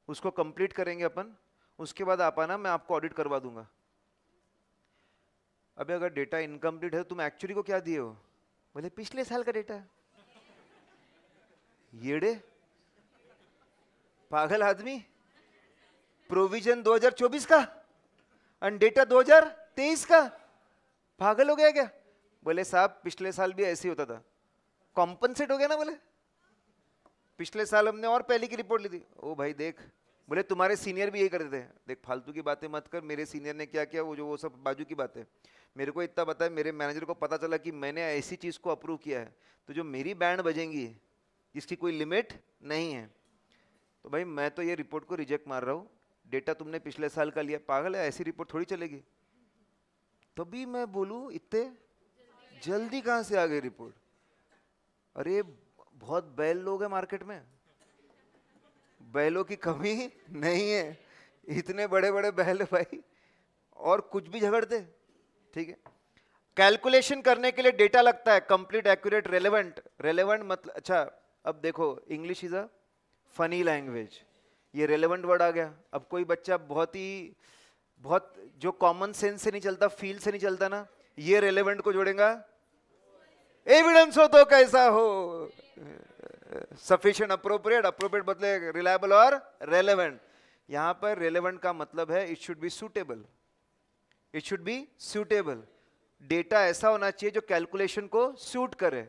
[SPEAKER 1] उसको कंप्लीट करेंगे अपन उसके बाद आप आना मैं आपको ऑडिट करवा दूंगा अभी अगर डेटा इनकम्प्लीट है तुम एक्चुअली को क्या दिए हो बोले पिछले साल का डेटा येड़े पागल आदमी प्रोविजन 2024 का एंड डेटा 2023 का पागल हो गया क्या बोले साहब पिछले साल भी ऐसे ही होता था कॉम्पनसेट हो गया ना बोले पिछले साल हमने और पहले की रिपोर्ट ली थी ओ भाई देख बोले तुम्हारे सीनियर भी यही करते थे देख फालतू की बातें मत कर मेरे सीनियर ने क्या किया वो जो वो सब बाजू की बातें मेरे को इतना पता है मेरे मैनेजर को पता चला कि मैंने ऐसी चीज़ को अप्रूव किया है तो जो मेरी बैंड बजेंगी जिसकी कोई लिमिट नहीं है तो भाई मैं तो ये रिपोर्ट को रिजेक्ट मार रहा हूँ डेटा तुमने पिछले साल का लिया पागल है ऐसी रिपोर्ट थोड़ी चलेगी तभी मैं बोलूँ इतने जल्दी कहाँ से आ गई रिपोर्ट अरे बहुत बैल लोग हैं मार्केट में बैलों की कमी नहीं है इतने बड़े बड़े बैल भाई और कुछ भी झगड़ते ठीक है कैलकुलेशन करने के लिए डेटा लगता है कंप्लीट एक्यूरेट रेलेवेंट रेलेवेंट मतलब अच्छा अब देखो English is a funny language ये रेलेवेंट वर्ड आ गया अब कोई बच्चा बहुत ही बहुत जो कॉमन सेंस से नहीं चलता फील से नहीं चलता ना ये रेलेवेंट को जोड़ेगा एविडेंस हो तो कैसा हो सफिशियंट अप्रोप्रिएट अप्रोप्रिएट बदले रिलायबल और रेलेवेंट यहां पर रेलेवेंट का मतलब है it should be suitable it should be suitable data ऐसा होना चाहिए जो कैलकुलेशन को सूट करे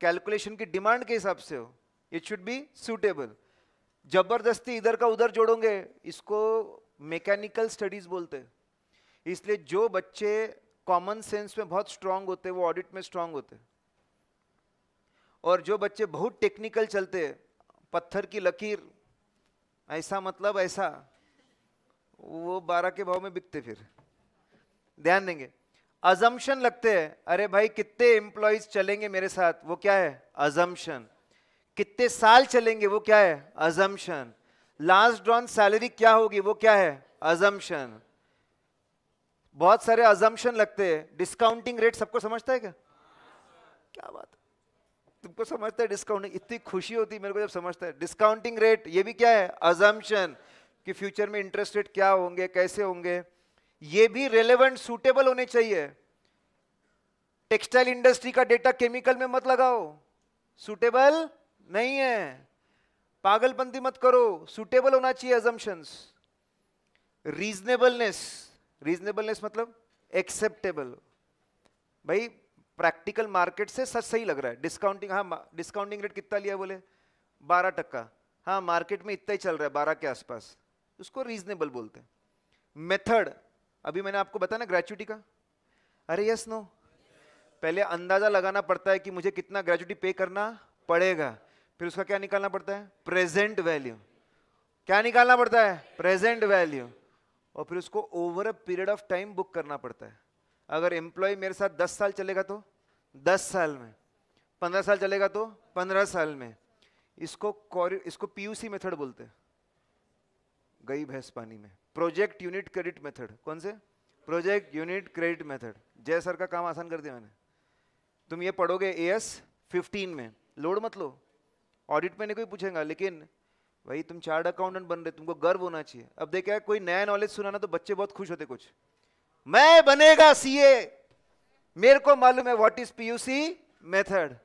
[SPEAKER 1] कैलकुलेशन की डिमांड के हिसाब से हो इट शुड बी सुटेबल जबरदस्ती इधर का उधर जोड़ोगे इसको मैकेनिकल स्टडीज बोलते हैं इसलिए जो बच्चे कॉमन सेंस में बहुत स्ट्रांग होते हैं वो ऑडिट में स्ट्रांग होते और जो बच्चे बहुत टेक्निकल चलते पत्थर की लकीर ऐसा मतलब ऐसा वो बारह के भाव में बिकते फिर ध्यान देंगे अजम्पन लगते हैं अरे भाई कितने एम्प्लॉयज चलेंगे मेरे साथ वो क्या है अजम्पन कितने साल चलेंगे वो क्या है अजम्पन लास्ट ड्रॉन सैलरी क्या होगी वो क्या है अजम्पन बहुत सारे अजम्पन लगते हैं डिस्काउंटिंग रेट सबको समझता है क्या क्या बात है तुमको समझता है डिस्काउंटिंग इतनी खुशी होती मेरे को जब समझता है डिस्काउंटिंग रेट ये भी क्या है अजम्पन कि फ्यूचर में इंटरेस्ट रेट क्या होंगे कैसे होंगे ये भी रेलेवेंट सूटेबल होने चाहिए टेक्सटाइल इंडस्ट्री का डेटा केमिकल में मत लगाओ सूटेबल नहीं है पागलपंती मत करो सूटेबल होना चाहिए एजम्पन्स रीजनेबलनेस रीजनेबलनेस मतलब एक्सेप्टेबल भाई प्रैक्टिकल मार्केट से सच सही लग रहा है डिस्काउंटिंग हाँ डिस्काउंटिंग रेट कितना लिया बोले बारह टक्का हाँ मार्केट में इतना ही चल रहा है बारह के आसपास उसको रीजनेबल बोलते हैं मेथड अभी मैंने आपको बताया ना ग्रेचुटी का अरे यस नो पहले अंदाज़ा लगाना पड़ता है कि मुझे कितना ग्रेचुटी पे करना पड़ेगा फिर उसका क्या निकालना पड़ता है प्रेजेंट वैल्यू क्या निकालना पड़ता है प्रेजेंट वैल्यू और फिर उसको over a period of time book करना पड़ता है अगर एम्प्लॉय मेरे साथ दस साल चलेगा तो दस साल में पंद्रह साल चलेगा तो पंद्रह साल में इसको इसको पीयूसी मेथड बोलते हैं गई भैंस पानी में प्रोजेक्ट यूनिट क्रेडिट मेथड कौन से project unit credit method Jai sir का काम आसान कर दिया मैंने तुम ये पढ़ोगे ए एस फिफ्टीन में लोड मत लो ऑडिट में नहीं कोई पूछेगा लेकिन भाई तुम चार्ट अकाउंटेंट बन रहे तुमको गर्व होना चाहिए अब देखा कोई नया नॉलेज सुनाना तो बच्चे बहुत खुश होते कुछ मैं बनेगा सीए मेरे को मालूम है व्हाट इज पीयूसी मेथड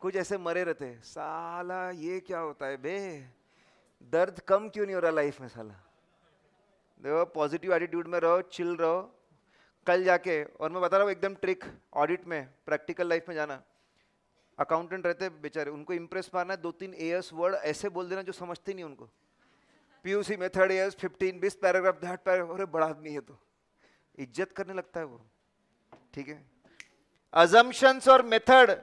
[SPEAKER 1] कुछ ऐसे मरे रहते साला ये क्या होता है बे दर्द कम क्यों नहीं हो रहा लाइफ में साला देखो पॉजिटिव एटीट्यूड में रहो चिल रहो कल जाके और मैं बता रहा हूँ एकदम ट्रिक ऑडिट में प्रैक्टिकल लाइफ में जाना अकाउंटेंट रहते बेचारे उनको इम्प्रेस मारना है दो तीन एयर्स वर्ड ऐसे बोल देना जो समझते नहीं उनको पीयूसी में एयर्स फिफ्टीन बीस पैराग्राफ दैट पैराग्राफ अरे बड़ा आदमी है तो इज्जत करने लगता है वो ठीक है अजम्पन्स और मेथड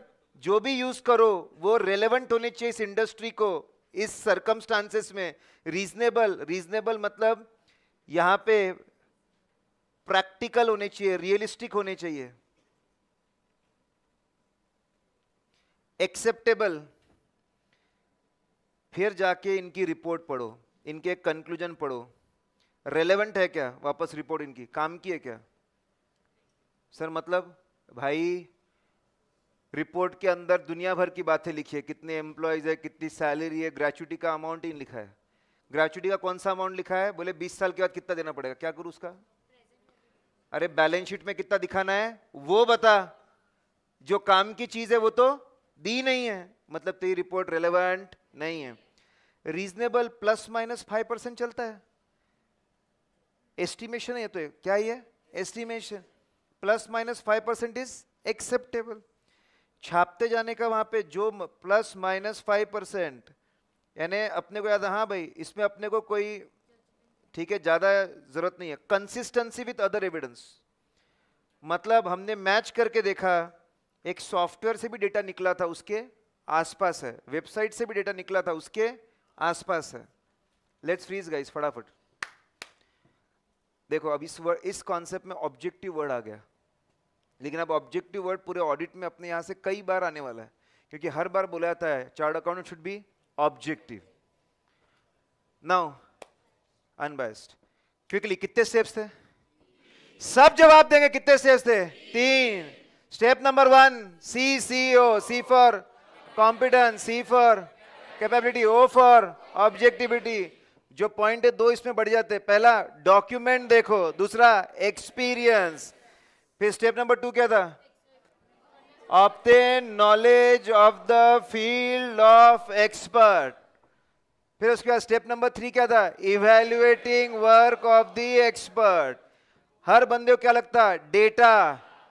[SPEAKER 1] जो भी यूज करो वो रेलेवेंट होने चाहिए इस इंडस्ट्री को इस सर्कमस्टांसेस में रीजनेबल रीजनेबल मतलब यहाँ पे प्रैक्टिकल होने चाहिए रियलिस्टिक होने चाहिए एक्सेप्टेबल फिर जाके इनकी रिपोर्ट पढ़ो इनके कंक्लूजन पढ़ो रेलेवेंट है क्या वापस रिपोर्ट इनकी काम की है क्या सर मतलब भाई रिपोर्ट के अंदर दुनिया भर की बातें लिखी है कितने एम्प्लॉयज़ है कितनी सैलरी है ग्रेचुटी का अमाउंट ही लिखा है ग्रेचुटी का कौन सा अमाउंट लिखा है बोले 20 साल के बाद कितना देना पड़ेगा क्या करूँ उसका अरे बैलेंस शीट में कितना दिखाना है वो बता जो काम की चीज़ है वो तो दी नहीं है मतलब तेरी रिपोर्ट रेलेवेंट नहीं है reasonable plus minus five percent चलता है एस्टिमेशन है तो है। क्या ही है estimation plus minus five percent is acceptable छापते जाने का वहां पे जो प्लस माइनस फाइव परसेंट यानी अपने को याद हाँ भाई इसमें अपने को कोई ठीक है ज़्यादा ज़रूरत नहीं है कंसिस्टेंसी विथ अदर एविडेंस मतलब हमने मैच करके देखा एक सॉफ्टवेयर से भी डेटा निकला था उसके आसपास है वेबसाइट से भी डेटा निकला था उसके आसपास है लेट्स फ्रीज गाइस फटाफट देखो अब इस वर्ड इस कॉन्सेप्ट में ऑब्जेक्टिव वर्ड आ गया लेकिन अब ऑब्जेक्टिव वर्ड पूरे ऑडिट में अपने यहाँ से कई बार आने वाला है क्योंकि हर बार बोला जाता है chart account should be objective now unbiased quickly कितने स्टेप्स थे सब जवाब देंगे कितने स्टेप्स थे तीन Step number C C O C for competence, C for capability, O for objectivity. जो पॉइंट है दो इसमें बढ़ जाते हैं पहला डॉक्यूमेंट देखो दूसरा एक्सपीरियंस फिर स्टेप नंबर टू क्या था obtain knowledge of the field of expert फिर उसके बाद स्टेप नंबर थ्री क्या था evaluating work of the expert हर बंदे को क्या लगता data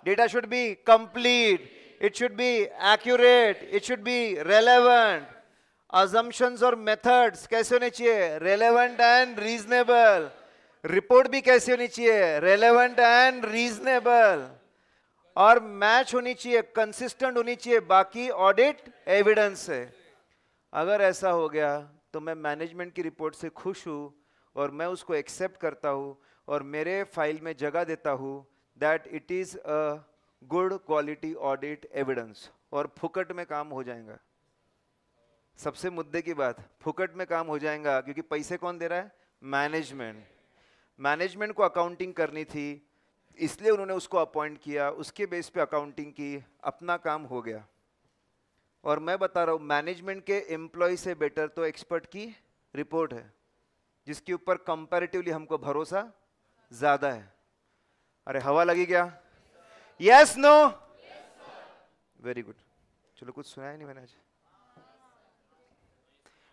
[SPEAKER 1] Data should be complete. It should be accurate. It should be relevant. Assumptions or methods kaise hone chahiye Relevant and reasonable. Report bhi kaise honi chahiye Relevant and reasonable. और मैच होनी चाहिए कंसिस्टेंट होनी चाहिए बाकी ऑडिट एविडेंस है अगर ऐसा हो गया तो मैं मैनेजमेंट की रिपोर्ट से खुश हूँ और मैं उसको एक्सेप्ट करता हूँ और मेरे फाइल में जगह देता हूँ that it is a good quality audit evidence और फुकट में काम हो जाएगा सबसे मुद्दे की बात फुकट में काम हो जाएगा क्योंकि पैसे कौन दे रहा है मैनेजमेंट मैनेजमेंट को अकाउंटिंग करनी थी इसलिए उन्होंने उसको अपॉइंट किया उसके बेस पे अकाउंटिंग की अपना काम हो गया और मैं बता रहा हूँ मैनेजमेंट के एम्प्लॉय से बेटर तो एक्सपर्ट की रिपोर्ट है जिसके ऊपर कंपैरेटिवली हमको भरोसा ज़्यादा है अरे हवा लगी क्या यस नो वेरी गुड चलो कुछ सुनाया नहीं मैंने आज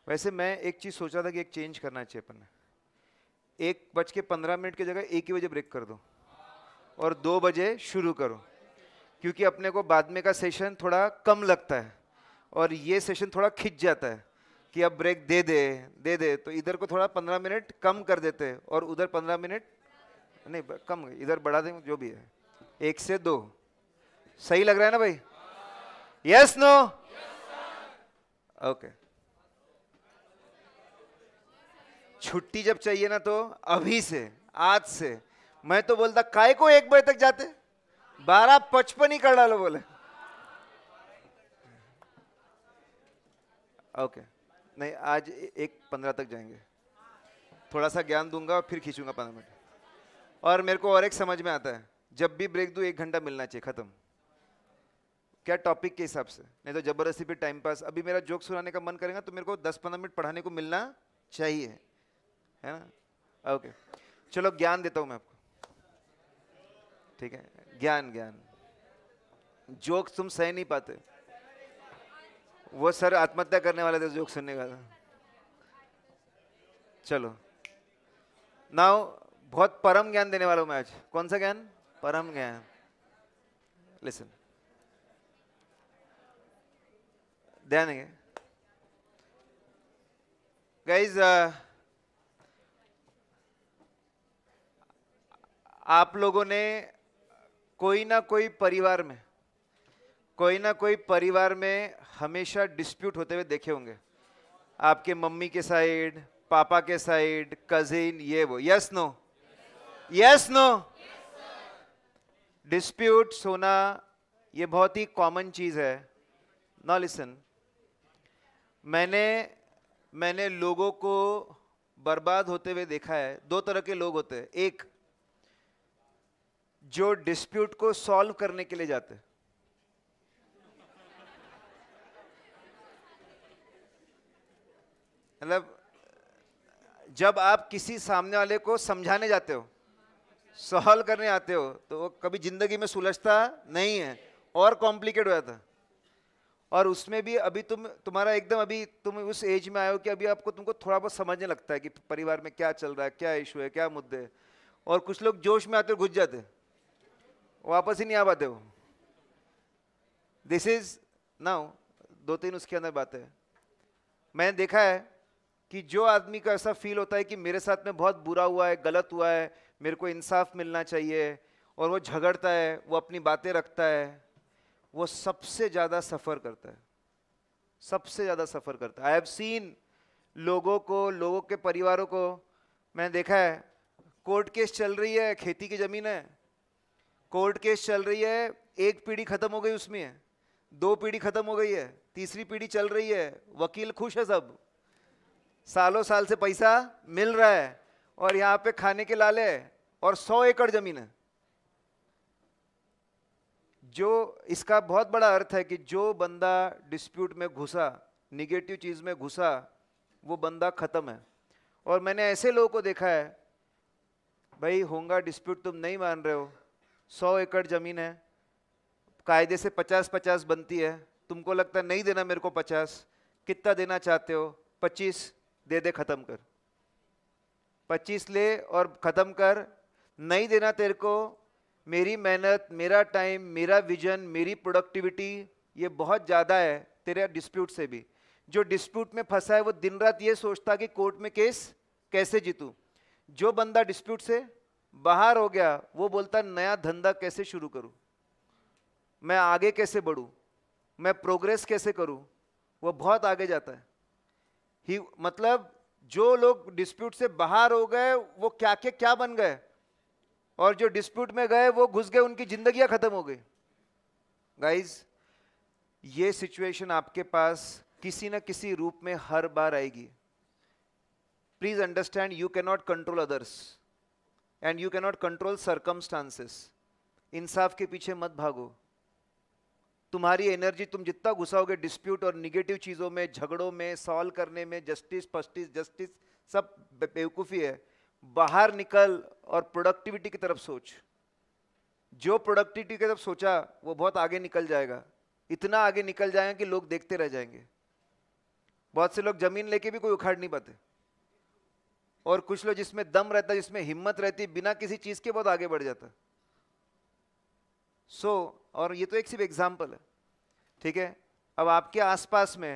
[SPEAKER 1] वैसे मैं एक चीज सोच रहा था कि एक चेंज करना चाहिए अपन ने एक बज के पंद्रह मिनट की जगह एक ही बजे ब्रेक कर दो और दो बजे शुरू करो क्योंकि अपने को बाद में का सेशन थोड़ा कम लगता है और ये सेशन थोड़ा खिंच जाता है कि अब ब्रेक दे दे दे दे तो इधर को थोड़ा पंद्रह मिनट कम कर देते हैं और उधर पंद्रह मिनट नहीं कम इधर बढ़ा दें जो भी है एक से दो सही लग रहा है ना भाई यस नो ओके छुट्टी जब चाहिए ना तो अभी से आज से मैं तो बोलता काय को एक बजे तक जाते बारह पचपन ही कर डालो बोले ओके नहीं आज एक पंद्रह तक जाएंगे थोड़ा सा ज्ञान दूंगा और फिर खींचूंगा पंद्रह मिनट और मेरे को और एक समझ में आता है जब भी ब्रेक दू एक घंटा मिलना चाहिए ख़त्म क्या टॉपिक के हिसाब से नहीं तो ज़बरदस्ती पे टाइम पास अभी मेरा जोक सुनाने का मन करेगा तो मेरे को 10-15 मिनट पढ़ाने को मिलना चाहिए है ना ओके चलो ज्ञान देता हूँ मैं आपको ठीक है ज्ञान ज्ञान जोक तुम सह नहीं पाते वो सर आत्महत्या करने वाले थे जोक सुनने का था चलो नाउ बहुत परम ज्ञान देने वाला हूं मैं आज कौन सा ज्ञान परम ज्ञान लिसन ध्यान देंगे गाइज uh, आप लोगों ने कोई ना कोई परिवार में कोई ना कोई परिवार में हमेशा डिस्प्यूट होते हुए देखे होंगे आपके मम्मी के साइड पापा के साइड कजिन ये वो yes no no? Yes no dispute होना ये बहुत ही कॉमन चीज़ है नो लिसन मैंने मैंने लोगों को बर्बाद होते हुए देखा है दो तरह के लोग होते हैं एक जो डिस्प्यूट को सॉल्व करने के लिए जाते मतलब जब आप किसी सामने वाले को समझाने जाते हो सहल करने आते हो तो वो कभी जिंदगी में सुलझता नहीं है और कॉम्प्लिकेट हो जाता और उसमें भी अभी तुम तुम्हारा एकदम अभी तुम उस एज में आए हो कि अभी आपको तुमको थोड़ा बहुत समझने लगता है कि परिवार में क्या चल रहा है क्या इशू है क्या मुद्दे है और कुछ लोग जोश में आते घुस जाते वापस ही नहीं आ पाते वो दिस इज नाउ दो तीन उसके अंदर बात है मैंने देखा है कि जो आदमी को ऐसा फील होता है कि मेरे साथ में बहुत बुरा हुआ है गलत हुआ है मेरे को इंसाफ मिलना चाहिए और वो झगड़ता है वो अपनी बातें रखता है वो सबसे ज़्यादा सफ़र करता है सबसे ज़्यादा सफ़र करता है आई हैव सीन लोगों को लोगों के परिवारों को मैंने देखा है कोर्ट केस चल रही है खेती की ज़मीन है कोर्ट केस चल रही है एक पीढ़ी ख़त्म हो गई उसमें दो पीढ़ी ख़त्म हो गई है तीसरी पीढ़ी चल रही है वकील खुश है सब सालों साल से पैसा मिल रहा है और यहाँ पे खाने के लाले और सौ एकड़ जमीन है जो इसका बहुत बड़ा अर्थ है कि जो बंदा डिस्प्यूट में घुसा निगेटिव चीज़ में घुसा वो बंदा ख़त्म है और मैंने ऐसे लोगों को देखा है भाई होगा डिस्प्यूट तुम नहीं मान रहे हो सौ एकड़ ज़मीन है कायदे से पचास पचास बनती है तुमको लगता नहीं देना मेरे को पचास कितना देना चाहते हो पच्चीस दे दे ख़त्म कर पच्चीस ले और ख़त्म कर नहीं देना तेरे को मेरी मेहनत मेरा टाइम मेरा विजन मेरी प्रोडक्टिविटी ये बहुत ज़्यादा है तेरे डिस्प्यूट से भी जो डिस्प्यूट में फंसा है वो दिन रात ये सोचता कि कोर्ट में केस कैसे जीतूँ जो बंदा डिस्प्यूट से बाहर हो गया वो बोलता नया धंधा कैसे शुरू करूँ मैं आगे कैसे बढ़ूँ मैं प्रोग्रेस कैसे करूँ वो बहुत आगे जाता है ही मतलब जो लोग डिस्प्यूट से बाहर हो गए वो क्या के क्या बन गए और जो डिस्प्यूट में गए वो घुस गए उनकी जिंदगी खत्म हो गई गाइज ये सिचुएशन आपके पास किसी न किसी रूप में हर बार आएगी please understand you cannot control others and you cannot control circumstances इंसाफ के पीछे मत भागो तुम्हारी एनर्जी तुम जितना घुसाओगे डिस्प्यूट और निगेटिव चीज़ों में झगड़ों में सॉल्व करने में जस्टिस फस्टिस जस्टिस सब बेवकूफ़ी है बाहर निकल और प्रोडक्टिविटी की तरफ सोच जो प्रोडक्टिविटी की तरफ सोचा वो बहुत आगे निकल जाएगा इतना आगे निकल जाएगा कि लोग देखते रह जाएंगे बहुत से लोग जमीन लेके भी कोई उखाड़ नहीं पाते और कुछ लोग जिसमें दम रहता जिसमें हिम्मत रहती बिना किसी चीज़ के बहुत आगे बढ़ जाता सो so, और ये तो एक सिर्फ एग्जाम्पल है ठीक है अब आपके आसपास में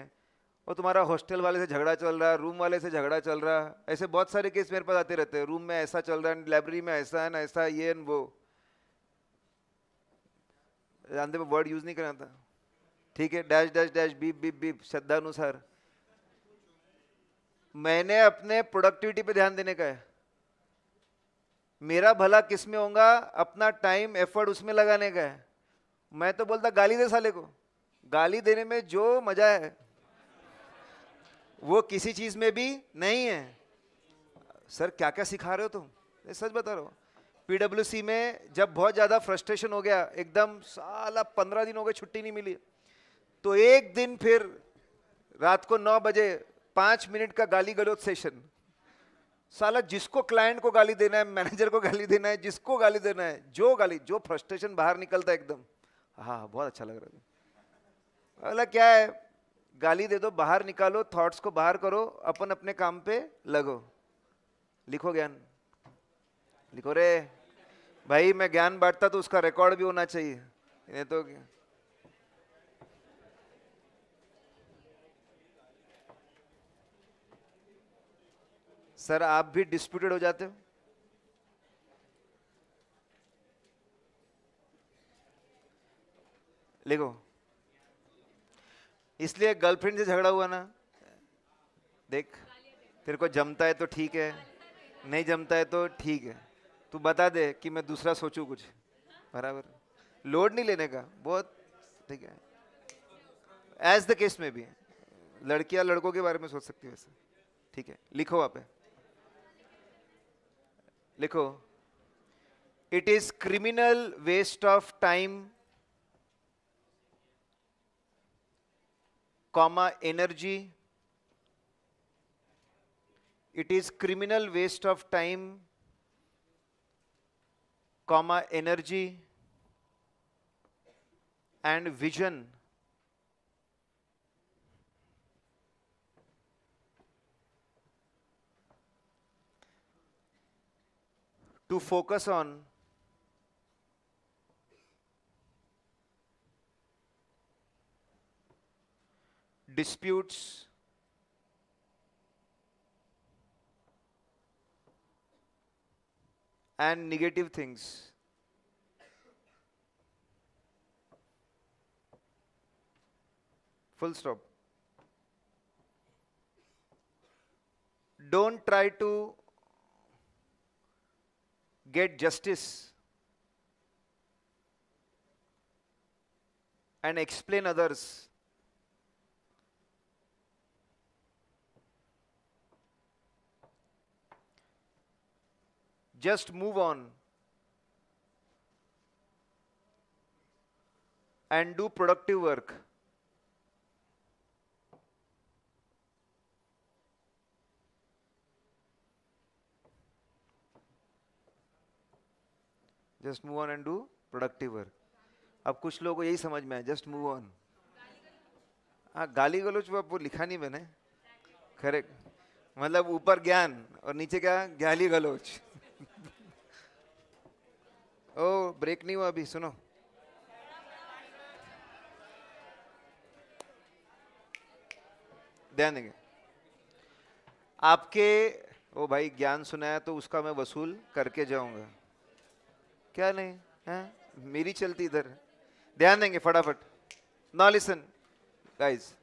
[SPEAKER 1] वो तुम्हारा हॉस्टल वाले से झगड़ा चल रहा है रूम वाले से झगड़ा चल रहा है ऐसे बहुत सारे केस मेरे पास आते रहते हैं रूम में ऐसा चल रहा है लाइब्रेरी में ऐसा है ना ऐसा ये न वो जानते में वर्ड यूज नहीं करना था ठीक है dash dash dash beep beep beep अनुसार मैंने अपने प्रोडक्टिविटी पे ध्यान देने का है मेरा भला किस में होगा अपना टाइम एफर्ट उसमें लगाने का है मैं तो बोलता गाली दे साले को गाली देने में जो मजा है वो किसी चीज़ में भी नहीं है सर क्या क्या सिखा रहे हो तुम सच बता रहा हूँ पीडब्ल्यू में जब बहुत ज़्यादा फ्रस्ट्रेशन हो गया एकदम साला पंद्रह दिन हो गए छुट्टी नहीं मिली तो एक दिन फिर रात को नौ बजे पांच मिनट का गाली गलोत सेशन साला जिसको क्लाइंट को गाली देना है मैनेजर को गाली देना है जिसको गाली देना है जो गाली जो फ्रस्ट्रेशन बाहर निकलता है एकदम हाँ, हाँ बहुत अच्छा लग रहा है अगला क्या है गाली दे दो बाहर निकालो थॉट्स को बाहर करो अपन अपने काम पे लगो लिखो ज्ञान लिखो रे भाई मैं ज्ञान बांटता तो उसका रिकॉर्ड भी होना चाहिए ये तो सर आप भी डिस्प्यूटेड हो जाते हो लिखो इसलिए गर्लफ्रेंड से झगड़ा हुआ ना देख तेरे को जमता है तो ठीक है नहीं जमता है तो ठीक है तू बता दे कि मैं दूसरा सोचूं कुछ बराबर लोड नहीं लेने का बहुत ठीक है एज द केस में भी लड़कियां लड़कों के बारे में सोच सकती है वैसे ठीक है लिखो वहां पे लिखो it is criminal waste of time comma energy it is criminal waste of time comma energy and vision to focus on disputes, and negative things. Full stop. Don't try to get justice and explain others just move on and do productive work. Just move on and do productive work अब कुछ लोगों को यही समझ में आया जस्ट मूव ऑन हाँ गाली गलोच वो लिखा नहीं मैंने करेक्ट मतलब ऊपर ज्ञान और नीचे क्या गाली गलोच ओ ब्रेक नहीं हुआ अभी सुनो ध्यान देंगे आपके ओ भाई ज्ञान सुनाया तो उसका मैं वसूल करके जाऊंगा क्या नहीं है मेरी चलती इधर ध्यान देंगे फटाफट ना लिसन गाइस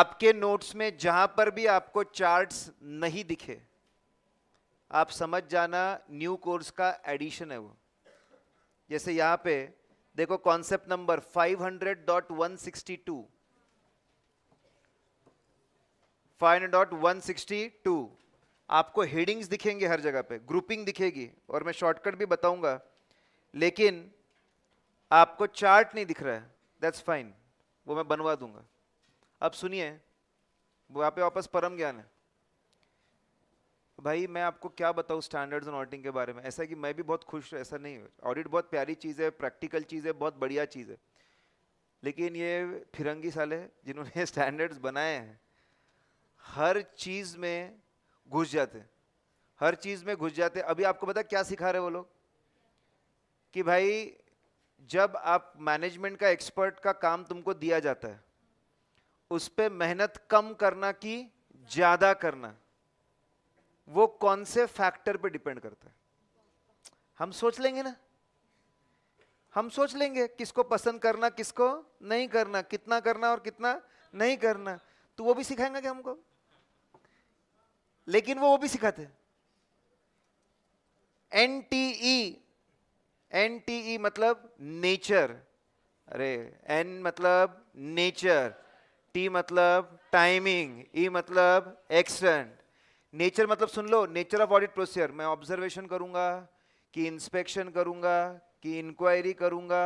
[SPEAKER 1] आपके नोट्स में जहां पर भी आपको चार्ट्स नहीं दिखे आप समझ जाना न्यू कोर्स का एडिशन है वो जैसे यहाँ पे देखो कॉन्सेप्ट नंबर 500.162 500.162 आपको हेडिंग्स दिखेंगे हर जगह पे ग्रुपिंग दिखेगी और मैं शॉर्टकट भी बताऊंगा लेकिन आपको चार्ट नहीं दिख रहा है दैट्स फाइन वो मैं बनवा दूंगा अब सुनिए वहाँ पे वापस परम ज्ञान है भाई मैं आपको क्या बताऊँ स्टैंडर्ड्स एंड ऑडिटिंग के बारे में ऐसा कि मैं भी बहुत खुश ऐसा नहीं ऑडिट बहुत प्यारी चीज़ है प्रैक्टिकल चीज़ है बहुत बढ़िया चीज़ है लेकिन ये फिरंगी साले जिन्होंने स्टैंडर्ड्स बनाए हैं हर चीज़ में घुस जाते हर चीज़ में घुस जाते अभी आपको पता क्या सिखा रहे वो लोग कि भाई जब आप मैनेजमेंट का एक्सपर्ट का काम तुमको दिया जाता है उस पर मेहनत कम करना कि ज़्यादा करना वो कौन से फैक्टर पे डिपेंड करता है हम सोच लेंगे ना हम सोच लेंगे किसको पसंद करना किसको नहीं करना कितना करना और कितना नहीं करना तो वो भी सिखाएंगे क्या हमको लेकिन वो वो भी सिखाते N T E N T E मतलब नेचर अरे एन मतलब नेचर टी मतलब टाइमिंग ई e मतलब एक्शन नेचर मतलब सुन लो नेचर ऑफ ऑडिट प्रोसीजर मैं ऑब्जर्वेशन करूंगा कि इंस्पेक्शन करूंगा कि इंक्वायरी करूंगा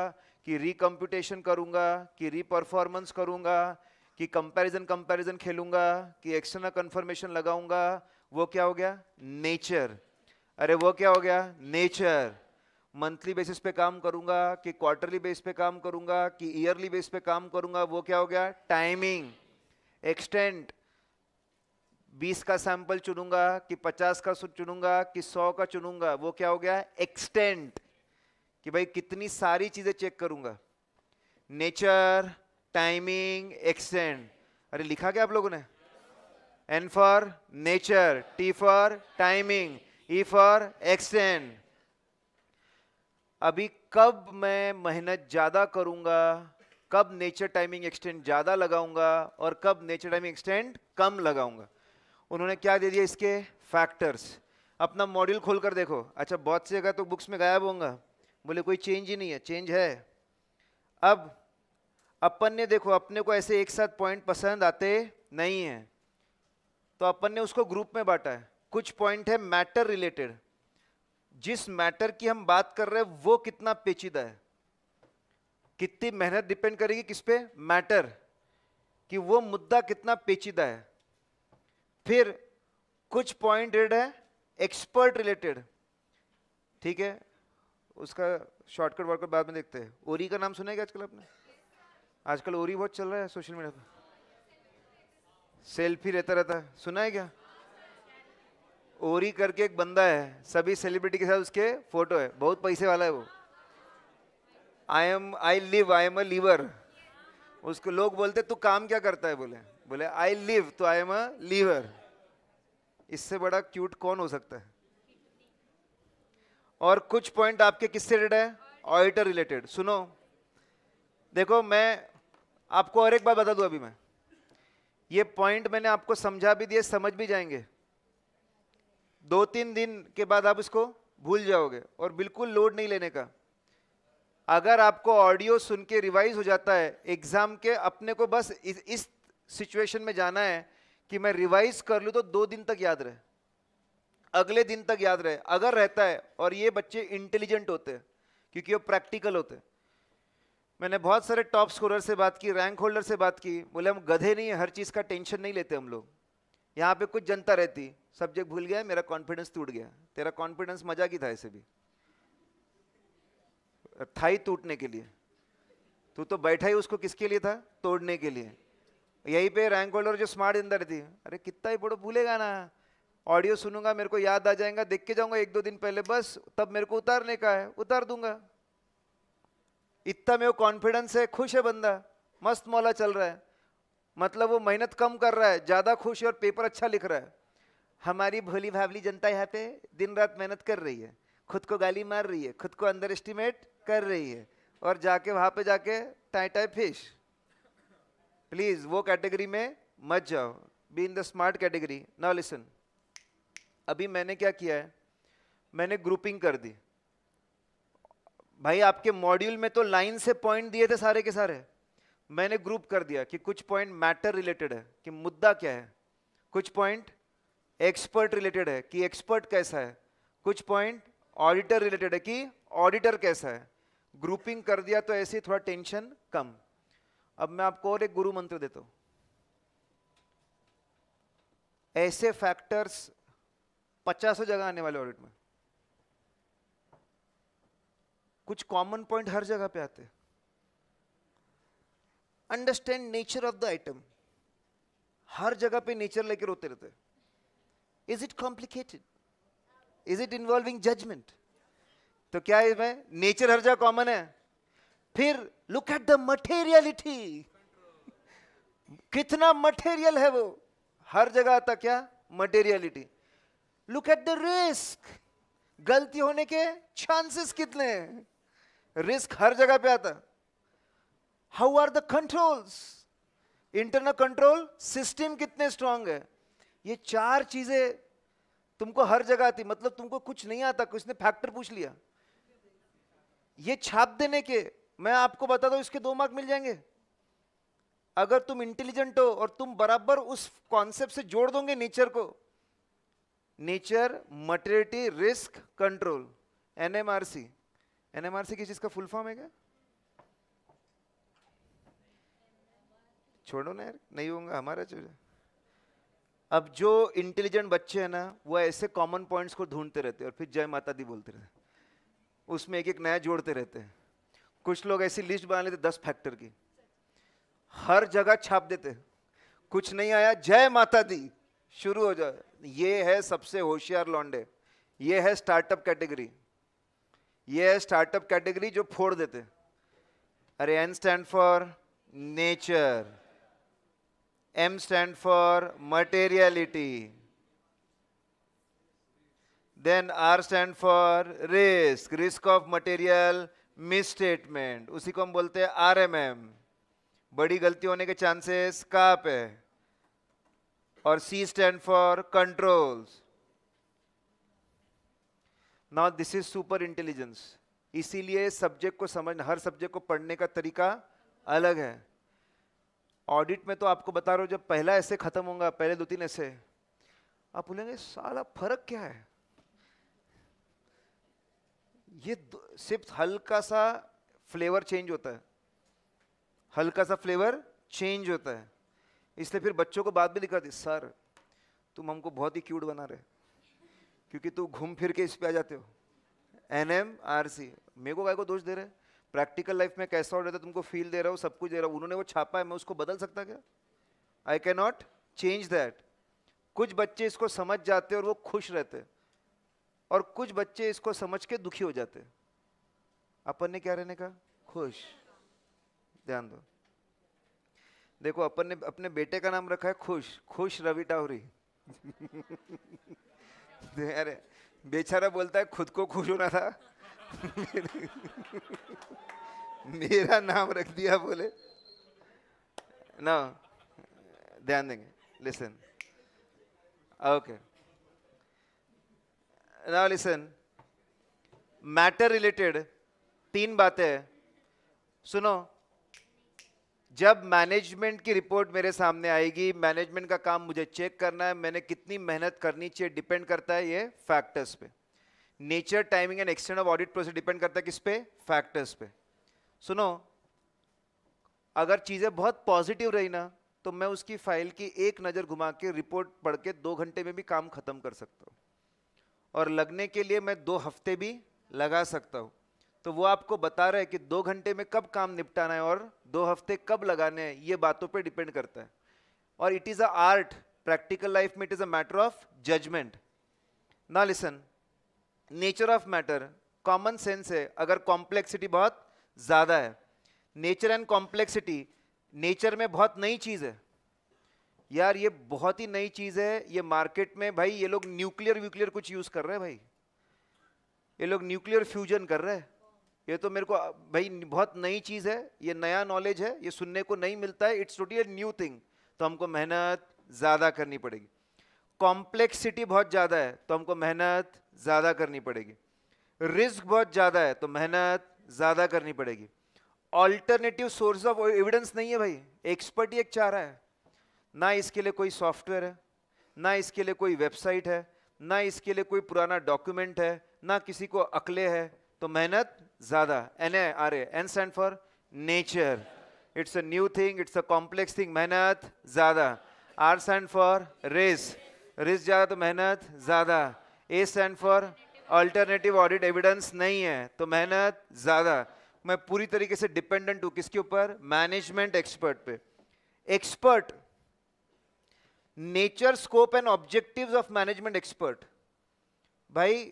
[SPEAKER 1] कि रिकम्प्यूटेशन करूंगा कि रिपरफॉर्मेंस करूंगा कि कंपैरिजन कंपैरिजन खेलूंगा कि एक्सटर्नल कंफर्मेशन लगाऊंगा वो क्या हो गया नेचर अरे वो क्या हो गया नेचर मंथली बेसिस पे काम करूंगा कि क्वार्टरली बेस पे काम करूंगा कि ईयरली बेस पे काम करूंगा वो क्या हो गया टाइमिंग एक्सटेंट बीस का सैंपल चुनूंगा कि पचास का चुनूंगा कि सौ का चुनूंगा वो क्या हो गया एक्सटेंट कि भाई कितनी सारी चीज़ें चेक करूंगा नेचर टाइमिंग एक्सटेंट अरे लिखा क्या आप लोगों ने N for nature T for timing E for extent अभी कब मैं मेहनत ज़्यादा करूंगा कब नेचर टाइमिंग एक्सटेंड ज़्यादा लगाऊंगा और कब नेचर टाइमिंग एक्सटेंड कम लगाऊंगा उन्होंने क्या दे दिया इसके फैक्टर्स अपना मॉड्यूल खोल कर देखो अच्छा बहुत से जगह तो बुक्स में गायब होंगे बोले कोई चेंज ही नहीं है चेंज है अब अपन ने देखो अपने को ऐसे एक साथ पॉइंट पसंद आते नहीं हैं तो अपन ने उसको ग्रुप में बांटा है कुछ पॉइंट है मैटर रिलेटेड जिस मैटर की हम बात कर रहे हैं वो कितना पेचीदा है कितनी मेहनत डिपेंड करेगी किस पे मैटर कि वो मुद्दा कितना पेचीदा है फिर कुछ पॉइंटेड है एक्सपर्ट रिलेटेड ठीक है उसका शॉर्टकट वर्कआउट बाद में देखते हैं ओरी का नाम सुना है आजकल आपने आजकल ओरी बहुत चल रहा है सोशल मीडिया पर सेल्फी रहता रहता है सुना है क्या ओरी करके एक बंदा है सभी सेलिब्रिटी के साथ उसके फोटो है बहुत पैसे वाला है वो I am I live I am a liver उसको लोग बोलते तू काम क्या करता है बोले बोले आई लिव तो आई एम अ लीवर इससे बड़ा क्यूट कौन हो सकता है और कुछ पॉइंट आपके किससे रिलेटेड है ऑडिटर रिलेटेड सुनो देखो मैं आपको और एक बात बता दूं अभी मैं ये पॉइंट मैंने आपको समझा भी दिया समझ भी जाएंगे दो तीन दिन के बाद आप इसको भूल जाओगे और बिल्कुल लोड नहीं लेने का अगर आपको ऑडियो सुन के रिवाइज हो जाता है एग्जाम के अपने को बस इस सिचुएशन में जाना है कि मैं रिवाइज कर लूँ तो दो दिन तक याद रहे अगले दिन तक याद रहे अगर रहता है और ये बच्चे इंटेलिजेंट होते हैं क्योंकि वो प्रैक्टिकल होते मैंने बहुत सारे टॉप स्कोरर से बात की रैंक होल्डर से बात की बोले हम गधे नहीं है हर चीज़ का टेंशन नहीं लेते हम लोग यहाँ पे कुछ जनता रहती सब्जेक्ट भूल गया मेरा कॉन्फिडेंस टूट गया तेरा कॉन्फिडेंस मजा की था ऐसे भी था ही टूटने के लिए तू तो बैठा ही उसको किसके लिए था तोड़ने के लिए यहीं पे रैंक होल्डर जो स्मार्ट अंदर थी अरे कितना ही बड़ो भूलेगा ना ऑडियो सुनूंगा मेरे को याद आ जाएगा देख के जाऊंगा एक दो दिन पहले बस तब मेरे को उतारने का है उतार दूंगा इतना मेरे कॉन्फिडेंस है खुश है बंदा मस्त मौला चल रहा है मतलब वो मेहनत कम कर रहा है ज़्यादा खुश है और पेपर अच्छा लिख रहा है हमारी भोली भावली जनता यहाँ पे दिन रात मेहनत कर रही है खुद को गाली मार रही है खुद को अंडर एस्टिमेट कर रही है और जाके वहाँ पे जाके टाई टाई फिश प्लीज वो कैटेगरी में मत जाओ be in the smart category ना लिसन अभी मैंने क्या किया है मैंने ग्रुपिंग कर दी भाई आपके मॉड्यूल में तो लाइन से पॉइंट दिए थे सारे के सारे मैंने ग्रुप कर दिया कि कुछ पॉइंट मैटर रिलेटेड है कि मुद्दा क्या है कुछ पॉइंट एक्सपर्ट रिलेटेड है कि एक्सपर्ट कैसा है कुछ पॉइंट ऑडिटर रिलेटेड है कि ऑडिटर कैसा है ग्रुपिंग कर दिया तो ऐसे थोड़ा टेंशन कम अब मैं आपको और एक गुरु मंत्र देता हूं ऐसे फैक्टर्स पचासों जगह आने वाले ऑडिट में कुछ कॉमन पॉइंट हर जगह पे आते understand nature of the item हर जगह पे नेचर लेके रोते रहते is it complicated is it involving judgement तो क्या इसमें नेचर हर जगह कॉमन है फिर लुक एट द मटेरियलिटी कितना मटेरियल है वो हर जगह आता क्या materiality look at the risk गलती होने के चांसेस कितने हैं रिस्क हर जगह पे आता how are the controls internal control system कितने स्ट्रांग है ये चार चीजें तुमको हर जगह आती मतलब तुमको कुछ नहीं आता ने फैक्टर पूछ लिया ये छाप देने के मैं आपको बता दूं इसके दो मार्क मिल जाएंगे अगर तुम इंटेलिजेंट हो और तुम बराबर उस कॉन्सेप्ट से जोड़ दोगे नेचर को nature materiality risk control NMRC NMRC किस चीज का फुल फॉर्म है क्या छोड़ो ना यार नहीं होगा हमारा चल अब जो इंटेलिजेंट बच्चे हैं ना वो ऐसे कॉमन पॉइंट्स को ढूंढते रहते हैं और फिर जय माता दी बोलते रहते उसमें एक एक नया जोड़ते रहते हैं कुछ लोग ऐसी लिस्ट बना लेते दस फैक्टर की हर जगह छाप देते कुछ नहीं आया जय माता दी शुरू हो जाए ये है सबसे होशियार लौंडे ये है स्टार्टअप कैटेगरी ये है स्टार्टअप कैटेगरी जो फोड़ देते अरे N stand for nature M stand for materiality then R stand for risk risk of material misstatement उसी को हम बोलते हैं आरएमएम बड़ी गलती होने के चांसेस कहाँ पे और C stand for controls now this is super intelligence इसीलिए सब्जेक्ट को समझ हर सब्जेक्ट को पढ़ने का तरीका अलग है ऑडिट में तो आपको बता रहा हूँ जब पहला ऐसे खत्म होगा पहले दो तीन ऐसे आप बोलेंगे साला फर्क क्या है ये सिर्फ हल्का सा फ्लेवर चेंज होता है हल्का सा फ्लेवर चेंज होता है इसलिए फिर बच्चों को बात भी दिखा दी सर तुम हमको बहुत ही क्यूट बना रहे क्योंकि तू घूम फिर के इस पे आ जाते हो एन एम आर सी मेरे को गाय को दोष दे रहे प्रैक्टिकल लाइफ में कैसा हो रहा था तुमको फील दे रहा हूँ सब कुछ दे रहा हूँ उन्होंने वो छापा है मैं उसको बदल सकता क्या I cannot change that कुछ बच्चे इसको समझ जाते और वो खुश रहते हैं और कुछ बच्चे इसको समझ के दुखी हो जाते अपन ने क्या रहने का खुश ध्यान दो देखो अपन ने अपने बेटे का नाम रखा है खुश खुश रवि टावरी अरे बेचारा बोलता है खुद को खुश होना था
[SPEAKER 2] मेरा नाम रख दिया बोले
[SPEAKER 1] ना ध्यान देंगे listen okay okay. now listen matter related तीन बातें सुनो जब मैनेजमेंट की रिपोर्ट मेरे सामने आएगी मैनेजमेंट का काम मुझे चेक करना है मैंने कितनी मेहनत करनी चाहिए डिपेंड करता है ये फैक्टर्स पे nature timing and extent of audit process depend करता है किस पे फैक्टर्स पे सुनो अगर चीज़ें बहुत पॉजिटिव रही ना तो मैं उसकी फाइल की एक नज़र घुमा के रिपोर्ट पढ़ के दो घंटे में भी काम खत्म कर सकता हूँ और लगने के लिए मैं दो हफ्ते भी लगा सकता हूँ तो वो आपको बता रहा है कि दो घंटे में कब काम निपटाना है और दो हफ्ते कब लगाने हैं ये बातों पे डिपेंड करता है और it is a art practical life में it is a matter of judgement ना listen nature of matter common sense है अगर कॉम्प्लेक्सिटी बहुत ज़्यादा है नेचर एंड कॉम्प्लेक्सिटी नेचर में बहुत नई चीज़ है यार ये बहुत ही नई चीज़ है ये मार्केट में भाई ये लोग न्यूक्लियर व्यूक्लियर कुछ यूज़ कर रहे हैं भाई ये लोग न्यूक्लियर फ्यूजन कर रहे हैं ये तो मेरे को भाई बहुत नई चीज़ है ये नया नॉलेज है ये सुनने को नहीं मिलता है इट्स टोटली न्यू थिंग तो हमको मेहनत ज़्यादा करनी पड़ेगी कॉम्प्लेक्सिटी बहुत ज़्यादा है तो हमको मेहनत ज़्यादा करनी पड़ेगी रिस्क बहुत ज़्यादा है तो मेहनत ज़्यादा करनी पड़ेगी ऑल्टरनेटिव सोर्स ऑफ एविडेंस नहीं है भाई एक्सपर्ट ही एक चाह रहा है ना इसके लिए कोई सॉफ्टवेयर है ना इसके लिए कोई वेबसाइट है ना इसके लिए कोई पुराना डॉक्यूमेंट है ना किसी को अकले है तो मेहनत ज़्यादा N A R N send for nature it's a new thing it's a complex thing मेहनत ज़्यादा R send for risk risk ज़्यादा तो मेहनत ज़्यादा A send for alternative audit evidence नहीं है तो मेहनत ज़्यादा मैं पूरी तरीके से डिपेंडेंट हूँ किसके ऊपर मैनेजमेंट एक्सपर्ट पे expert nature scope and objective of management expert भाई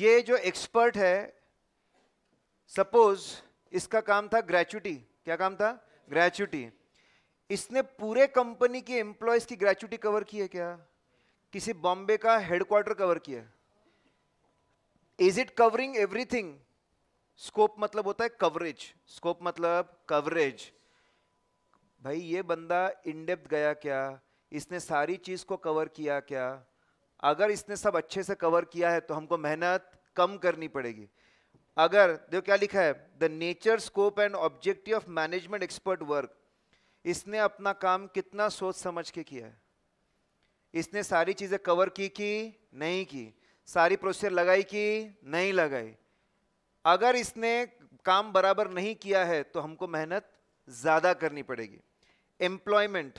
[SPEAKER 1] ये जो एक्सपर्ट है सपोज इसका काम था ग्रेचुटी क्या काम था ग्रेचुटी इसने पूरे कंपनी के एम्प्लॉयज की ग्रेचुटी कवर की है क्या किसी बॉम्बे का हेडक्वार्टर कवर किया is it covering everything scope मतलब होता है कवरेज स्कोप मतलब कवरेज भाई ये बंदा इनडेप्थ गया क्या इसने सारी चीज़ को कवर किया क्या अगर इसने सब अच्छे से कवर किया है तो हमको मेहनत कम करनी पड़ेगी अगर देखो क्या लिखा है the nature scope and objective of management expert work इसने अपना काम कितना सोच समझ के किया है इसने सारी चीज़ें कवर की कि नहीं की सारी प्रोसीजर लगाई कि नहीं लगाई अगर इसने काम बराबर नहीं किया है तो हमको मेहनत ज़्यादा करनी पड़ेगी एम्प्लॉयमेंट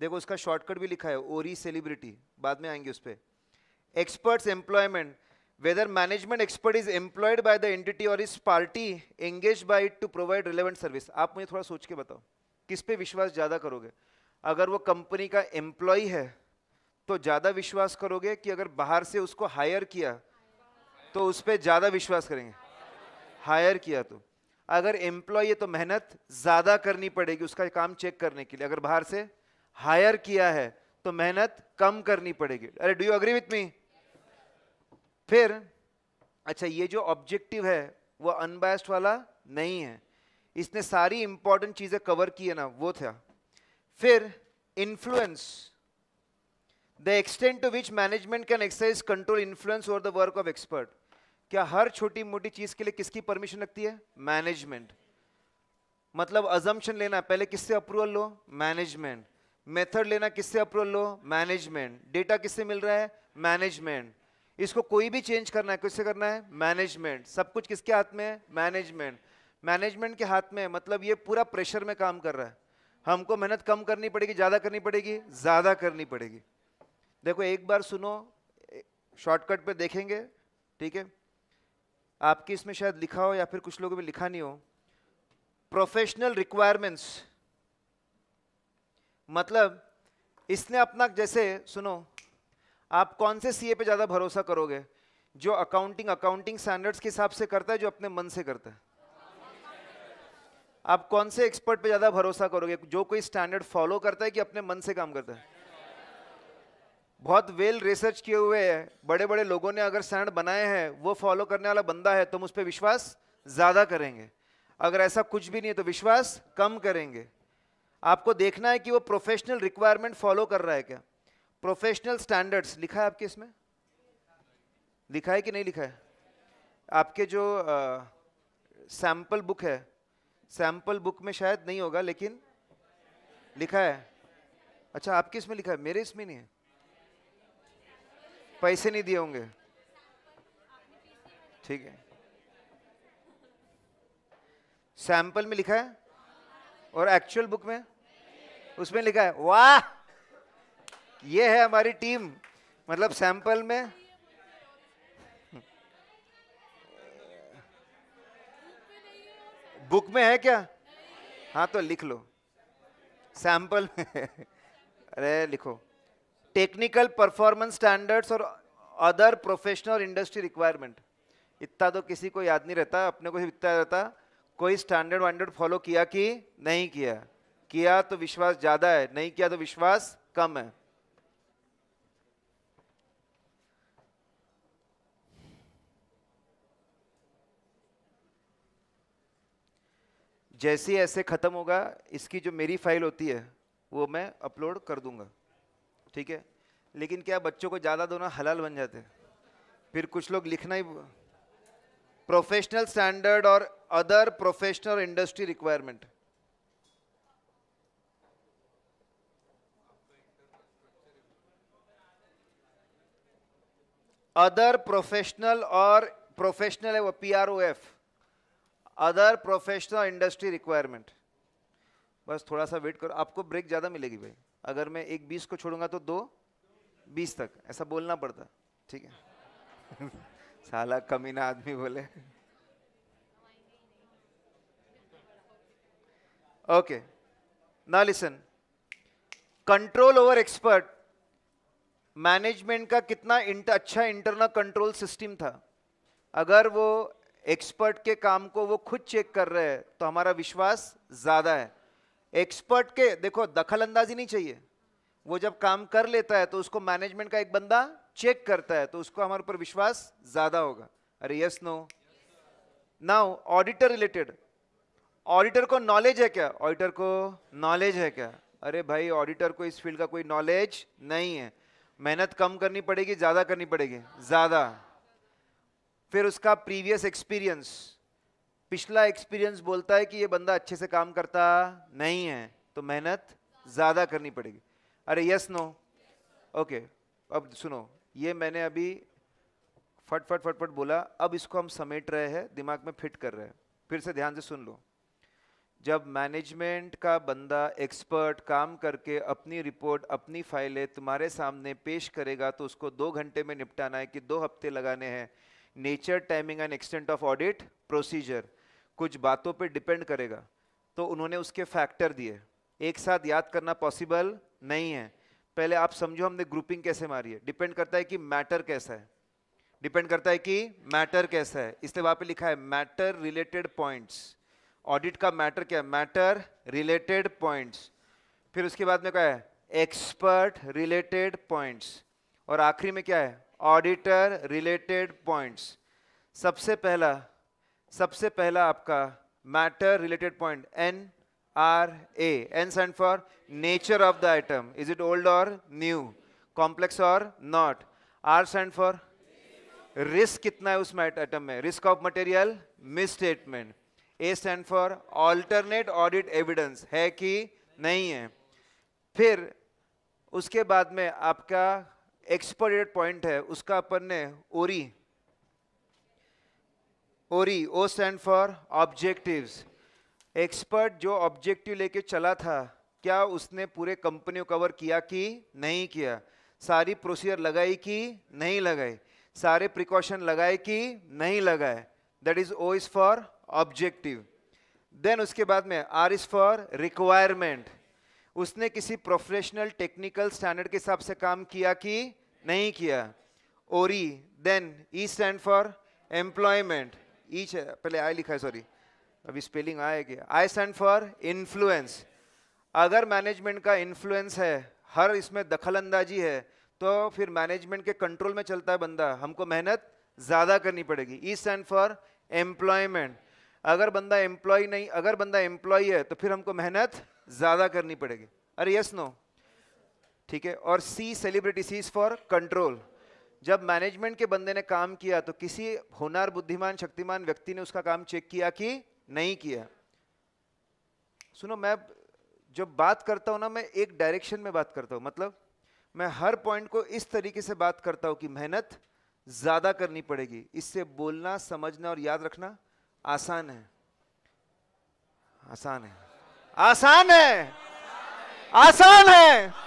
[SPEAKER 1] देखो उसका शॉर्टकट भी लिखा है ओरी सेलिब्रिटी बाद में आएंगे उस पर experts employment whether management expert is employed by the entity और is party engage by it to provide relevant service आप मुझे थोड़ा सोच के बताओ किस पे विश्वास ज़्यादा करोगे अगर वो कंपनी का एम्प्लॉय है तो ज़्यादा विश्वास करोगे कि अगर बाहर से उसको हायर किया तो उस पर ज़्यादा विश्वास करेंगे हायर किया तो अगर एम्प्लॉय है तो मेहनत ज़्यादा करनी पड़ेगी उसका काम चेक करने के लिए अगर बाहर से हायर किया है तो मेहनत कम करनी पड़ेगी अरे do you agree with me फिर अच्छा ये जो ऑब्जेक्टिव है वो अनबायस्ड वाला नहीं है इसने सारी इंपॉर्टेंट चीज़ें कवर की है ना वो था फिर influence the extent to which management can exercise control influence over the work of expert क्या हर छोटी मोटी चीज के लिए किसकी परमिशन लगती है मैनेजमेंट मतलब अजम्पन लेना पहले किससे अप्रूवल लो मैनेजमेंट मेथड लेना किससे अप्रूवल लो मैनेजमेंट डेटा किससे मिल रहा है मैनेजमेंट इसको कोई भी चेंज करना है किससे करना है मैनेजमेंट सब कुछ किसके हाथ में है मैनेजमेंट मैनेजमेंट के हाथ में है मतलब ये पूरा प्रेशर में काम कर रहा है हमको मेहनत कम करनी पड़ेगी ज़्यादा करनी पड़ेगी ज़्यादा करनी पड़ेगी देखो एक बार सुनो शॉर्टकट पर देखेंगे ठीक है आपके इसमें शायद लिखा हो या फिर कुछ लोगों में लिखा नहीं हो प्रोफेशनल रिक्वायरमेंट्स मतलब इसने अपना जैसे सुनो आप कौन से सीए पे ज़्यादा भरोसा करोगे जो अकाउंटिंग अकाउंटिंग स्टैंडर्ड्स के हिसाब से करता है जो अपने मन से करता है आप कौन से एक्सपर्ट पे ज़्यादा भरोसा करोगे जो कोई स्टैंडर्ड फॉलो करता है कि अपने मन से काम करता है बहुत वेल रिसर्च किए हुए है बड़े बड़े लोगों ने अगर सैंड बनाए हैं वो फॉलो करने वाला बंदा है तो हम उस पर विश्वास ज़्यादा करेंगे अगर ऐसा कुछ भी नहीं है तो विश्वास कम करेंगे आपको देखना है कि वो प्रोफेशनल रिक्वायरमेंट फॉलो कर रहा है क्या प्रोफेशनल स्टैंडर्ड्स लिखा है आपके इसमें लिखा है कि नहीं लिखा है आपके जो सैंपल बुक है सैंपल बुक में शायद नहीं होगा लेकिन लिखा है अच्छा आपके इसमें लिखा है मेरे इसमें नहीं है पैसे नहीं दिए होंगे ठीक है सैंपल में लिखा है और एक्चुअल बुक में उसमें लिखा है वाह ये है हमारी टीम मतलब सैंपल में बुक में है क्या हाँ तो लिख लो सैंपल में अरे लिखो टेक्निकल परफॉर्मेंस स्टैंडर्ड्स और अदर प्रोफेशनल इंडस्ट्री रिक्वायरमेंट इतना तो किसी को याद नहीं रहता अपने को इतना रहता कोई स्टैंडर्ड वैंडर्ड फॉलो किया कि नहीं किया किया तो विश्वास ज़्यादा है नहीं किया तो विश्वास कम है जैसे ऐसे ख़त्म होगा इसकी जो मेरी फाइल होती है वो मैं अपलोड कर दूंगा ठीक है लेकिन क्या बच्चों को ज़्यादा दोनों हलाल बन जाते हैं फिर कुछ लोग लिखना ही प्रोफेशनल स्टैंडर्ड और other professional industry requirement other professional और प्रोफेशनल है वो P R O F other professional industry requirement बस थोड़ा सा वेट करो आपको ब्रेक ज़्यादा मिलेगी भाई अगर मैं एक बीस को छोड़ूंगा तो दो बीस तक ऐसा बोलना पड़ता ठीक है साला कमीना आदमी बोले ओके ना listen control over expert management का कितना इंट, अच्छा इंटरनल कंट्रोल सिस्टम था अगर वो एक्सपर्ट के काम को वो खुद चेक कर रहे हैं तो हमारा विश्वास ज़्यादा है एक्सपर्ट के देखो दखल अंदाजी नहीं चाहिए वो जब काम कर लेता है तो उसको मैनेजमेंट का एक बंदा चेक करता है तो उसको हमारे ऊपर विश्वास ज्यादा होगा अरे yes no now auditor related auditor को नॉलेज है क्या ऑडिटर को नॉलेज है क्या अरे भाई ऑडिटर को इस फील्ड का कोई नॉलेज नहीं है मेहनत कम करनी पड़ेगी ज्यादा करनी पड़ेगी ज्यादा फिर उसका प्रीवियस एक्सपीरियंस पिछला एक्सपीरियंस बोलता है कि ये बंदा अच्छे से काम करता नहीं है तो मेहनत ज़्यादा करनी पड़ेगी अरे यस नो ओके अब सुनो ये मैंने अभी फट फट फट फट बोला अब इसको हम समेट रहे हैं दिमाग में फिट कर रहे हैं फिर से ध्यान से सुन लो जब मैनेजमेंट का बंदा एक्सपर्ट काम करके अपनी रिपोर्ट अपनी फाइलें तुम्हारे सामने पेश करेगा तो उसको दो घंटे में निपटाना है कि दो हफ्ते लगाने हैं nature timing and extent of audit procedure कुछ बातों पे डिपेंड करेगा तो उन्होंने उसके फैक्टर दिए एक साथ याद करना पॉसिबल नहीं है पहले आप समझो हमने ग्रुपिंग कैसे मारी है डिपेंड करता है कि मैटर कैसा है डिपेंड करता है कि मैटर कैसा है इसलिए वहाँ पे लिखा है मैटर रिलेटेड पॉइंट्स ऑडिट का मैटर क्या है मैटर रिलेटेड पॉइंट्स फिर उसके बाद में क्या है एक्सपर्ट रिलेटेड पॉइंट्स और आखिरी में क्या है ऑडिटर रिलेटेड पॉइंट्स सबसे पहला सबसे पहला आपका matter related point N R A N send for nature of the item is it old or new complex or not R send for risk कितना है उस आइटम में risk of material misstatement A stand for alternate audit evidence है कि नहीं है फिर उसके बाद में आपका एक्सपर्टेड पॉइंट है उसका अपन ने ओरी ओरी O stand for objectives expert जो ऑब्जेक्टिव लेके चला था क्या उसने पूरे कंपनी को कवर किया कि नहीं किया सारी प्रोसीजर लगाई कि नहीं लगाई सारे प्रिकॉशन लगाए कि नहीं लगाए that is O is for objective then उसके बाद में आर इज फॉर रिक्वायरमेंट उसने किसी प्रोफेशनल टेक्निकल स्टैंडर्ड के हिसाब से काम किया कि नहीं किया ओरी then E stand for employment each पहले आई लिखा है सॉरी अभी स्पेलिंग आएगी आई सेंड फॉर इन्फ्लुएंस अगर मैनेजमेंट का इन्फ्लुएंस है हर इसमें दखल अंदाजी है तो फिर मैनेजमेंट के कंट्रोल में चलता है बंदा हमको मेहनत ज़्यादा करनी पड़ेगी ई स्टैंड फॉर एम्प्लॉयमेंट अगर बंदा एम्प्लॉय नहीं अगर बंदा एम्प्लॉय है तो फिर हमको मेहनत ज़्यादा करनी पड़ेगी अरे यस नो ठीक है और C celebrity C is for control जब मैनेजमेंट के बंदे ने काम किया तो किसी होनार बुद्धिमान शक्तिमान व्यक्ति ने उसका काम चेक किया कि नहीं किया सुनो मैं जब बात करता हूं ना मैं एक डायरेक्शन में बात करता हूं मतलब मैं हर पॉइंट को इस तरीके से बात करता हूं कि मेहनत ज़्यादा करनी पड़ेगी इससे बोलना समझना और याद रखना आसान है आसान है आसान है आसान है, आसान है।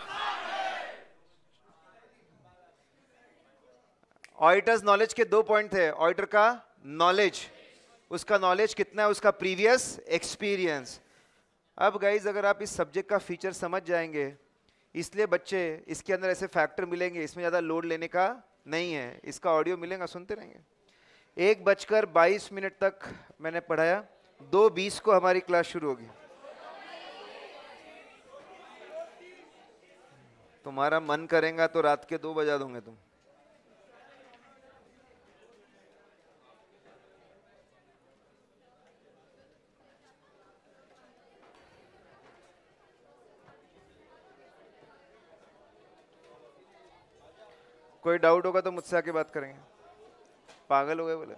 [SPEAKER 1] ऑडिटर्स नॉलेज के दो पॉइंट थे ऑडिटर का नॉलेज उसका नॉलेज कितना है उसका प्रीवियस एक्सपीरियंस अब गाइज अगर आप इस सब्जेक्ट का फीचर समझ जाएंगे इसलिए बच्चे इसके अंदर ऐसे फैक्टर मिलेंगे इसमें ज़्यादा लोड लेने का नहीं है इसका ऑडियो मिलेगा सुनते रहेंगे एक बजकर बाईस मिनट तक मैंने पढ़ाया दो बीस को हमारी क्लास शुरू होगी तुम्हारा मन करेगा तो रात के दो बजा दोगे तुम कोई डाउट होगा तो मुझसे आके बात करेंगे पागल हो गए बोले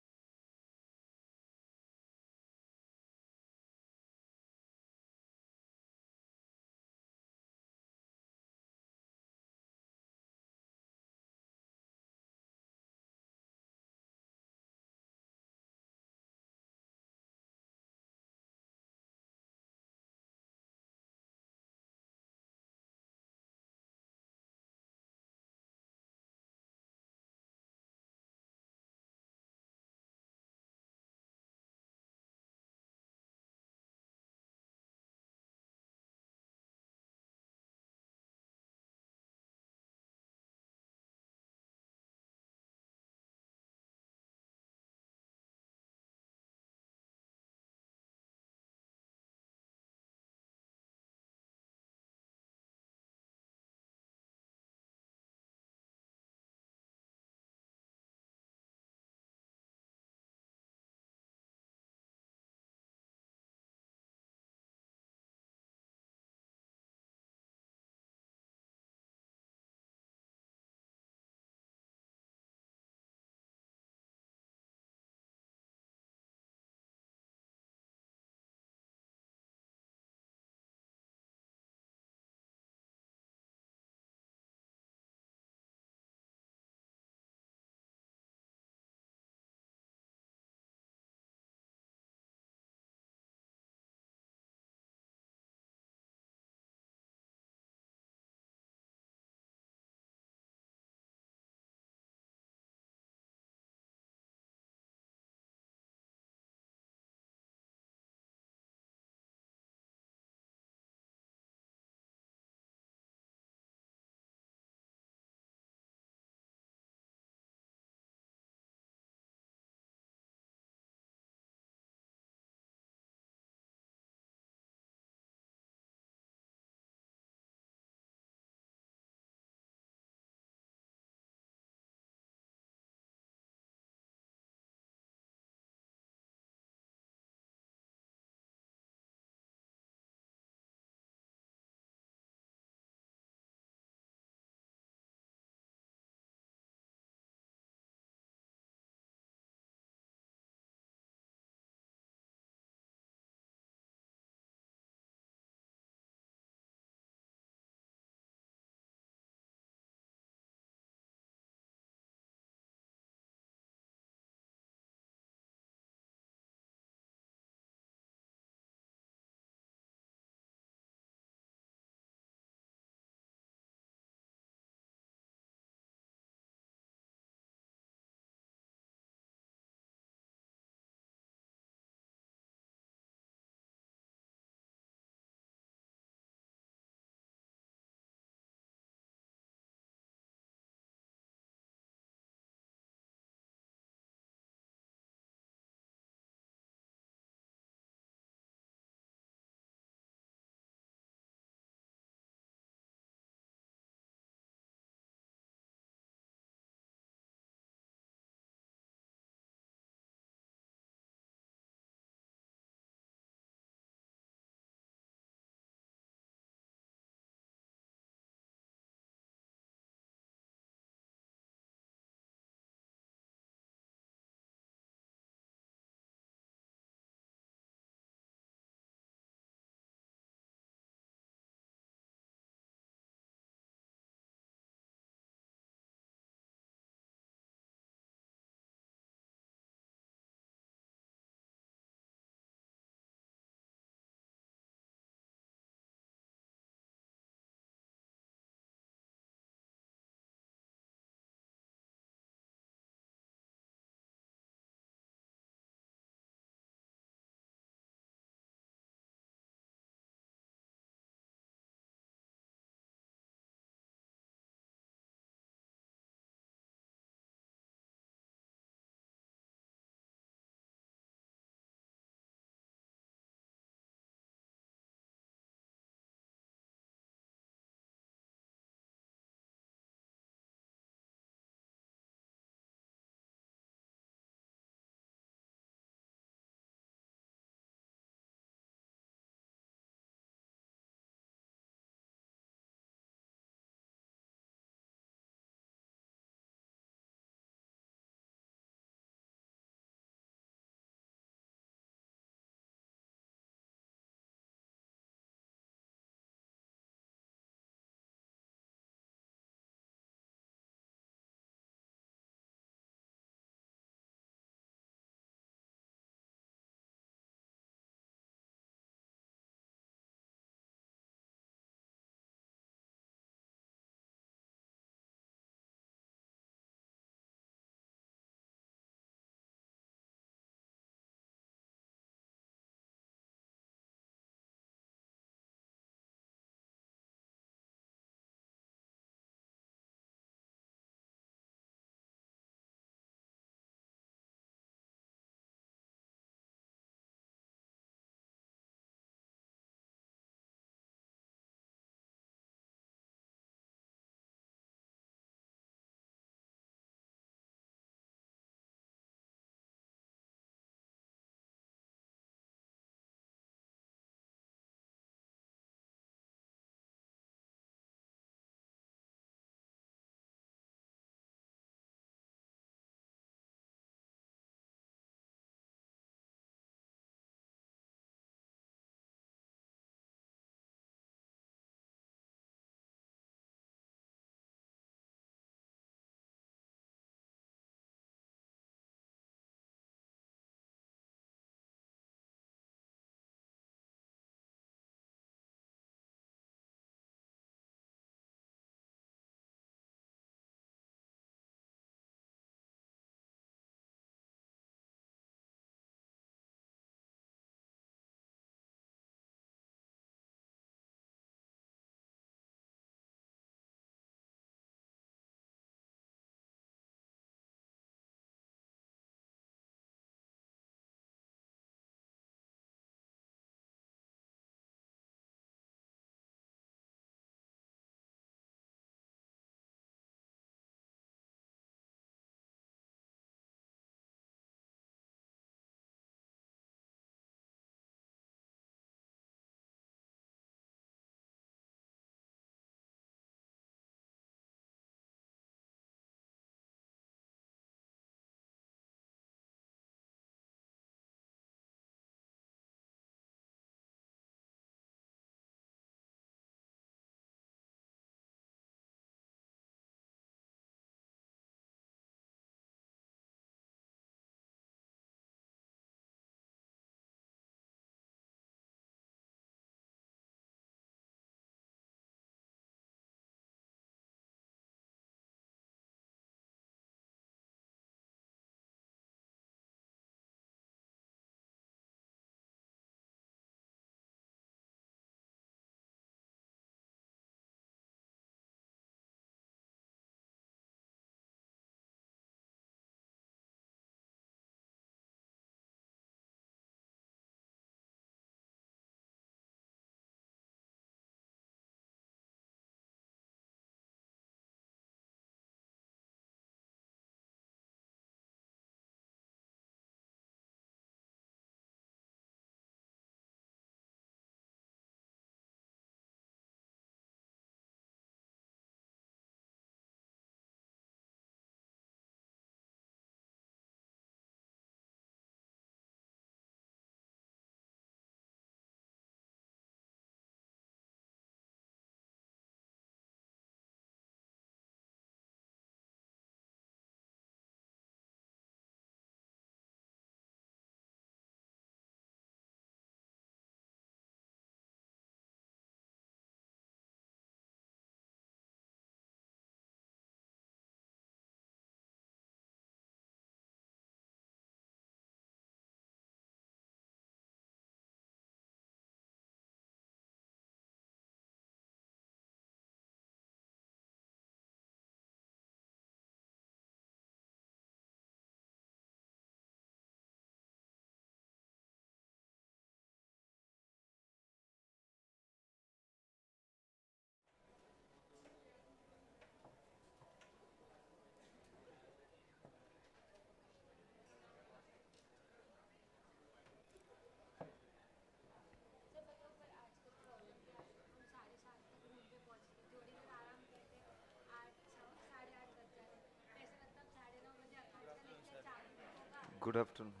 [SPEAKER 1] गुड आफ्टरनून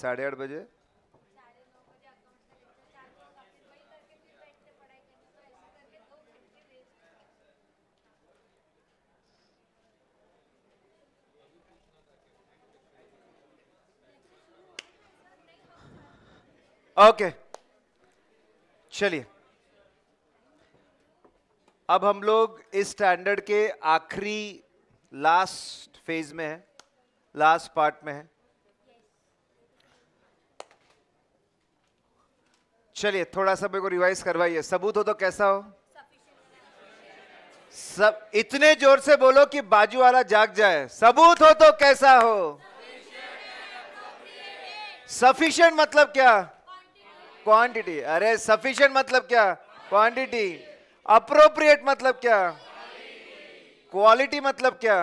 [SPEAKER 1] साढ़े आठ बजे ओके okay. चलिए अब हम लोग इस स्टैंडर्ड के आखिरी लास्ट फेज में है लास्ट पार्ट में है चलिए थोड़ा सा मेरे को रिवाइज करवाइए सबूत हो तो कैसा हो सब इतने जोर से बोलो कि बाजू वाला जाग जाए सबूत हो तो कैसा हो सफिशियंट मतलब क्या क्वांटिटी अरे सफिशियंट मतलब क्या क्वांटिटी अप्रोप्रिएट मतलब क्या क्वालिटी मतलब क्या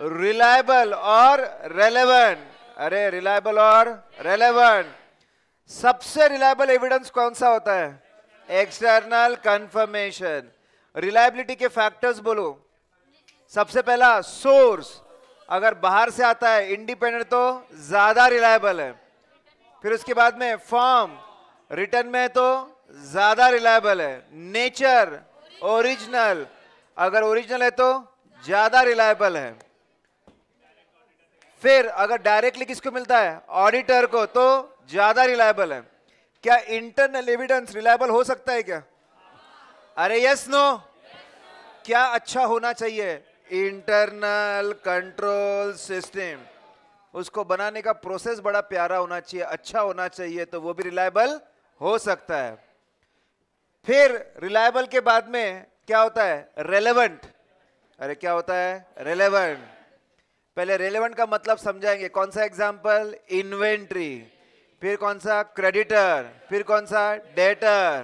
[SPEAKER 1] रिलायबल और रेलेवेंट अरे रिलायबल और रेलेवेंट सबसे रिलायबल एविडेंस कौन सा होता है एक्सटर्नल कंफर्मेशन रिलायबिलिटी के फैक्टर्स बोलो सबसे पहला सोर्स अगर बाहर से आता है इंडिपेंडेंट तो ज्यादा रिलायबल है फिर उसके बाद में फॉर्म रिटर्न में तो ज्यादा रिलायबल है नेचर ओरिजिनल अगर ओरिजिनल है तो ज़्यादा रिलायबल है फिर अगर डायरेक्टली किसको मिलता है ऑडिटर को तो ज़्यादा रिलायबल है क्या इंटरनल एविडेंस रिलायबल हो सकता है क्या अरे यस नो क्या अच्छा होना चाहिए इंटरनल कंट्रोल सिस्टम उसको बनाने का प्रोसेस बड़ा प्यारा होना चाहिए अच्छा होना चाहिए तो वो भी रिलायबल हो सकता है फिर रिलायबल के बाद में क्या होता है रेलेवेंट अरे क्या होता है रेलेवेंट पहले रेलेवेंट का मतलब समझाएंगे कौन सा एग्जाम्पल इन्वेंट्री फिर कौन सा क्रेडिटर फिर कौन सा डेटर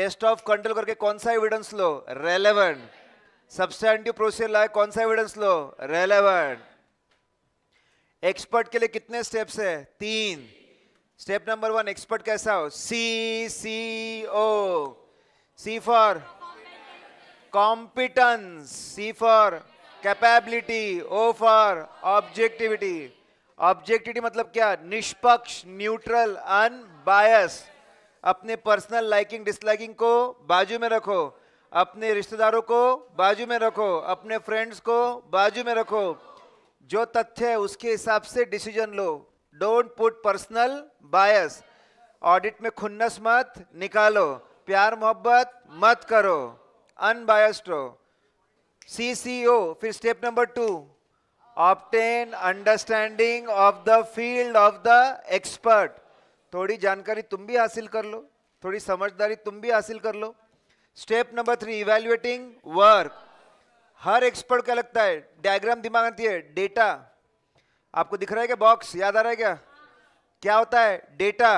[SPEAKER 1] टेस्ट ऑफ कंट्रोल करके कौन सा एविडेंस लो रेलेवेंट सब्सटैंडिव प्रोसीजर लाए कौन सा एविडेंस लो रेलेवेंट एक्सपर्ट के लिए कितने स्टेप्स है तीन स्टेप नंबर वन एक्सपर्ट कैसा हो C C O C for competence C for capability O for objectivity objectivity मतलब क्या निष्पक्ष न्यूट्रल अनबायस अपने पर्सनल लाइकिंग डिसलाइकिंग को बाजू में रखो अपने रिश्तेदारों को बाजू में रखो अपने फ्रेंड्स को बाजू में रखो जो तथ्य है उसके हिसाब से डिसीजन लो don't put personal bias audit में खुन्नस मत निकालो प्यार मोहब्बत मत करो अनबायस्ड हो सीसीओ फिर step number two obtain understanding of the field of the expert थोड़ी जानकारी तुम भी हासिल कर लो थोड़ी समझदारी तुम भी हासिल कर लो step number three evaluating work हर एक्सपर्ट क्या लगता है डायग्राम दिमाग आती है डेटा आपको दिख रहा है क्या बॉक्स याद आ रहा है क्या क्या होता है डेटा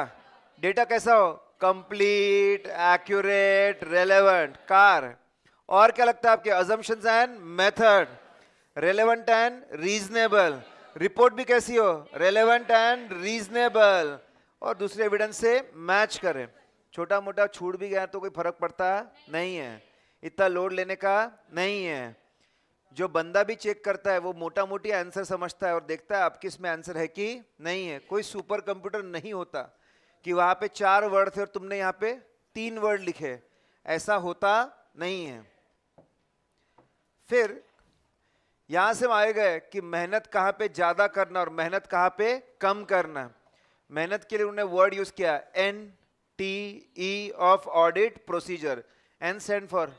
[SPEAKER 1] डेटा कैसा हो कंप्लीट एक्यूरेट रेलेवेंट कार और क्या लगता है आपके assumption and method relevant and reasonable report भी कैसी हो रेलेवेंट एंड रीजनेबल और दूसरे एविडेंस से मैच करें छोटा मोटा छूट भी गया तो कोई फर्क पड़ता नहीं है इतना लोड लेने का नहीं है जो बंदा भी चेक करता है वो मोटा मोटी आंसर समझता है और देखता है आपके इसमें आंसर है कि नहीं है कोई सुपर कंप्यूटर नहीं होता कि वहाँ पे चार वर्ड थे और तुमने यहाँ पे तीन वर्ड लिखे ऐसा होता नहीं है फिर यहां से हम आए गए कि मेहनत कहां पे ज्यादा करना और मेहनत कहां पे कम करना मेहनत के लिए उन्होंने वर्ड यूज किया N T E of audit procedure N stand for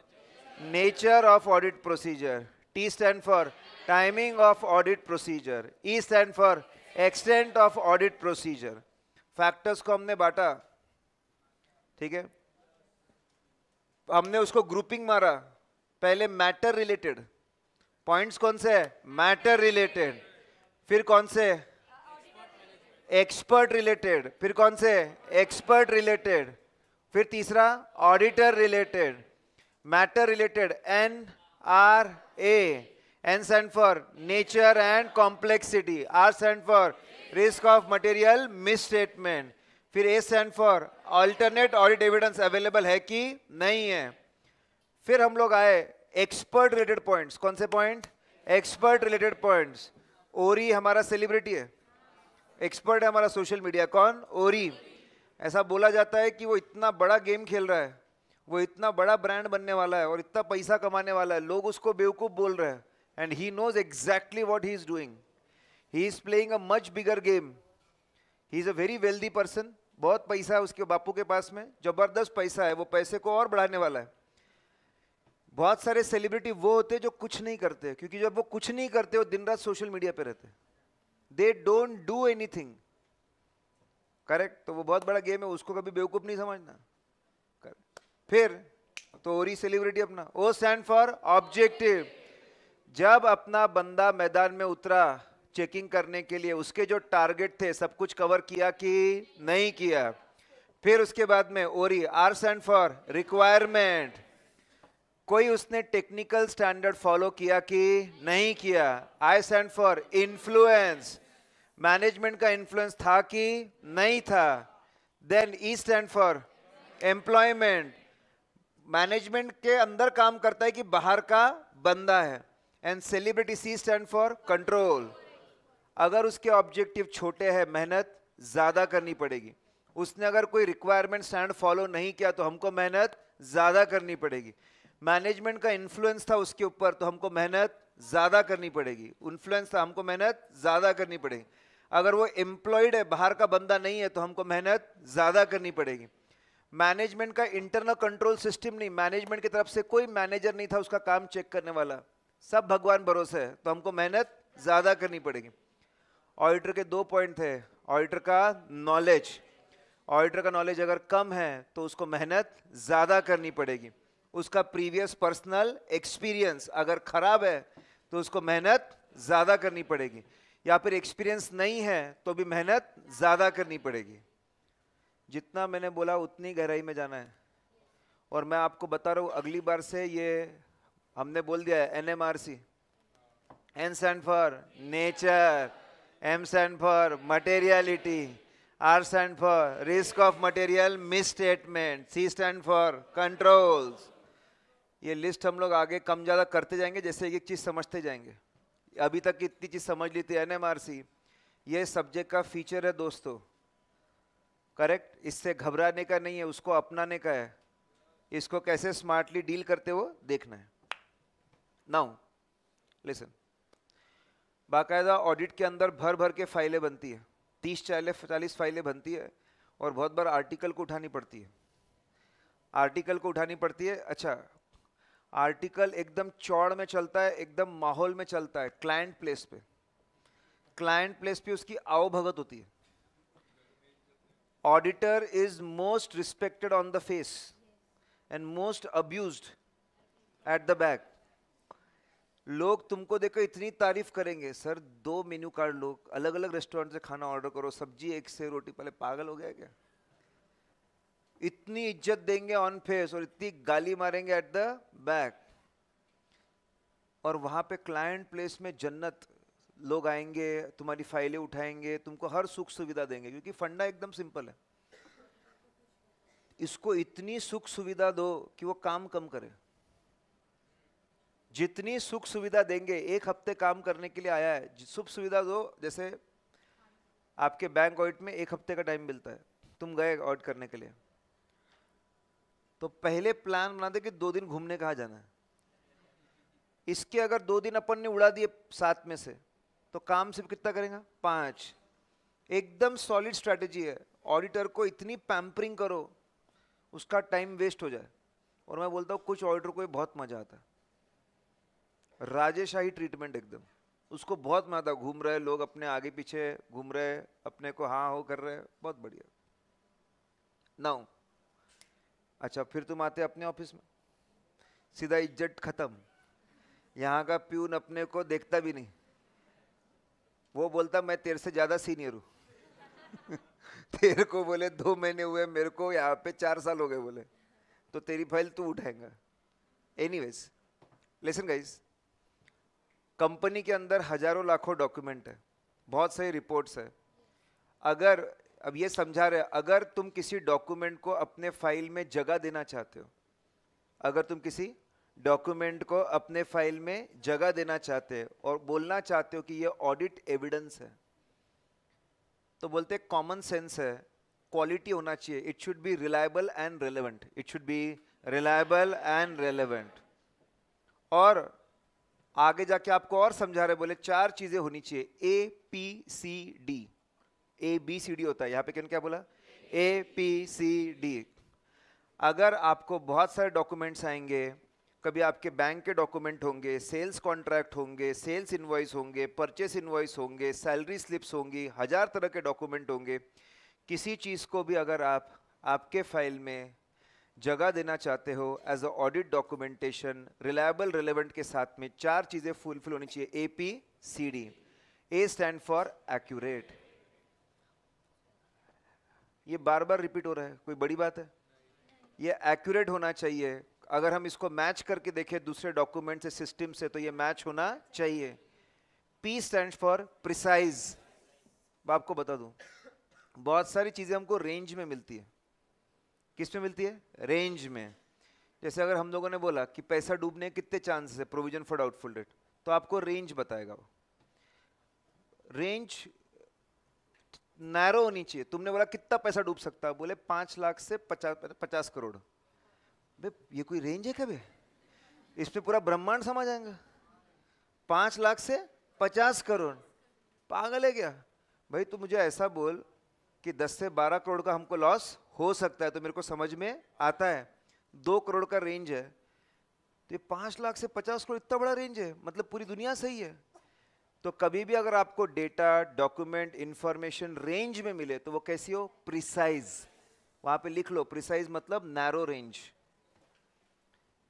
[SPEAKER 1] nature of audit procedure T stand for timing of audit procedure E stand for extent of audit procedure factors को हमने बांटा ठीक है हमने उसको ग्रुपिंग मारा पहले मैटर रिलेटेड पॉइंट्स कौन से है मैटर रिलेटेड फिर कौन से एक्सपर्ट रिलेटेड फिर कौन से एक्सपर्ट रिलेटेड फिर तीसरा auditor related matter related N R A N send for nature and complexity R send for risk of material misstatement फिर A send for alternate audit evidence available है कि नहीं है फिर हम लोग आए एक्सपर्ट रिलेटेड पॉइंट्स कौन से पॉइंट एक्सपर्ट रिलेटेड पॉइंट्स ओरी हमारा सेलिब्रिटी है एक्सपर्ट है हमारा सोशल मीडिया कौन ओरी ऐसा बोला जाता है कि वो इतना बड़ा गेम खेल रहा है वो इतना बड़ा ब्रांड बनने वाला है और इतना पैसा कमाने वाला है लोग उसको बेवकूफ़ बोल रहे हैं and he knows exactly what he is doing he is playing a much bigger game he is a very wealthy person बहुत पैसा है उसके बापू के पास में ज़बरदस्त पैसा है वो पैसे को और बढ़ाने वाला है बहुत सारे सेलिब्रिटी वो होते हैं जो कुछ नहीं करते क्योंकि जब वो कुछ नहीं करते वो दिन रात सोशल मीडिया पे रहते they don't do anything correct तो वो बहुत बड़ा गेम है उसको कभी बेवकूफ नहीं समझना फिर तो और ही सेलिब्रिटी अपना ओ स्टैंड फॉर ऑब्जेक्टिव जब अपना बंदा मैदान में उतरा चेकिंग करने के लिए उसके जो टारगेट थे सब कुछ कवर किया कि नहीं किया फिर उसके बाद में ओरी आर सेंड फॉर रिक्वायरमेंट कोई उसने टेक्निकल स्टैंडर्ड फॉलो किया कि नहीं किया I stand for influence management का इन्फ्लुएंस था कि नहीं था then E stand for employment management के अंदर काम करता है कि बाहर का बंदा है and celebrity C stand for control अगर उसके ऑब्जेक्टिव छोटे हैं मेहनत ज़्यादा करनी पड़ेगी उसने अगर कोई रिक्वायरमेंट स्टैंड फॉलो नहीं किया तो हमको मेहनत ज़्यादा करनी पड़ेगी मैनेजमेंट का इन्फ्लुएंस था उसके ऊपर तो हमको मेहनत ज़्यादा करनी पड़ेगी इन्फ्लुएंस था हमको मेहनत ज़्यादा करनी पड़ेगी अगर वो एम्प्लॉयड है बाहर का बंदा नहीं है तो हमको मेहनत ज़्यादा करनी पड़ेगी मैनेजमेंट का इंटरनल कंट्रोल सिस्टम नहीं मैनेजमेंट की तरफ से कोई मैनेजर नहीं था उसका काम चेक करने वाला सब भगवान भरोसे है तो हमको मेहनत ज़्यादा करनी पड़ेगी ऑडिटर के दो पॉइंट थे ऑडिटर का नॉलेज ऑडिटर का नॉलेज अगर कम है तो उसको मेहनत ज़्यादा करनी पड़ेगी उसका प्रीवियस पर्सनल एक्सपीरियंस अगर खराब है तो उसको मेहनत ज़्यादा करनी पड़ेगी या फिर एक्सपीरियंस नहीं है तो भी मेहनत ज़्यादा करनी पड़ेगी जितना मैंने बोला उतनी गहराई में जाना है और मैं आपको बता रहा हूँ अगली बार से ये हमने बोल दिया है N M R C N send for nature M send for materiality R send for risk of material misstatement C stand for controls ये लिस्ट हम लोग आगे कम ज़्यादा करते जाएंगे जैसे एक एक चीज़ समझते जाएंगे अभी तक इतनी चीज़ समझ ली थी एन ये सब्जेक्ट का फीचर है दोस्तों करेक्ट इससे घबराने का नहीं है उसको अपनाने का है इसको कैसे स्मार्टली डील करते हो देखना है नाउ लिसन बाकायदा ऑडिट के अंदर भर भर के फाइलें बनती है तीस चालीस चालीस फाइलें बनती है और बहुत बार आर्टिकल को उठानी पड़ती है आर्टिकल को उठानी पड़ती है अच्छा आर्टिकल एकदम चौड़ में चलता है एकदम माहौल में चलता है क्लाइंट प्लेस पे क्लाइंट प्लेस पे उसकी आवभगत होती है auditor is most respected on the face and most abuse at the back लोग तुमको देखो इतनी तारीफ करेंगे सर दो मेन्यू कार्ड लोग अलग अलग रेस्टोरेंट से खाना ऑर्डर करो सब्जी एक से रोटी पहले पागल हो गया क्या इतनी इज्जत देंगे ऑन फेस और इतनी गाली मारेंगे एट द बैक और वहां पे क्लाइंट प्लेस में जन्नत लोग आएंगे तुम्हारी फाइलें उठाएंगे तुमको हर सुख सुविधा देंगे क्योंकि फंडा एकदम सिंपल है इसको इतनी सुख सुविधा दो कि वो काम कम करे जितनी सुख सुविधा देंगे एक हफ्ते काम करने के लिए आया है सुख सुविधा दो जैसे आपके बैंक ऑडिट में एक हफ्ते का टाइम मिलता है तुम गए ऑडिट करने के लिए तो पहले प्लान बना दे कि दो दिन घूमने कहा जाना है इसके अगर दो दिन अपन ने उड़ा दिए सात में से तो काम सिर्फ कितना करेगा पाँच एकदम सॉलिड स्ट्रैटेजी है ऑडिटर को इतनी पैम्परिंग करो उसका टाइम वेस्ट हो जाए और मैं बोलता हूँ कुछ ऑडिटर को बहुत मजा आता राजेशाही ट्रीटमेंट एकदम उसको बहुत मजा आता घूम रहे लोग अपने आगे पीछे घूम रहे अपने को हाँ हो कर रहे बहुत बढ़िया नाउ अच्छा फिर तुम आते अपने ऑफिस में सीधा इज्जत खत्म यहाँ का प्यून अपने को देखता भी नहीं वो बोलता मैं तेरे से ज़्यादा सीनियर हूँ तेरे को बोले दो महीने हुए मेरे को यहाँ पे चार साल हो गए बोले तो तेरी फाइल तू उठाएगा anyways listen guys company के अंदर हजारों लाखों डॉक्यूमेंट है बहुत सारी रिपोर्ट्स है अगर अब ये समझा रहे अगर तुम किसी डॉक्यूमेंट को अपने फाइल में जगह देना चाहते हो अगर तुम किसी डॉक्यूमेंट को अपने फाइल में जगह देना चाहते हो और बोलना चाहते हो कि ये ऑडिट एविडेंस है तो बोलते कॉमन सेंस है क्वालिटी होना चाहिए it should be reliable and relevant it should be reliable and relevant और आगे जाके आपको और समझा रहे बोले चार चीजें होनी चाहिए A P C D A B C D होता है यहाँ पे क्या बोला ए पी सी डी अगर आपको बहुत सारे डॉक्यूमेंट्स आएंगे कभी आपके बैंक के डॉक्यूमेंट होंगे सेल्स कॉन्ट्रैक्ट होंगे सेल्स इन्वाइस होंगे परचेस इन्वाइस होंगे सैलरी स्लिप्स होंगी हज़ार तरह के डॉक्यूमेंट होंगे किसी चीज़ को भी अगर आप आपके फाइल में जगह देना चाहते हो as a audit documentation reliable relevant के साथ में चार चीज़ें फुलफिल होनी चाहिए A P C D A stand for accurate ये बार बार रिपीट हो रहा है कोई बड़ी बात है ये एक्यूरेट होना चाहिए अगर हम इसको मैच करके देखें दूसरे डॉक्यूमेंट से सिस्टम से तो ये मैच होना चाहिए पी स्टैंड फॉर प्रिसाइज आपको बता दूं बहुत सारी चीज़ें हमको रेंज में मिलती है किस में मिलती है रेंज में जैसे अगर हम लोगों ने बोला कि पैसा डूबने कितने चांसेस है प्रोविजन फॉर डाउटफुल डेट तो आपको रेंज बताएगा वो रेंज नैरो होनी चाहिए तुमने बोला कितना पैसा डूब सकता है बोले पांच लाख से पचास पचास करोड़ बे ये कोई रेंज है क्या इसमें पूरा ब्रह्मांड समा जाएगा पाँच लाख से पचास करोड़ पागल है क्या भाई तू मुझे ऐसा बोल कि दस से बारह करोड़ का हमको लॉस हो सकता है तो मेरे को समझ में आता है दो करोड़ का रेंज है तो ये पाँच लाख से पचास करोड़ इतना बड़ा रेंज है मतलब पूरी दुनिया सही है तो कभी भी अगर आपको डेटा डॉक्यूमेंट इंफॉर्मेशन रेंज में मिले तो वो कैसी हो प्रिसाइज वहां पे लिख लो प्रिसाइज मतलब नैरो रेंज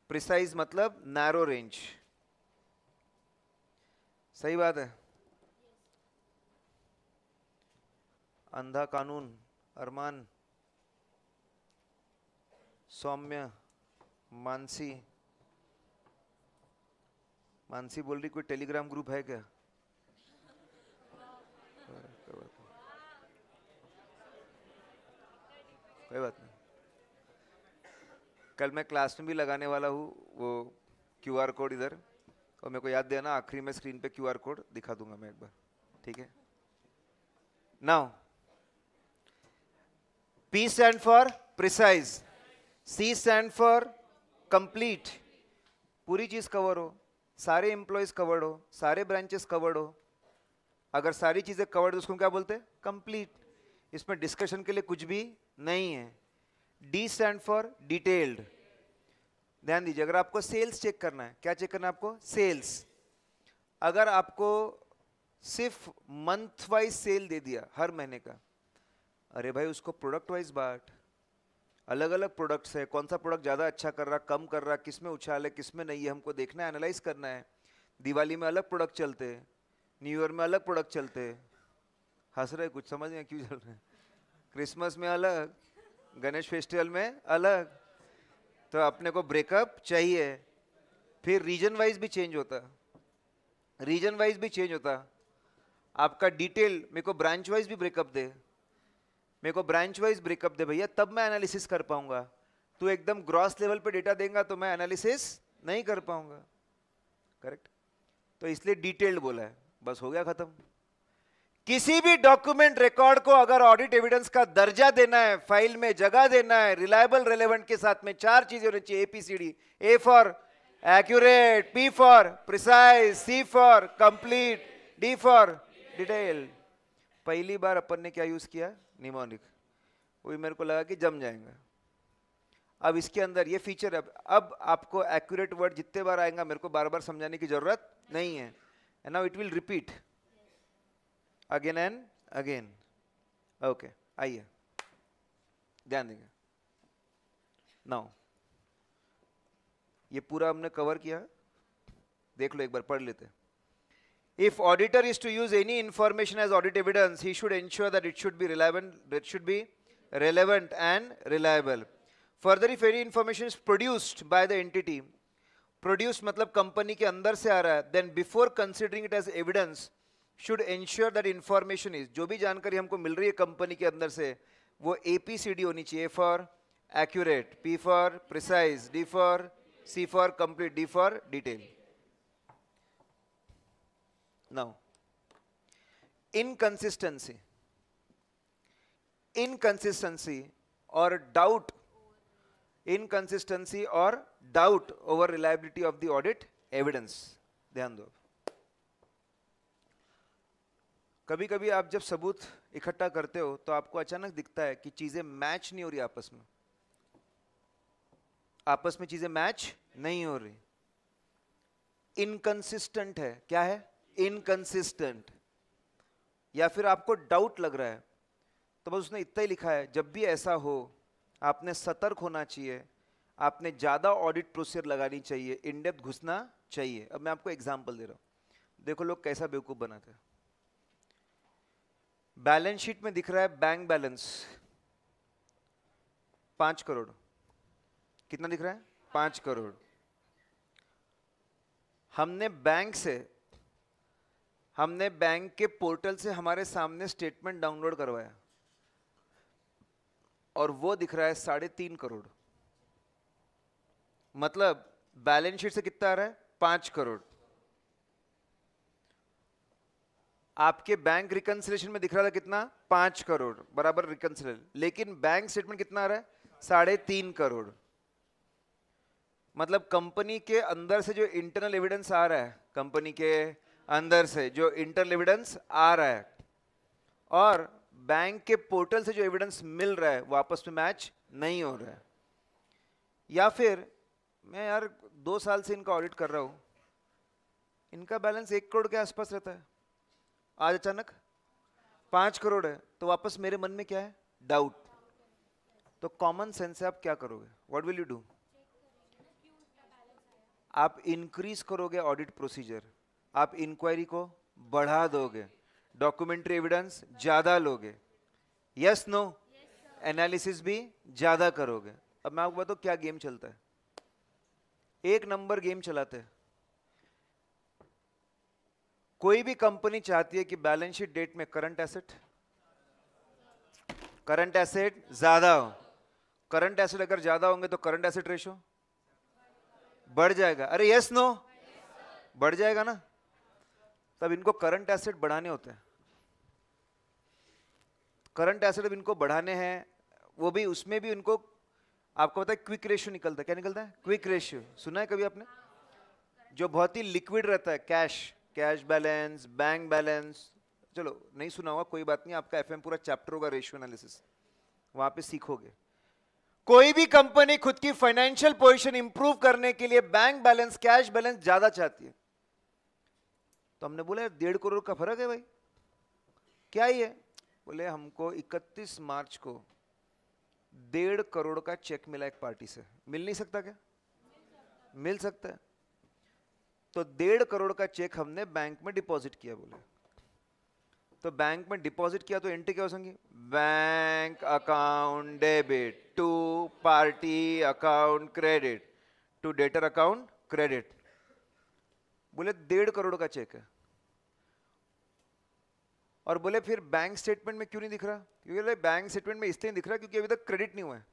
[SPEAKER 1] प्रिसाइज मतलब नैरो रेंज सही बात है अंधा कानून अरमान सौम्य मानसी मानसी बोल रही कोई टेलीग्राम ग्रुप है क्या कोई बात नहीं कल मैं क्लास में भी लगाने वाला हूँ वो क्यू आर कोड इधर और मेरे को याद देना आखिरी में स्क्रीन पे क्यू आर कोड दिखा दूंगा मैं एक बार ठीक है now P stand for precise C stand for complete पूरी चीज़ कवर हो सारे एम्प्लॉयज कवर्ड हो सारे ब्रांचेस कवर्ड हो अगर सारी चीज़ें कवर्ड उसको क्या बोलते हैं कंप्लीट इसमें डिस्कशन के लिए कुछ भी नहीं है डी स्टैंड फॉर डिटेल्ड ध्यान दीजिए अगर आपको सेल्स चेक करना है क्या चेक करना है आपको सेल्स अगर आपको सिर्फ मंथ वाइज सेल दे दिया हर महीने का अरे भाई उसको प्रोडक्ट वाइज बांट अलग अलग प्रोडक्ट्स है कौन सा प्रोडक्ट ज़्यादा अच्छा कर रहा कम कर रहा किस में उछाल है किस में नहीं है हमको देखना है एनालाइज करना है दिवाली में अलग प्रोडक्ट चलते हैं न्यू ईयर में अलग प्रोडक्ट चलते हैं हंस रहे कुछ समझ नहीं क्यों चल रहे क्रिसमस में अलग गणेश फेस्टिवल में अलग तो अपने को ब्रेकअप चाहिए फिर रीजन वाइज भी चेंज होता रीजन वाइज भी चेंज होता आपका डिटेल मेरे को ब्रांच वाइज भी ब्रेकअप दे मेरे को ब्रांच वाइज ब्रेकअप दे भैया तब मैं एनालिसिस कर पाऊंगा तू एकदम ग्रॉस लेवल पे डेटा देगा तो मैं एनालिसिस नहीं कर पाऊंगा करेक्ट तो इसलिए डिटेल्ड बोला है बस हो गया ख़त्म किसी भी डॉक्यूमेंट रिकॉर्ड को अगर ऑडिट एविडेंस का दर्जा देना है फाइल में जगह देना है रिलायबल रेलेवेंट के साथ में चार चीजें होनी चाहिए APCD A for accurate P for precise C for complete D for detail पहली बार अपन ने क्या यूज किया निमोनिक वही मेरे को लगा कि जम जाएगा अब इसके अंदर ये फीचर है अब आपको एक्यूरेट वर्ड जितने बार आएगा मेरे को बार बार समझाने की जरूरत नहीं है now it will repeat again and again okay आइए ध्यान देंगे नाउ ये पूरा हमने कवर किया देख लो एक बार पढ़ लेते हैं if auditor is to use any information as audit evidence he should ensure that it should be relevant it should be relevant and reliable further if any information is produced by the entity produced matlab company ke andar se aa raha hai then before considering it as evidence should ensure that information is जो भी जानकारी हमको मिल रही है कंपनी के अंदर से वो ए पी सी डी होनी चाहिए for accurate P for precise D for C for complete D for detail now inconsistency inconsistency और डाउट इनकंसिस्टेंसी और doubt over reliability of the audit evidence ध्यान दो कभी कभी आप जब सबूत इकट्ठा करते हो तो आपको अचानक दिखता है कि चीज़ें मैच नहीं हो रही आपस में आपस में चीज़ें मैच नहीं हो रही इनकन्सिस्टेंट है क्या है इनकन्सिस्टेंट या फिर आपको डाउट लग रहा है तो बस उसने इतना ही लिखा है जब भी ऐसा हो आपने सतर्क होना चाहिए आपने ज़्यादा ऑडिट प्रोसीजर लगानी चाहिए इनडेप्थ घुसना चाहिए अब मैं आपको एग्जाम्पल दे रहा हूँ देखो लोग कैसा बेवकूफ़ बनाते हैं बैलेंस शीट में दिख रहा है बैंक बैलेंस पांच करोड़ कितना दिख रहा है पांच करोड़ हमने बैंक से हमने बैंक के पोर्टल से हमारे सामने स्टेटमेंट डाउनलोड करवाया और वो दिख रहा है साढ़े तीन करोड़ मतलब बैलेंस शीट से कितना आ रहा है पांच करोड़ आपके बैंक रिकनसिलेशन में दिख रहा था कितना पांच करोड़ बराबर रिकनसिलेशन लेकिन बैंक स्टेटमेंट कितना आ रहा है साढ़े तीन करोड़ मतलब कंपनी के अंदर से जो इंटरनल एविडेंस आ रहा है कंपनी के अंदर से जो इंटरनल एविडेंस आ रहा है और बैंक के पोर्टल से जो एविडेंस मिल रहा है वापस आपस में मैच नहीं हो रहा है या फिर मैं यार दो साल से इनका ऑडिट कर रहा हूँ इनका बैलेंस एक करोड़ के आसपास रहता है आज अचानक पांच करोड़ है तो वापस मेरे मन में क्या है डाउट तो कॉमन सेंस से आप क्या करोगे व्हाट विल यू डू आप इंक्रीज करोगे ऑडिट प्रोसीजर आप इंक्वायरी को बढ़ा दोगे डॉक्यूमेंट्री एविडेंस ज्यादा लोगे यस नो एनालिसिस भी ज्यादा करोगे अब मैं आपको बताऊ क्या गेम चलता है एक नंबर गेम चलाते हैं कोई भी कंपनी चाहती है कि बैलेंस शीट डेट में करंट एसेट करंट एसेट ज्यादा हो करंट एसेट अगर ज्यादा होंगे तो करंट एसेट रेशो बढ़ जाएगा अरे यस नो बढ़ जाएगा ना तब इनको करंट एसेट बढ़ाने होते हैं करंट एसेट अब इनको बढ़ाने हैं वो भी उसमें भी इनको आपको पता है क्विक रेशियो निकलता है क्या निकलता है क्विक रेशियो सुना है कभी आपने जो बहुत ही लिक्विड रहता है cash cash balance bank balance चलो नहीं सुना होगा कोई बात नहीं आपका एफएम पूरा चैप्टर होगा रेशियो एनालिसिस वहां पे सीखोगे कोई भी कंपनी खुद की फाइनेंशियल पोजीशन इंप्रूव करने के लिए बैंक बैलेंस कैश बैलेंस ज्यादा चाहती है तो हमने बोला डेढ़ करोड़ का फर्क है भाई क्या ही है बोले हमको 31 मार्च को डेढ़ करोड़ का चेक मिला एक पार्टी से मिल नहीं सकता क्या मिल सकता है तो डेढ़ करोड़ का चेक हमने बैंक में डिपॉजिट किया बोले तो बैंक में डिपॉजिट किया तो एंट्री क्या हो संगी bank account debit to party account credit to debtor account credit बोले डेढ़ करोड़ का चेक है और बोले फिर बैंक स्टेटमेंट में क्यों नहीं दिख रहा क्योंकि बैंक स्टेटमेंट में इसलिए दिख रहा क्योंकि अभी तक क्रेडिट नहीं हुआ है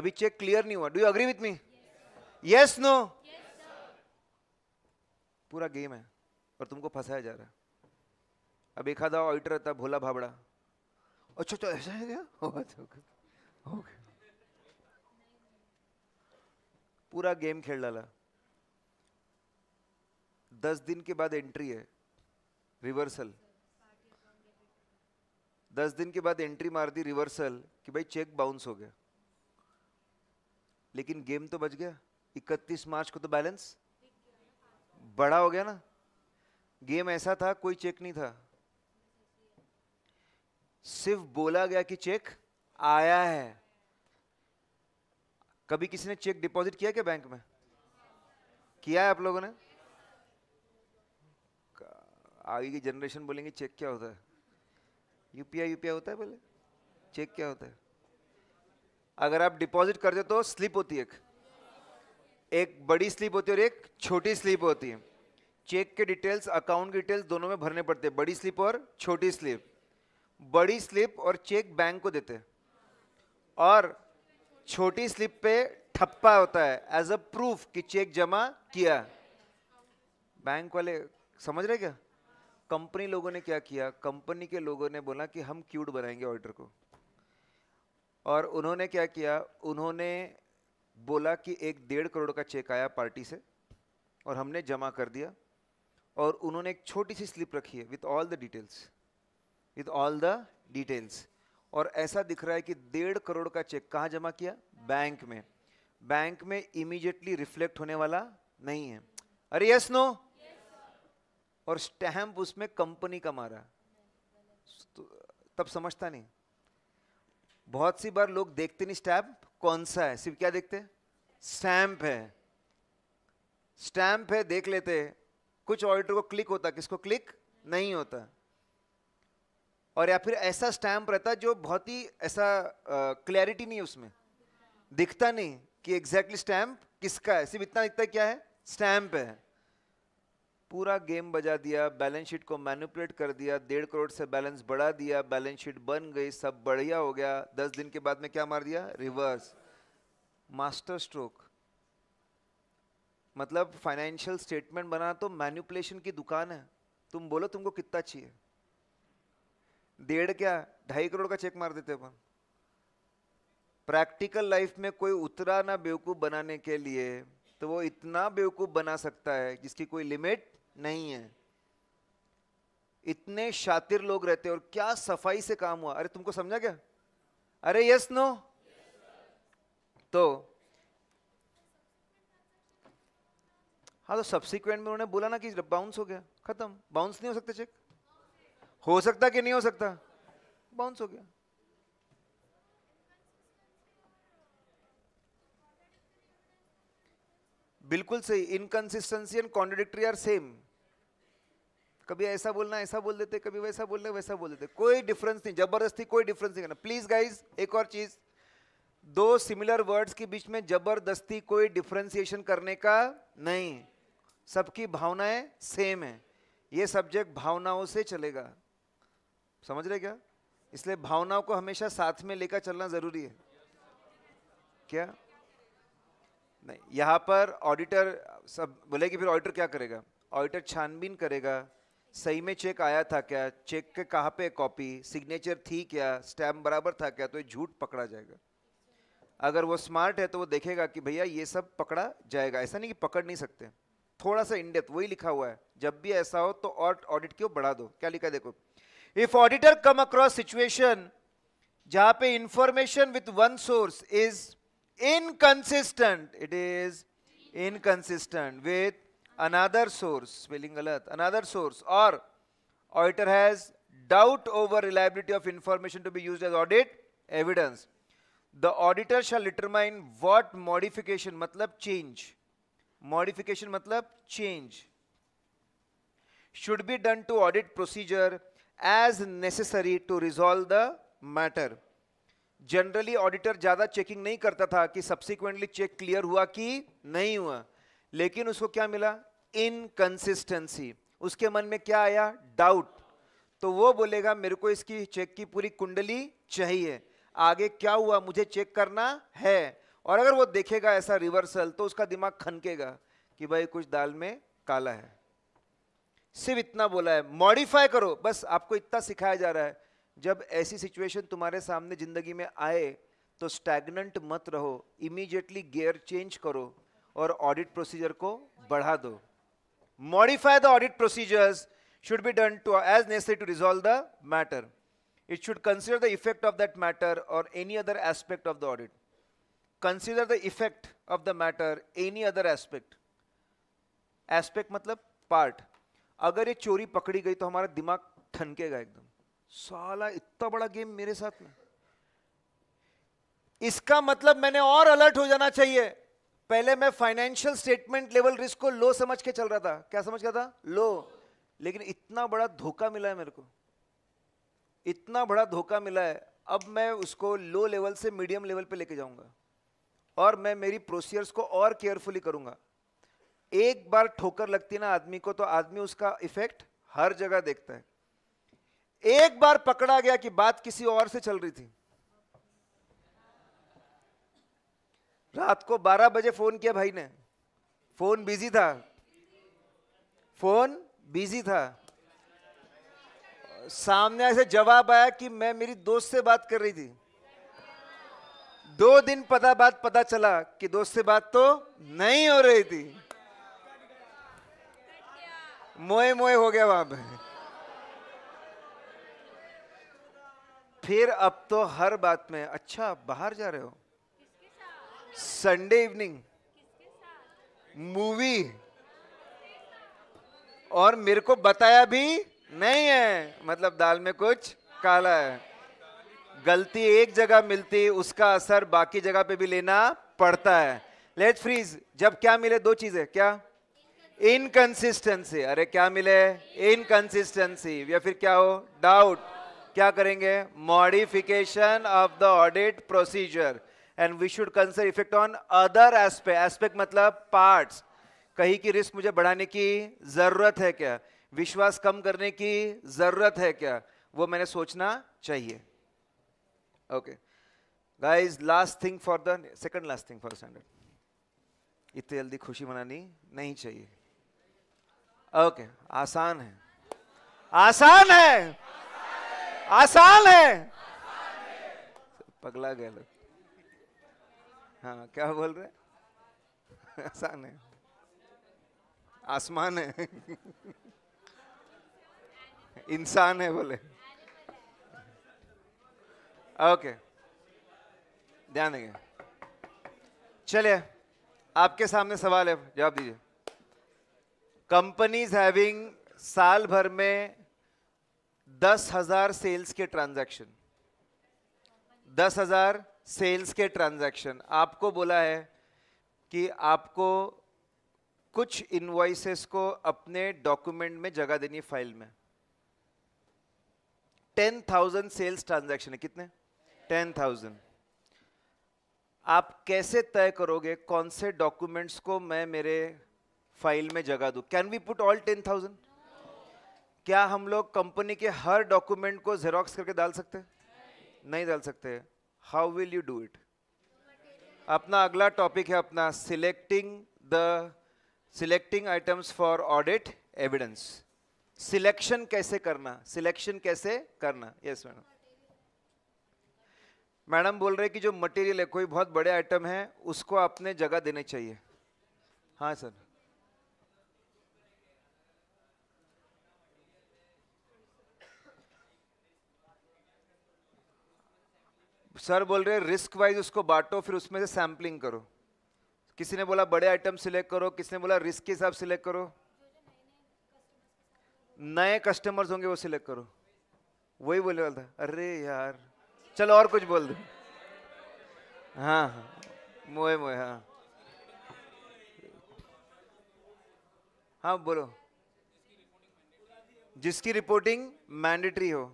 [SPEAKER 1] अभी चेक क्लियर नहीं हुआ do you agree with me yes no पूरा गेम है और तुमको फंसाया जा रहा है अब एक आधा ऑइटर रहता भोला भाबड़ा अच्छा तो ऐसा है क्या ओके ओके तो पूरा गेम खेल डाला दस दिन के बाद एंट्री है रिवर्सल दस दिन के बाद एंट्री मार दी रिवर्सल कि भाई चेक बाउंस हो गया लेकिन गेम तो बच गया इकतीस मार्च को तो बैलेंस बड़ा हो गया ना गेम ऐसा था कोई चेक नहीं था सिर्फ बोला गया कि चेक आया है कभी किसी ने चेक डिपॉजिट किया क्या बैंक में किया है आप लोगों ने आगे की जनरेशन बोलेंगे चेक क्या होता है यूपीआई यूपीआई होता है बोले चेक क्या होता है अगर आप डिपॉजिट कर दे तो स्लिप होती है एक बड़ी स्लिप होती है और एक छोटी स्लिप होती है चेक के डिटेल्स अकाउंट डिटेल्स दोनों में भरने पड़ते हैं बड़ी स्लिप और छोटी स्लिप बड़ी स्लिप और चेक बैंक को देते और छोटी स्लिप पे ठप्पा होता है एज अ प्रूफ कि चेक जमा किया बैंक वाले समझ रहे क्या कंपनी लोगों ने क्या किया कंपनी के लोगों ने बोला कि हम क्यूट बनाएंगे ऑर्डर को और उन्होंने क्या किया उन्होंने बोला कि एक डेढ़ करोड़ का चेक आया पार्टी से और हमने जमा कर दिया और उन्होंने एक छोटी सी स्लिप रखी है with all the details with all the details और ऐसा दिख रहा है कि डेढ़ करोड़ का चेक कहाँ जमा किया बैंक में बैंक में इमीडिएटली रिफ्लेक्ट होने वाला नहीं है अरे यस नो और स्टैम्प उसमें कंपनी का मारा तो तब समझता नहीं बहुत सी बार लोग देखते नहीं स्टैम्प कौन सा है सिर्फ क्या देखते स्टैंप है स्टैंप है देख लेते कुछ ऑडिटर को क्लिक होता किसको क्लिक नहीं होता और या फिर ऐसा स्टैंप रहता जो बहुत ही ऐसा क्लैरिटी नहीं है उसमें दिखता नहीं कि एग्जैक्टली exactly स्टैंप किसका है सिर्फ इतना दिखता क्या है स्टैंप है पूरा गेम बजा दिया बैलेंस शीट को मैनुपलेट कर दिया डेढ़ करोड़ से बैलेंस बढ़ा दिया बैलेंस शीट बन गई सब बढ़िया हो गया दस दिन के बाद में क्या मार दिया रिवर्स मास्टर स्ट्रोक मतलब फाइनेंशियल स्टेटमेंट बनाना तो मैन्युपुलेशन की दुकान है तुम बोलो तुमको कितना चाहिए डेढ़ क्या ढाई करोड़ का चेक मार देते अपन प्रैक्टिकल लाइफ में कोई उतरा ना बेवकूफ़ बनाने के लिए तो वो इतना बेवकूफ़ बना सकता है जिसकी कोई लिमिट नहीं है इतने शातिर लोग रहते और क्या सफाई से काम हुआ अरे तुमको समझा क्या अरे यस नो तो हाँ तो सब्सिक्वेंट में उन्होंने बोला ना कि बाउंस हो गया खत्म बाउंस नहीं हो सकते चेक हो सकता कि नहीं हो सकता बाउंस हो गया बिल्कुल सही inconsistency and contradictory are same कभी ऐसा बोलना ऐसा बोल देते कभी वैसा बोलना वैसा बोल देते कोई डिफरेंस नहीं जबरदस्ती कोई डिफरेंस नहीं करना प्लीज गाइज एक और चीज दो सिमिलर वर्ड्स के बीच में जबरदस्ती कोई डिफ्रेंसिएशन करने का नहीं सबकी भावनाएं सेम है ये सब्जेक्ट भावनाओं से चलेगा समझ रहे क्या इसलिए भावनाओं को हमेशा साथ में लेकर चलना जरूरी है क्या नहीं यहाँ पर ऑडिटर सब बोले कि फिर ऑडिटर क्या करेगा ऑडिटर छानबीन करेगा सही में चेक आया था क्या चेक के कहाँ पे कॉपी सिग्नेचर थी क्या स्टैम्प बराबर था क्या तो ये झूठ पकड़ा जाएगा अगर वो स्मार्ट है तो वो देखेगा कि भैया ये सब पकड़ा जाएगा ऐसा नहीं कि पकड़ नहीं सकते थोड़ा सा इंडेप वही लिखा हुआ है जब भी ऐसा हो तो और ऑडिट क्यों बढ़ा दो क्या लिखा है देखो if auditor come across situation जहां पे information with one source is inconsistent it is inconsistent with another source spelling galat another source or auditor has doubt over reliability of information to be used as audit evidence the auditor shall determine what modification matlab change modification matlab change should be done to audit procedure as necessary to resolve the matter generally auditor ज़्यादा चेकिंग नहीं करता था कि सब्सिक्वेंटली चेक क्लियर हुआ कि नहीं हुआ लेकिन उसको क्या मिला इनकन्सिस्टेंसी उसके मन में क्या आया डाउट तो वो बोलेगा मेरे को इसकी चेक की पूरी कुंडली चाहिए आगे क्या हुआ मुझे चेक करना है और अगर वो देखेगा ऐसा रिवर्सल तो उसका दिमाग खनकेगा कि भाई कुछ दाल में काला है सिर्फ इतना बोला है मॉडिफाई करो बस आपको इतना सिखाया जा रहा है जब ऐसी सिचुएशन तुम्हारे सामने ज़िंदगी में आए तो स्टैगनेंट मत रहो इमीजिएटली गियर चेंज करो और ऑडिट प्रोसीजर को बढ़ा दो modify the audit procedures should be done to as necessary to resolve the matter it should consider the effect of that matter or any other aspect of the audit consider the effect of the matter any other aspect aspect मतलब पार्ट अगर ये चोरी पकड़ी गई तो हमारा दिमाग ठनकेगा एकदम साला इतना बड़ा गेम मेरे साथ में इसका मतलब मैंने और अलर्ट हो जाना चाहिए पहले मैं फाइनेंशियल स्टेटमेंट लेवल रिस्क को लो समझ के चल रहा था क्या समझ रहा था लो लेकिन इतना बड़ा धोखा मिला है मेरे को इतना बड़ा धोखा मिला है अब मैं उसको लो लेवल से मीडियम लेवल पे लेके जाऊंगा और मैं मेरी प्रोसीजर्स को और केयरफुली करूंगा एक बार ठोकर लगती ना आदमी को तो आदमी उसका इफेक्ट हर जगह देखता है एक बार पकड़ा गया कि बात किसी और से चल रही थी रात को 12 बजे फोन किया भाई ने फोन बिजी था फोन बिजी था सामने ऐसे जवाब आया कि मैं मेरी दोस्त से बात कर रही थी दो दिन पता बात पता चला कि दोस्त से बात तो नहीं हो रही थी मोए मोए हो गया वहां पर फिर अब तो हर बात में अच्छा बाहर जा रहे हो संडे इवनिंग मूवी और मेरे को बताया भी नहीं है मतलब दाल में कुछ काला है गलती एक जगह मिलती उसका असर बाकी जगह पे भी लेना पड़ता है लेट फ्रीज जब क्या मिले दो चीजें क्या इनकन्सिस्टेंसी अरे क्या मिले इनकन्सिस्टेंसी या फिर क्या हो डाउट क्या करेंगे modification of the audit procedure and we should consider effect on other aspect aspect मतलब पार्ट्स कहीं की रिस्क मुझे बढ़ाने की जरूरत है क्या विश्वास कम करने की जरूरत है क्या वो मैंने सोचना चाहिए okay guys last thing for the second last thing for standard इतनी जल्दी खुशी मनानी नहीं चाहिए ओके okay, आसान है आसान है आसान है पगला गया लोग हाँ क्या बोल रहे आसान है आसमान है इंसान है बोले ओके ध्यान देंगे चलिए आपके सामने सवाल है जवाब दीजिए कंपनीज हैविंग साल भर में दस हजार सेल्स के ट्रांजैक्शन दस हजार सेल्स के ट्रांजैक्शन आपको बोला है कि आपको कुछ इनवॉइसेस को अपने डॉक्यूमेंट में जगह देनी फाइल में टेन थाउजेंड सेल्स ट्रांजैक्शन है कितने टेन थाउजेंड आप कैसे तय करोगे कौन से डॉक्यूमेंट्स को मैं मेरे फाइल में जगह दू can we put all ten thousand क्या हम लोग कंपनी के हर डॉक्यूमेंट को जेरोक्स करके डाल सकते नहीं।, नहीं डाल सकते how will you do it अपना अगला टॉपिक है अपना selecting the selecting items for audit evidence selection कैसे करना सिलेक्शन कैसे करना यस मैडम मैडम बोल रहे कि जो मटेरियल है कोई बहुत बड़े आइटम है उसको आपने जगह देनी चाहिए हाँ सर सर बोल रहे रिस्क वाइज उसको बांटो फिर उसमें से सैम्पलिंग करो किसी ने बोला बड़े आइटम सिलेक्ट करो किसी ने बोला रिस्क के हिसाब सिलेक्ट करो नए कस्टमर्स होंगे वो सिलेक्ट करो वही बोलने वाला था अरे यार चलो और कुछ बोल दो हाँ हाँ मोए मोए हाँ हाँ बोलो जिसकी रिपोर्टिंग मैंडेटरी हो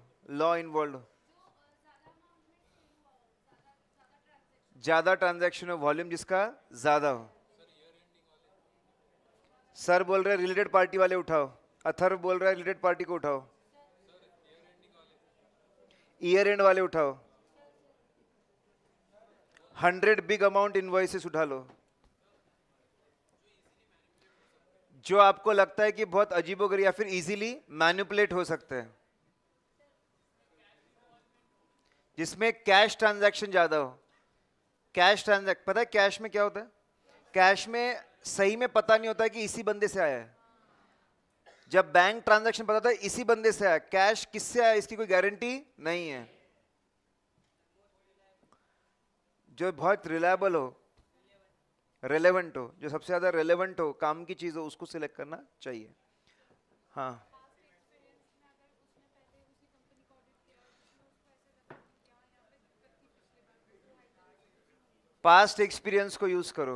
[SPEAKER 1] लॉ इन्वॉल्व हो ज़्यादा ट्रांजैक्शन हो वॉल्यूम जिसका ज़्यादा हो सर बोल रहे रिलेटेड पार्टी वाले उठाओ अथर बोल रहे रिलेटेड पार्टी को उठाओ ईयर एंड वाले उठाओ हंड्रेड बिग अमाउंट इन्वॉइसेस उठा लो जो आपको लगता है कि बहुत अजीब हो या फिर इजीली मैन्युपुलेट हो सकते हैं जिसमें कैश ट्रांजैक्शन ज़्यादा हो कैश ट्रांजेक्ट पता है कैश में क्या होता है कैश में सही में पता नहीं होता कि इसी बंदे से आया है जब बैंक ट्रांजेक्शन पता था इसी बंदे से आया कैश किससे आया इसकी कोई गारंटी नहीं है जो बहुत रिलायबल हो रेलेवेंट हो जो सबसे ज़्यादा रेलेवेंट हो काम की चीज़ हो उसको सिलेक्ट करना चाहिए हाँ पास्ट एक्सपीरियंस को यूज करो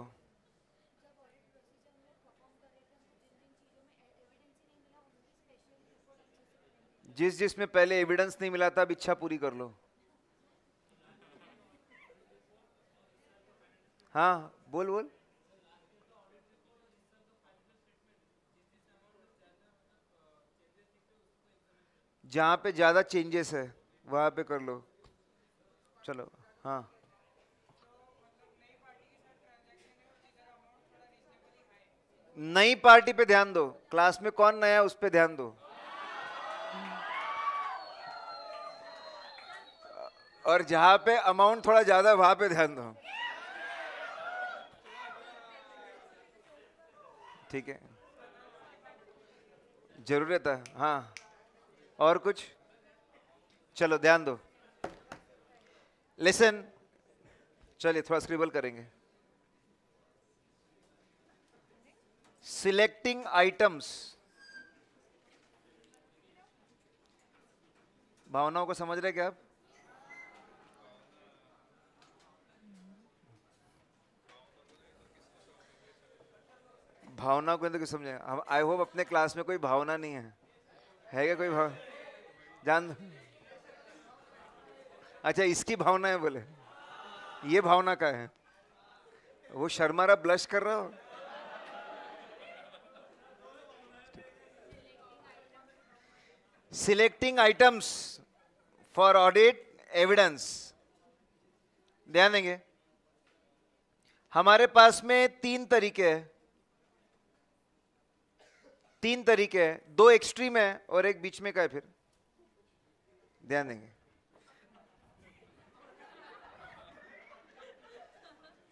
[SPEAKER 1] जिस जिसमें पहले एविडेंस नहीं मिला था अब इच्छा पूरी कर लो हाँ बोल बोल जहां पे ज़्यादा चेंजेस है वहां पे कर लो चलो हाँ नई पार्टी पे ध्यान दो क्लास में कौन नया उस पर ध्यान दो और जहां पे अमाउंट थोड़ा ज्यादा वहां पे ध्यान दो ठीक है जरूरत है हाँ और कुछ चलो ध्यान दो लेसन चलिए थोड़ा स्क्रिबल करेंगे selecting items भावनाओं को समझ रहे क्या आप भावना को तो समझे हम आई होप अपने क्लास में कोई भावना नहीं है है क्या कोई भाव जान अच्छा इसकी भावना है बोले ये भावना का है वो शर्मा रहा ब्लश कर रहा हो selecting items for audit evidence ध्यान देंगे हमारे पास में तीन तरीके हैं तीन तरीके हैं दो एक्सट्रीम है और एक बीच में का है फिर ध्यान देंगे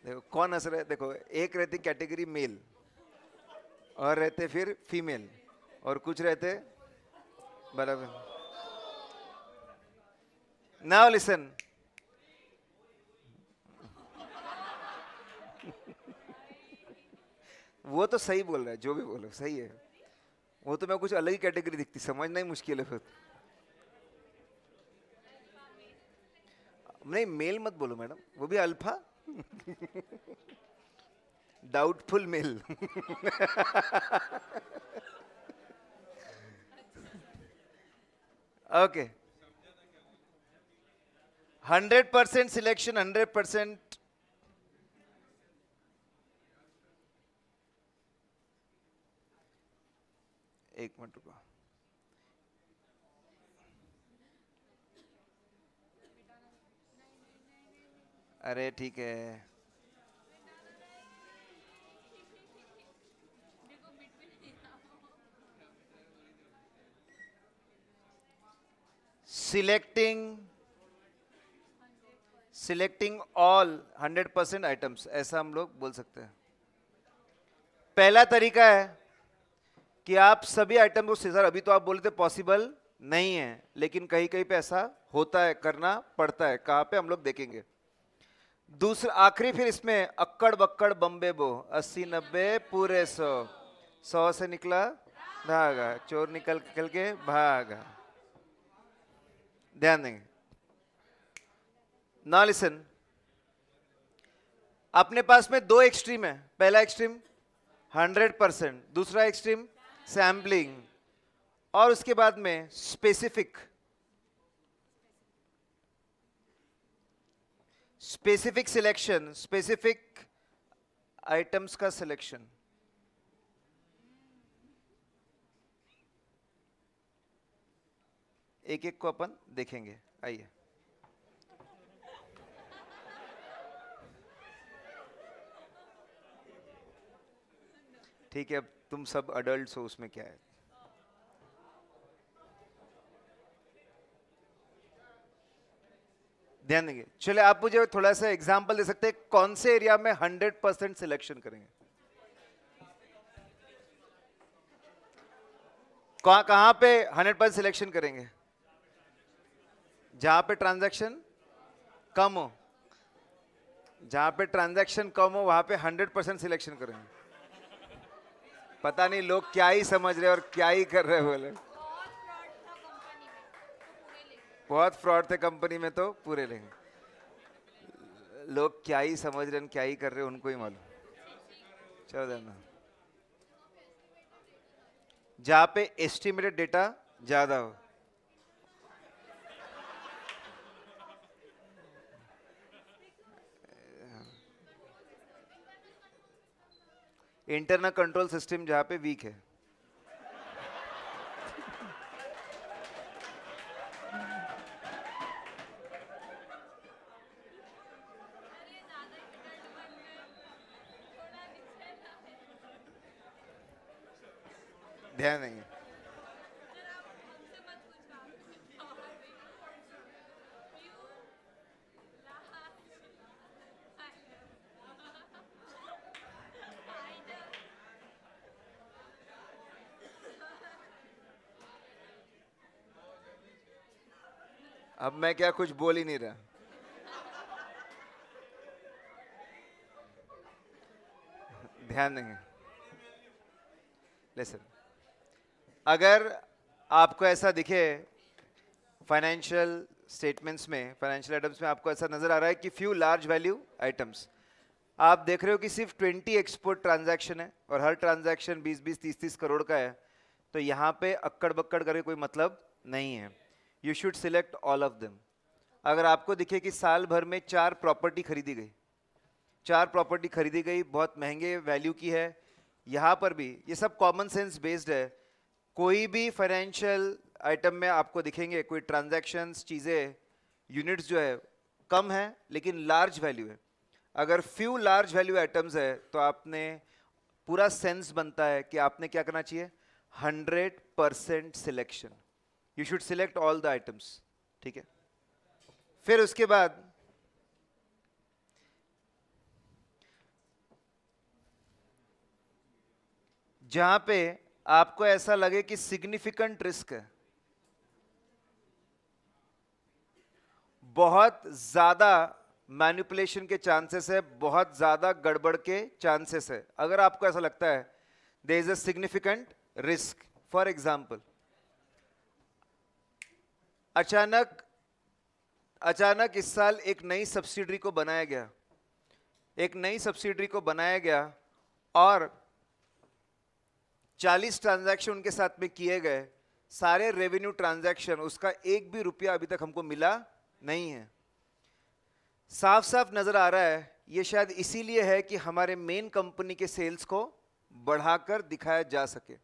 [SPEAKER 1] देखो कौन असर है देखो एक रहती कैटेगरी मेल और रहते फिर फीमेल और कुछ रहते बराबर नाउ लिसन वो तो सही बोल रहा है जो भी बोलो सही है वो तो मैं कुछ अलग ही कैटेगरी दिखती समझना ही मुश्किल है फिर नहीं मेल मत बोलो मैडम वो भी alpha doubtful mail okay hundred percent selection hundred percent एक मिनट रुको अरे ठीक है selecting selecting all 100 percent items ऐसा हम लोग बोल सकते हैं पहला तरीका है कि आप सभी आइटम को सर अभी तो आप बोले थे पॉसिबल नहीं है लेकिन कहीं कहीं पे ऐसा होता है करना पड़ता है कहाँ पे हम लोग देखेंगे दूसरा आखिरी फिर इसमें अक्कड़ बक्कड़ बम्बे बो अस्सी नब्बे पूरे सौ सौ से निकला भागा चोर निकल निकल के भागा ध्यान देंगे ना लिसन अपने पास में दो एक्सट्रीम है पहला एक्सट्रीम 100 परसेंट दूसरा एक्सट्रीम सैम्पलिंग और उसके बाद में specific specific selection specific items का सिलेक्शन एक एक को अपन देखेंगे आइए ठीक है अब तुम सब अडल्ट हो उसमें क्या है ध्यान देंगे चले आप मुझे थोड़ा सा एग्जांपल दे सकते हैं कौन से एरिया में हंड्रेड परसेंट सिलेक्शन करेंगे कहां पे हंड्रेड परसेंट सिलेक्शन करेंगे जहाँ पे ट्रांजैक्शन कम हो जहाँ पे ट्रांजैक्शन कम हो वहाँ पे 100 परसेंट सिलेक्शन करेंगे पता नहीं लोग क्या ही समझ रहे और क्या ही कर रहे बोले बहुत फ्रॉड थे कंपनी में तो पूरे लेंगे लोग क्या ही समझ रहे हैं क्या ही कर रहे हैं उनको ही मालूम चलो देना जहाँ पे एस्टिमेटेड डेटा ज़्यादा हो इंटरनल कंट्रोल सिस्टम जहां पे वीक है ध्यान नहीं मैं क्या कुछ बोल ही नहीं रहा ध्यान देंगे लेसन अगर आपको ऐसा दिखे फाइनेंशियल स्टेटमेंट्स में फाइनेंशियल आइटम्स में आपको ऐसा नजर आ रहा है कि फ्यू लार्ज वैल्यू आइटम्स आप देख रहे हो कि सिर्फ 20 एक्सपोर्ट ट्रांजैक्शन है और हर ट्रांजैक्शन 20 20 30 30 करोड़ का है तो यहाँ पे अक्कड़ बक्कड़ करके कोई मतलब नहीं है you should select all of them अगर आपको दिखे कि साल भर में चार प्रॉपर्टी खरीदी गई चार प्रॉपर्टी खरीदी गई बहुत महंगे वैल्यू की है यहाँ पर भी ये सब कॉमन सेंस बेस्ड है कोई भी फाइनेंशियल आइटम में आपको दिखेंगे कोई ट्रांजैक्शंस चीज़ें यूनिट्स जो है कम है लेकिन लार्ज वैल्यू है अगर फ्यू लार्ज वैल्यू आइटम्स है तो आपने पूरा सेंस बनता है कि आपने क्या करना चाहिए hundred percent selection you should select all the items ठीक है फिर उसके बाद जहां पे आपको ऐसा लगे कि सिग्निफिकेंट रिस्क है बहुत ज्यादा मैनिपुलेशन के चांसेस है बहुत ज्यादा गड़बड़ के चांसेस है अगर आपको ऐसा लगता है there is a significant risk for example अचानक अचानक इस साल एक नई सब्सिडरी को बनाया गया एक नई सब्सिडरी को बनाया गया और 40 ट्रांजैक्शन उनके साथ में किए गए सारे रेवेन्यू ट्रांजैक्शन उसका एक भी रुपया अभी तक हमको मिला नहीं है साफ साफ नज़र आ रहा है ये शायद इसीलिए है कि हमारे मेन कंपनी के सेल्स को बढ़ाकर दिखाया जा सके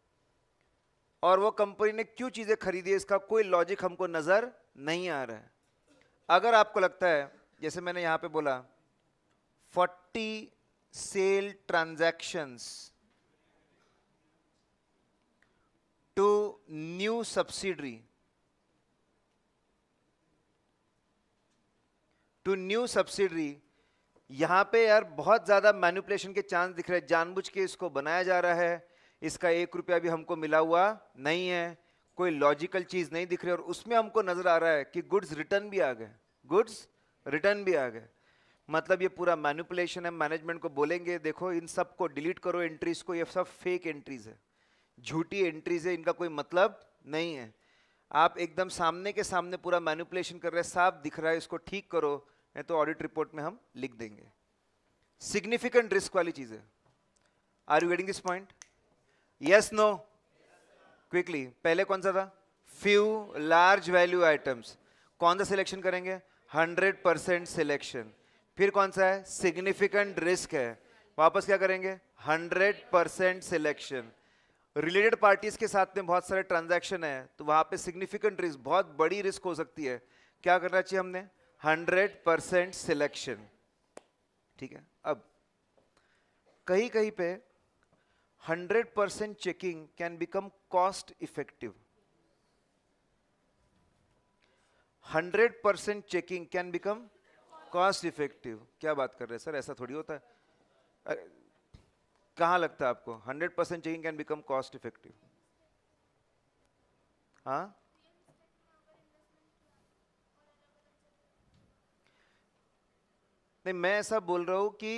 [SPEAKER 1] और वो कंपनी ने क्यों चीज़ें खरीदी इसका कोई लॉजिक हमको नज़र नहीं आ रहा है अगर आपको लगता है जैसे मैंने यहाँ पे बोला 40 sale transactions to new subsidiary to new subsidiary यहाँ पे यार बहुत ज़्यादा मैनुपलेशन के चांस दिख रहे हैं जानबूझ के इसको बनाया जा रहा है इसका एक रुपया भी हमको मिला हुआ नहीं है कोई लॉजिकल चीज नहीं दिख रही और उसमें हमको नजर आ रहा है कि गुड्स रिटर्न भी आ गए गुड्स रिटर्न भी आ गए मतलब ये पूरा मैनुपुलेशन है मैनेजमेंट को बोलेंगे देखो इन सब को डिलीट करो एंट्रीज को ये सब फेक एंट्रीज है झूठी एंट्रीज है इनका कोई मतलब नहीं है आप एकदम सामने के सामने पूरा मैनुपुलेशन कर रहे हैं साफ दिख रहा है इसको ठीक करो नहीं तो ऑडिट रिपोर्ट में हम लिख देंगे सिग्निफिकेंट रिस्क वाली चीज़ है are you getting this point yes no quickly पहले कौन सा था फ्यू लार्ज वैल्यू आइटम्स कौन सा सिलेक्शन करेंगे 100 परसेंट सिलेक्शन फिर कौन सा है सिग्निफिकेंट रिस्क है वापस क्या करेंगे 100 परसेंट सिलेक्शन रिलेटेड पार्टीज के साथ में बहुत सारे ट्रांजैक्शन है तो वहां पे सिग्निफिकेंट रिस्क बहुत बड़ी रिस्क हो सकती है क्या करना चाहिए हमने 100 परसेंट सिलेक्शन ठीक है अब कहीं कहीं पे hundred percent checking can become cost effective hundred percent checking can become cost effective क्या बात कर रहे हैं सर ऐसा थोड़ी होता है कहां लगता है आपको hundred percent checking can become cost effective हा नहीं मैं ऐसा बोल रहा हूं कि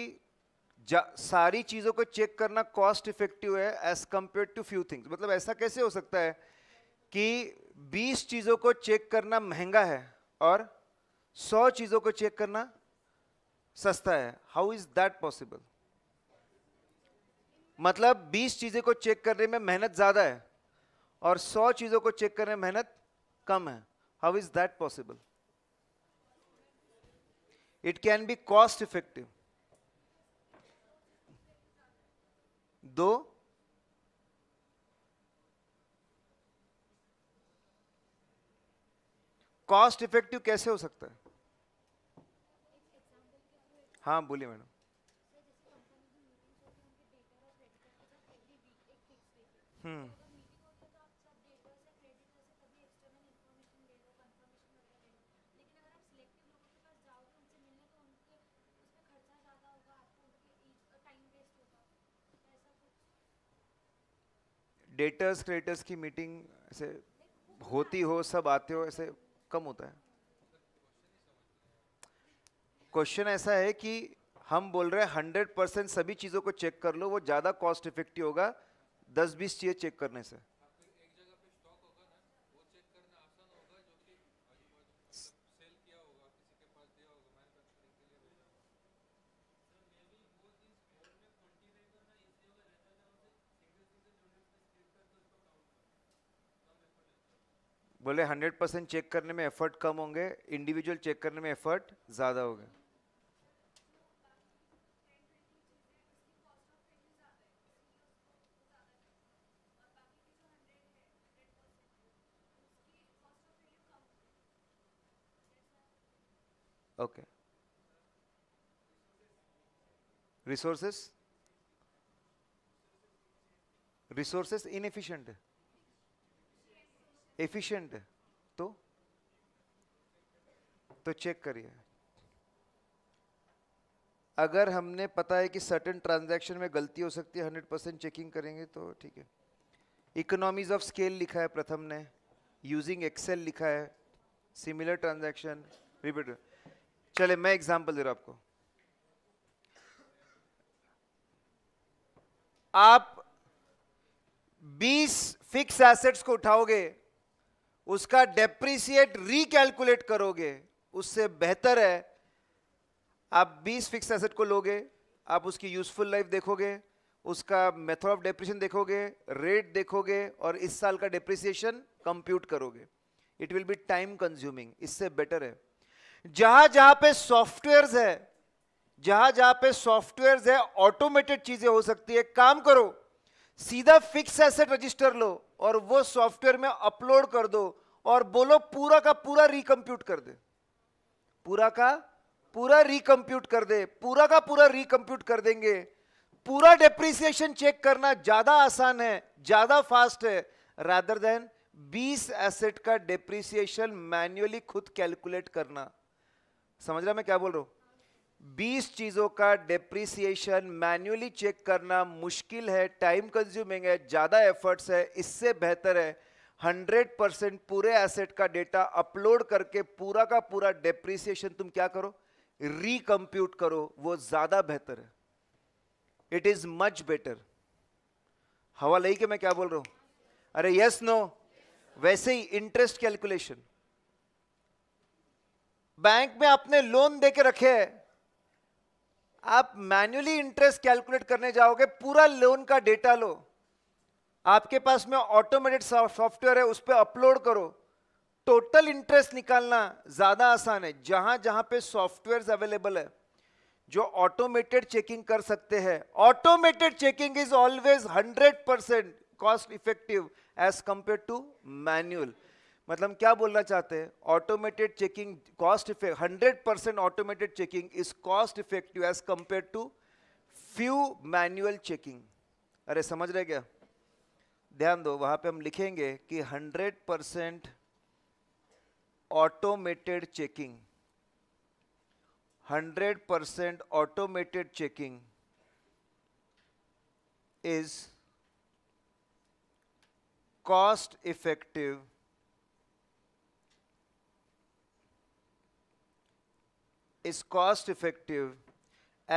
[SPEAKER 1] सारी चीज़ों को चेक करना कॉस्ट इफेक्टिव है as compare to few things मतलब ऐसा कैसे हो सकता है कि 20 चीज़ों को चेक करना महंगा है और 100 चीज़ों को चेक करना सस्ता है हाउ इज़ दैट पॉसिबल मतलब 20 चीज़ें को चेक करने में मेहनत ज़्यादा है और 100 चीज़ों को चेक करने में मेहनत कम है how is that possible it can be cost effective दो कॉस्ट इफेक्टिव कैसे हो सकता है हाँ बोलिए मैडम हम्म डेटर्स क्रिएटर्स की मीटिंग ऐसे होती हो सब आते हो ऐसे कम होता है क्वेश्चन ऐसा है कि हम बोल रहे हैं हंड्रेड परसेंट सभी चीज़ों को चेक कर लो वो ज़्यादा कॉस्ट इफेक्टिव होगा दस बीस चीज़ें चेक करने से बोले 100 परसेंट चेक करने में एफर्ट कम होंगे इंडिविजुअल चेक करने में एफर्ट ज़्यादा होगा ओके रिसोर्सेस रिसोर्सेस इनफिशियंट है एफिशिएंट है तो तो चेक करिए अगर हमने पता है कि सर्टेन ट्रांजैक्शन में गलती हो सकती है हंड्रेड परसेंट चेकिंग करेंगे तो ठीक है इकोनॉमीज ऑफ स्केल लिखा है प्रथम ने यूजिंग एक्सेल लिखा है सिमिलर ट्रांजैक्शन रिपीट चले मैं एग्जांपल दे रहा हूं आपको आप 20 फिक्स एसेट्स को उठाओगे उसका डेप्रिसिएट रिकैलकुलेट करोगे उससे बेहतर है आप 20 फिक्स एसेट को लोगे आप उसकी यूजफुल लाइफ देखोगे उसका मेथड ऑफ डेप्रेशन देखोगे रेट देखोगे और इस साल का डेप्रिसिएशन कंप्यूट करोगे it will be time consuming इससे बेटर है जहां जहां पे सॉफ्टवेयर्स है जहां जहां पे सॉफ्टवेयर्स है ऑटोमेटेड चीजें हो सकती है काम करो सीधा फिक्स एसेट रजिस्टर लो और वो सॉफ्टवेयर में अपलोड कर दो और बोलो पूरा का पूरा रिकम्प्यूट कर दे पूरा का पूरा रिकम्प्यूट कर दे पूरा का पूरा रिकम्प्यूट कर देंगे पूरा डेप्रिसिएशन चेक करना ज्यादा आसान है ज्यादा फास्ट है रादर देन 20 एसेट का डेप्रिसिएशन मैन्युअली खुद कैलकुलेट करना समझ रहा मैं क्या बोल रहा हूं 20 चीज़ों का डिप्रिसिएशन मैन्युअली चेक करना मुश्किल है टाइम कंज्यूमिंग है ज़्यादा एफर्ट्स है इससे बेहतर है 100 परसेंट पूरे एसेट का डेटा अपलोड करके पूरा का पूरा डिप्रिसिएशन तुम क्या करो रिकम्प्यूट करो वो ज़्यादा बेहतर है इट इज़ मच बेटर हवा लही के मैं क्या बोल रहा हूँ अरे यस नो वैसे ही इंटरेस्ट कैलकुलेशन बैंक में आपने लोन दे के रखे है आप मैन्युअली इंटरेस्ट कैलकुलेट करने जाओगे पूरा लोन का डेटा लो आपके पास में ऑटोमेटेड सॉफ्टवेयर है उस पर अपलोड करो टोटल इंटरेस्ट निकालना ज़्यादा आसान है जहां जहां पे सॉफ्टवेयर अवेलेबल है जो ऑटोमेटेड चेकिंग कर सकते हैं automated checking is always 100 percent cost effective as compare to manual मतलब क्या बोलना चाहते हैं automated checking cost effect hundred percent automated checking is cost effective as compare to few manual checking अरे समझ रहे क्या ध्यान दो वहां पे हम लिखेंगे कि hundred percent automated checking hundred percent automated checking is cost effective is cost effective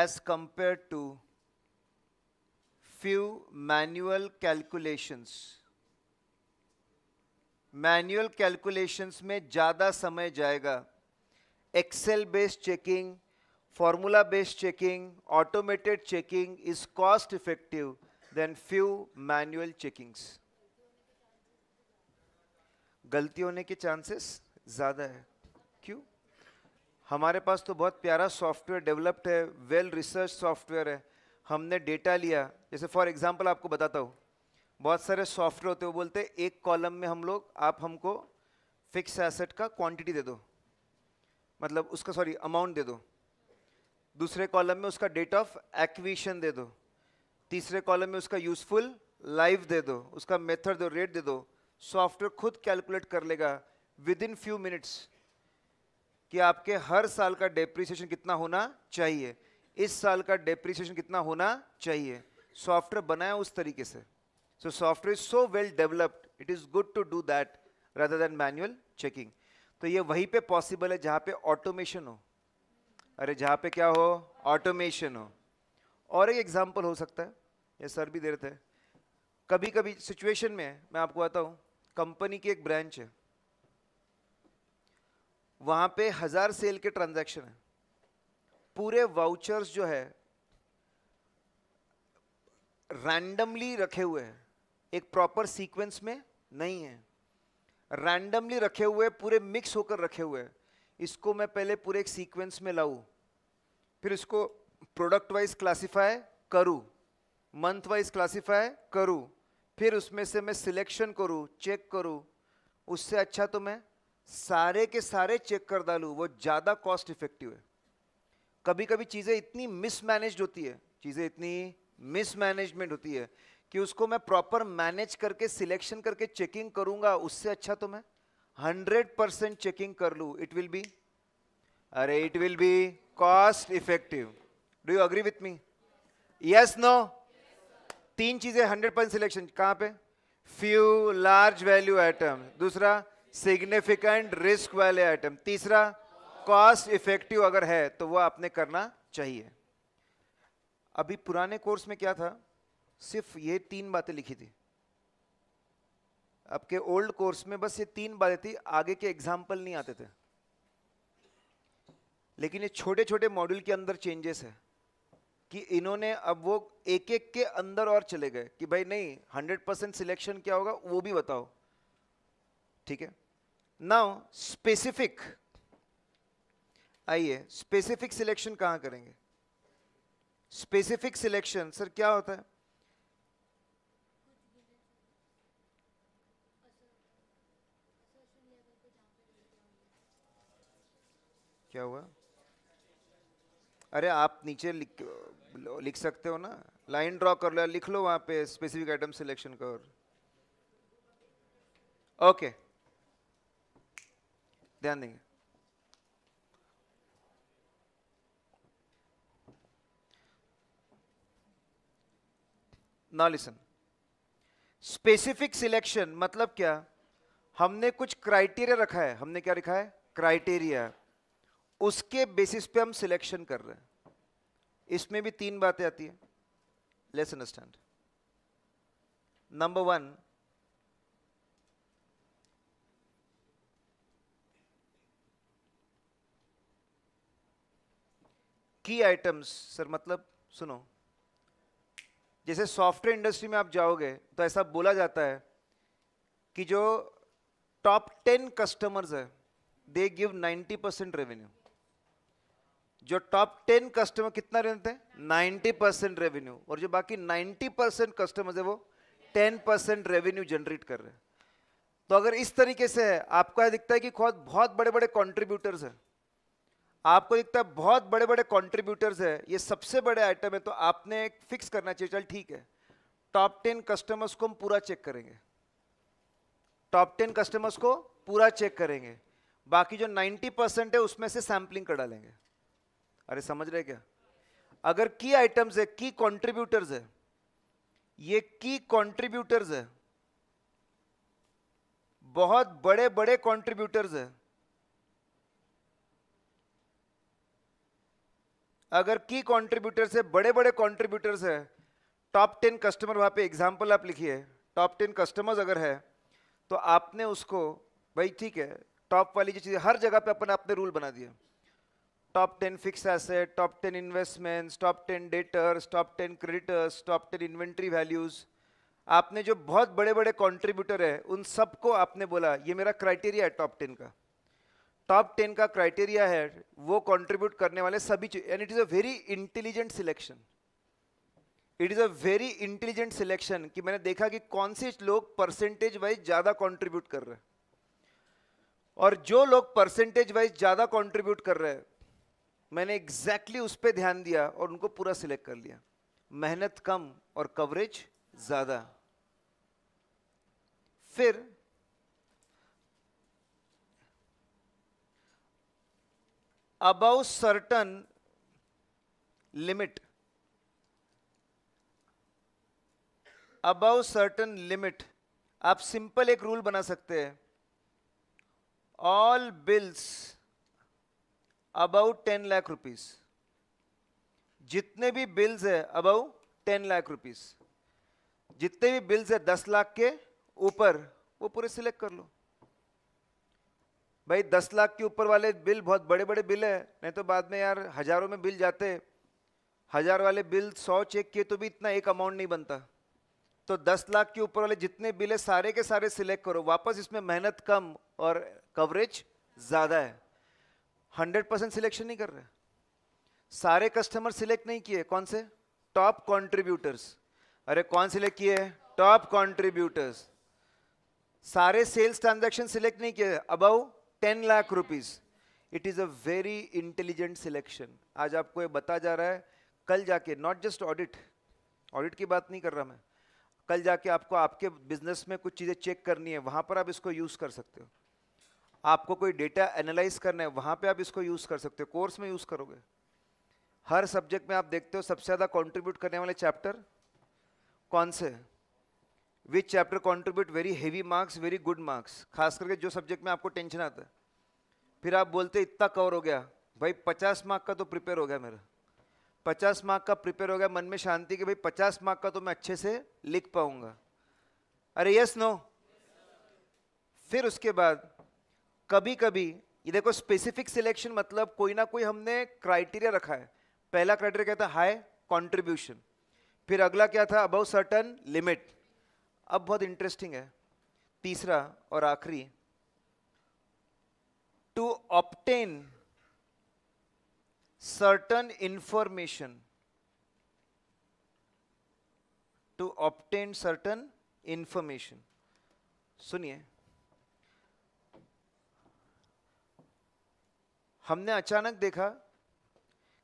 [SPEAKER 1] as compared to few manual calculations manual calculations mein ज़्यादा samay jayega excel based checking formula based checking, automated checking is cost effective than few manual checkings. galti hone ke chances zyada hai kyun हमारे पास तो बहुत प्यारा सॉफ्टवेयर डेवलप्ड है वेल रिसर्च सॉफ्टवेयर है हमने डेटा लिया जैसे फॉर एग्जांपल आपको बताता हूँ बहुत सारे सॉफ्टवेयर होते हैं वो बोलते हैं एक कॉलम में हम लोग आप हमको फिक्स एसेट का क्वांटिटी दे दो मतलब उसका सॉरी अमाउंट दे दो दूसरे कॉलम में उसका डेट ऑफ एक्विशन दे दो तीसरे कॉलम में उसका यूजफुल लाइफ दे दो उसका मेथड दो रेट दे दो सॉफ्टवेयर खुद कैलकुलेट कर लेगा विद इन फ्यू मिनट्स कि आपके हर साल का डेप्रिसिएशन कितना होना चाहिए इस साल का डेप्रिसिएशन कितना होना चाहिए सॉफ्टवेयर बनाया उस तरीके से so software is so well developed it is good to do that rather than manual checking तो ये वहीं पे पॉसिबल है जहाँ पे ऑटोमेशन हो अरे जहाँ पे क्या हो ऑटोमेशन हो और एक एग्जाम्पल हो सकता है ये सर भी दे रहे थे कभी कभी सिचुएशन में मैं आपको हूँ कंपनी की एक ब्रांच है वहाँ पे हज़ार सेल के ट्रांजैक्शन है पूरे वाउचर्स जो है रैंडमली रखे हुए हैं एक प्रॉपर सीक्वेंस में नहीं है रैंडमली रखे हुए पूरे मिक्स होकर रखे हुए इसको मैं पहले पूरे एक सीक्वेंस में लाऊँ फिर इसको प्रोडक्ट वाइज क्लासीफाई करूँ मंथ वाइज क्लासीफाई करूँ फिर उसमें से मैं सिलेक्शन करूँ चेक करूँ उससे अच्छा तो मैं सारे के सारे चेक कर डालू वो ज़्यादा कॉस्ट इफेक्टिव है कभी कभी चीज़ें इतनी मिसमैनेज होती है चीज़ें इतनी मिसमैनेजमेंट होती है कि उसको मैं प्रॉपर मैनेज करके सिलेक्शन करके चेकिंग करूंगा उससे अच्छा तो मैं हंड्रेड परसेंट चेकिंग कर लू इट विल बी अरे it will be cost effective do you agree with me yes no तीन चीजें हंड्रेड परसेंट सिलेक्शन कहां पे फ्यू लार्ज वैल्यू आइटम दूसरा सिग्निफिकेंट रिस्क वाले आइटम तीसरा कॉस्ट इफेक्टिव अगर है तो वह आपने करना चाहिए अभी पुराने कोर्स में क्या था सिर्फ ये तीन बातें लिखी थी आपके ओल्ड कोर्स में बस ये तीन बातें थी आगे के एग्जाम्पल नहीं आते थे लेकिन ये छोटे छोटे मॉड्यूल के अंदर चेंजेस है कि इन्होंने अब वो एक एक के अंदर और चले गए कि भाई नहीं 100 परसेंट सिलेक्शन क्या होगा वो भी बताओ ठीक है नाउ स्पेसिफिक आइए स्पेसिफिक सिलेक्शन कहां करेंगे स्पेसिफिक सिलेक्शन सर क्या होता है क्या हुआ अरे आप नीचे लिख लिख सकते हो ना लाइन ड्रॉ कर लो लिख लो वहां पे स्पेसिफिक आइटम सिलेक्शन कर ओके okay. ध्यान देंगे ना लिसन स्पेसिफिक सिलेक्शन मतलब क्या हमने कुछ क्राइटेरिया रखा है हमने क्या रखा है क्राइटेरिया उसके बेसिस पे हम सिलेक्शन कर रहे हैं इसमें भी तीन बातें आती है लेस अंडरस्टैंड नंबर वन की आइटम्स सर मतलब सुनो जैसे सॉफ्टवेयर इंडस्ट्री में आप जाओगे तो ऐसा बोला जाता है कि जो टॉप टेन कस्टमर्स है they give ninety percent revenue जो टॉप टेन कस्टमर कितना रहते हैं नाइन्टी परसेंट रेवेन्यू और जो बाकी नाइन्टी परसेंट कस्टमर्स है वो टेन परसेंट रेवेन्यू जनरेट कर रहे हैं तो अगर इस तरीके से है आपको दिखता है कि बहुत बड़े बड़े कॉन्ट्रीब्यूटर्स हैं आपको दिखता है बहुत बड़े बड़े कॉन्ट्रीब्यूटर्स है ये सबसे बड़े आइटम है तो आपने एक फिक्स करना चाहिए चल ठीक है टॉप टेन कस्टमर्स को हम पूरा चेक करेंगे टॉप टेन कस्टमर्स को पूरा चेक करेंगे बाकी जो 90 परसेंट है उसमें से सैम्पलिंग करा लेंगे अरे समझ रहे क्या अगर की आइटम्स है की कॉन्ट्रीब्यूटर्स है ये की कॉन्ट्रीब्यूटर्स है बहुत बड़े बड़े कॉन्ट्रीब्यूटर्स है अगर की कॉन्ट्रीब्यूटर्स है बड़े बड़े कॉन्ट्रीब्यूटर्स है टॉप टेन कस्टमर वहाँ पे एग्जाम्पल आप लिखिए टॉप टेन कस्टमर्स अगर है तो आपने उसको भाई ठीक है टॉप वाली जो चीज़ें हर जगह पे अपन आपने रूल बना दिया top ten fixed asset top ten investments top ten debtors top ten creditors top ten inventory values आपने जो बहुत बड़े बड़े कॉन्ट्रीब्यूटर है उन सबको आपने बोला ये मेरा क्राइटेरिया है टॉप टेन का टॉप टेन का क्राइटेरिया है वो कंट्रीब्यूट करने वाले सभी and it is a very intelligent selection it is a very intelligent selection कि मैंने देखा कि कौन से लोग परसेंटेज वाइज ज़्यादा कंट्रीब्यूट कर रहे हैं और जो लोग परसेंटेज वाइज ज़्यादा कंट्रीब्यूट कर रहे हैं मैंने एग्जैक्टली exactly उस पर ध्यान दिया और उनको पूरा सिलेक्ट कर लिया मेहनत कम और कवरेज ज़्यादा फिर above certain limit above certain limit आप सिंपल एक रूल बना सकते हैं all bills above ten lakh rupees जितने भी बिल्स है अबाउ टेन लाख रुपीस जितने भी बिल्स है दस लाख के ऊपर वो पूरे सिलेक्ट कर लो भाई दस लाख के ऊपर वाले बिल बहुत बड़े बड़े बिल है नहीं तो बाद में यार हज़ारों में बिल जाते हज़ार वाले बिल सौ चेक किए तो भी इतना एक अमाउंट नहीं बनता तो दस लाख के ऊपर वाले जितने बिल है सारे के सारे सिलेक्ट करो वापस इसमें मेहनत कम और कवरेज ज़्यादा है हंड्रेड परसेंट सिलेक्शन नहीं कर रहे सारे कस्टमर सिलेक्ट नहीं किए कौन से टॉप कॉन्ट्रीब्यूटर्स अरे कौन सिलेक्ट किए टॉप कॉन्ट्रीब्यूटर्स सारे सेल्स ट्रांजेक्शन सिलेक्ट नहीं किए above ten lakh rupees it is a very intelligent selection आज आपको ये बता जा रहा है कल जाके नॉट जस्ट ऑडिट ऑडिट की बात नहीं कर रहा मैं कल जाके आपको आपके बिजनेस में कुछ चीज़ें चेक करनी है वहाँ पर आप इसको यूज़ कर सकते हो आपको कोई डेटा एनालाइज करना है वहाँ पे आप इसको यूज़ कर सकते हो कोर्स में यूज़ करोगे हर सब्जेक्ट में आप देखते हो सबसे ज़्यादा कंट्रीब्यूट करने वाले चैप्टर कौन से हैं which chapter contribute very heavy marks very good marks खास करके जो सब्जेक्ट में आपको टेंशन आता है फिर आप बोलते इतना कवर हो गया भाई पचास मार्क का तो प्रिपेयर हो गया मेरा पचास मार्क का प्रिपेयर हो गया मन में शांति कि भाई पचास मार्क का तो मैं अच्छे से लिख पाऊंगा अरे यस नो फिर उसके बाद कभी कभी ये देखो स्पेसिफिक सिलेक्शन मतलब कोई ना कोई हमने क्राइटेरिया रखा है पहला क्राइटेरिया क्या था हाई कॉन्ट्रीब्यूशन फिर अगला क्या था अबव सर्टन लिमिट अब बहुत इंटरेस्टिंग है तीसरा और आखिरी to obtain certain information to obtain certain information सुनिए हमने अचानक देखा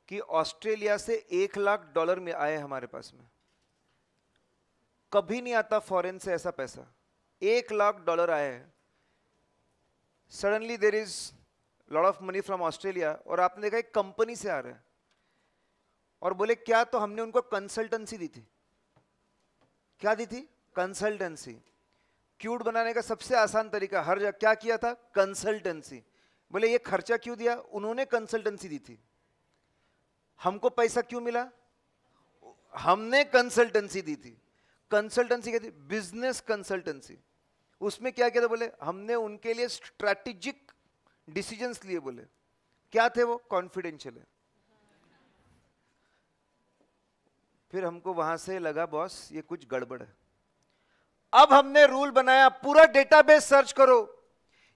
[SPEAKER 1] कि ऑस्ट्रेलिया से एक लाख डॉलर में आए हमारे पास में कभी नहीं आता फॉरेन से ऐसा पैसा एक लाख डॉलर आया है suddenly there is lot of money from Australia और आपने देखा एक कंपनी से आ रहा है और बोले क्या तो हमने उनको कंसल्टेंसी दी थी क्या दी थी कंसल्टेंसी क्यूट बनाने का सबसे आसान तरीका हर जगह क्या किया था कंसल्टेंसी बोले ये खर्चा क्यों दिया उन्होंने कंसल्टेंसी दी थी हमको पैसा क्यों मिला हमने कंसल्टेंसी दी थी कंसल्टेंसी कहती बिजनेस कंसल्टेंसी उसमें क्या कहते था बोले हमने उनके लिए स्ट्रैटेजिक डिसीजंस लिए बोले क्या थे वो कॉन्फिडेंशियल है फिर हमको वहां से लगा बॉस ये कुछ गड़बड़ है अब हमने रूल बनाया पूरा डेटाबेस सर्च करो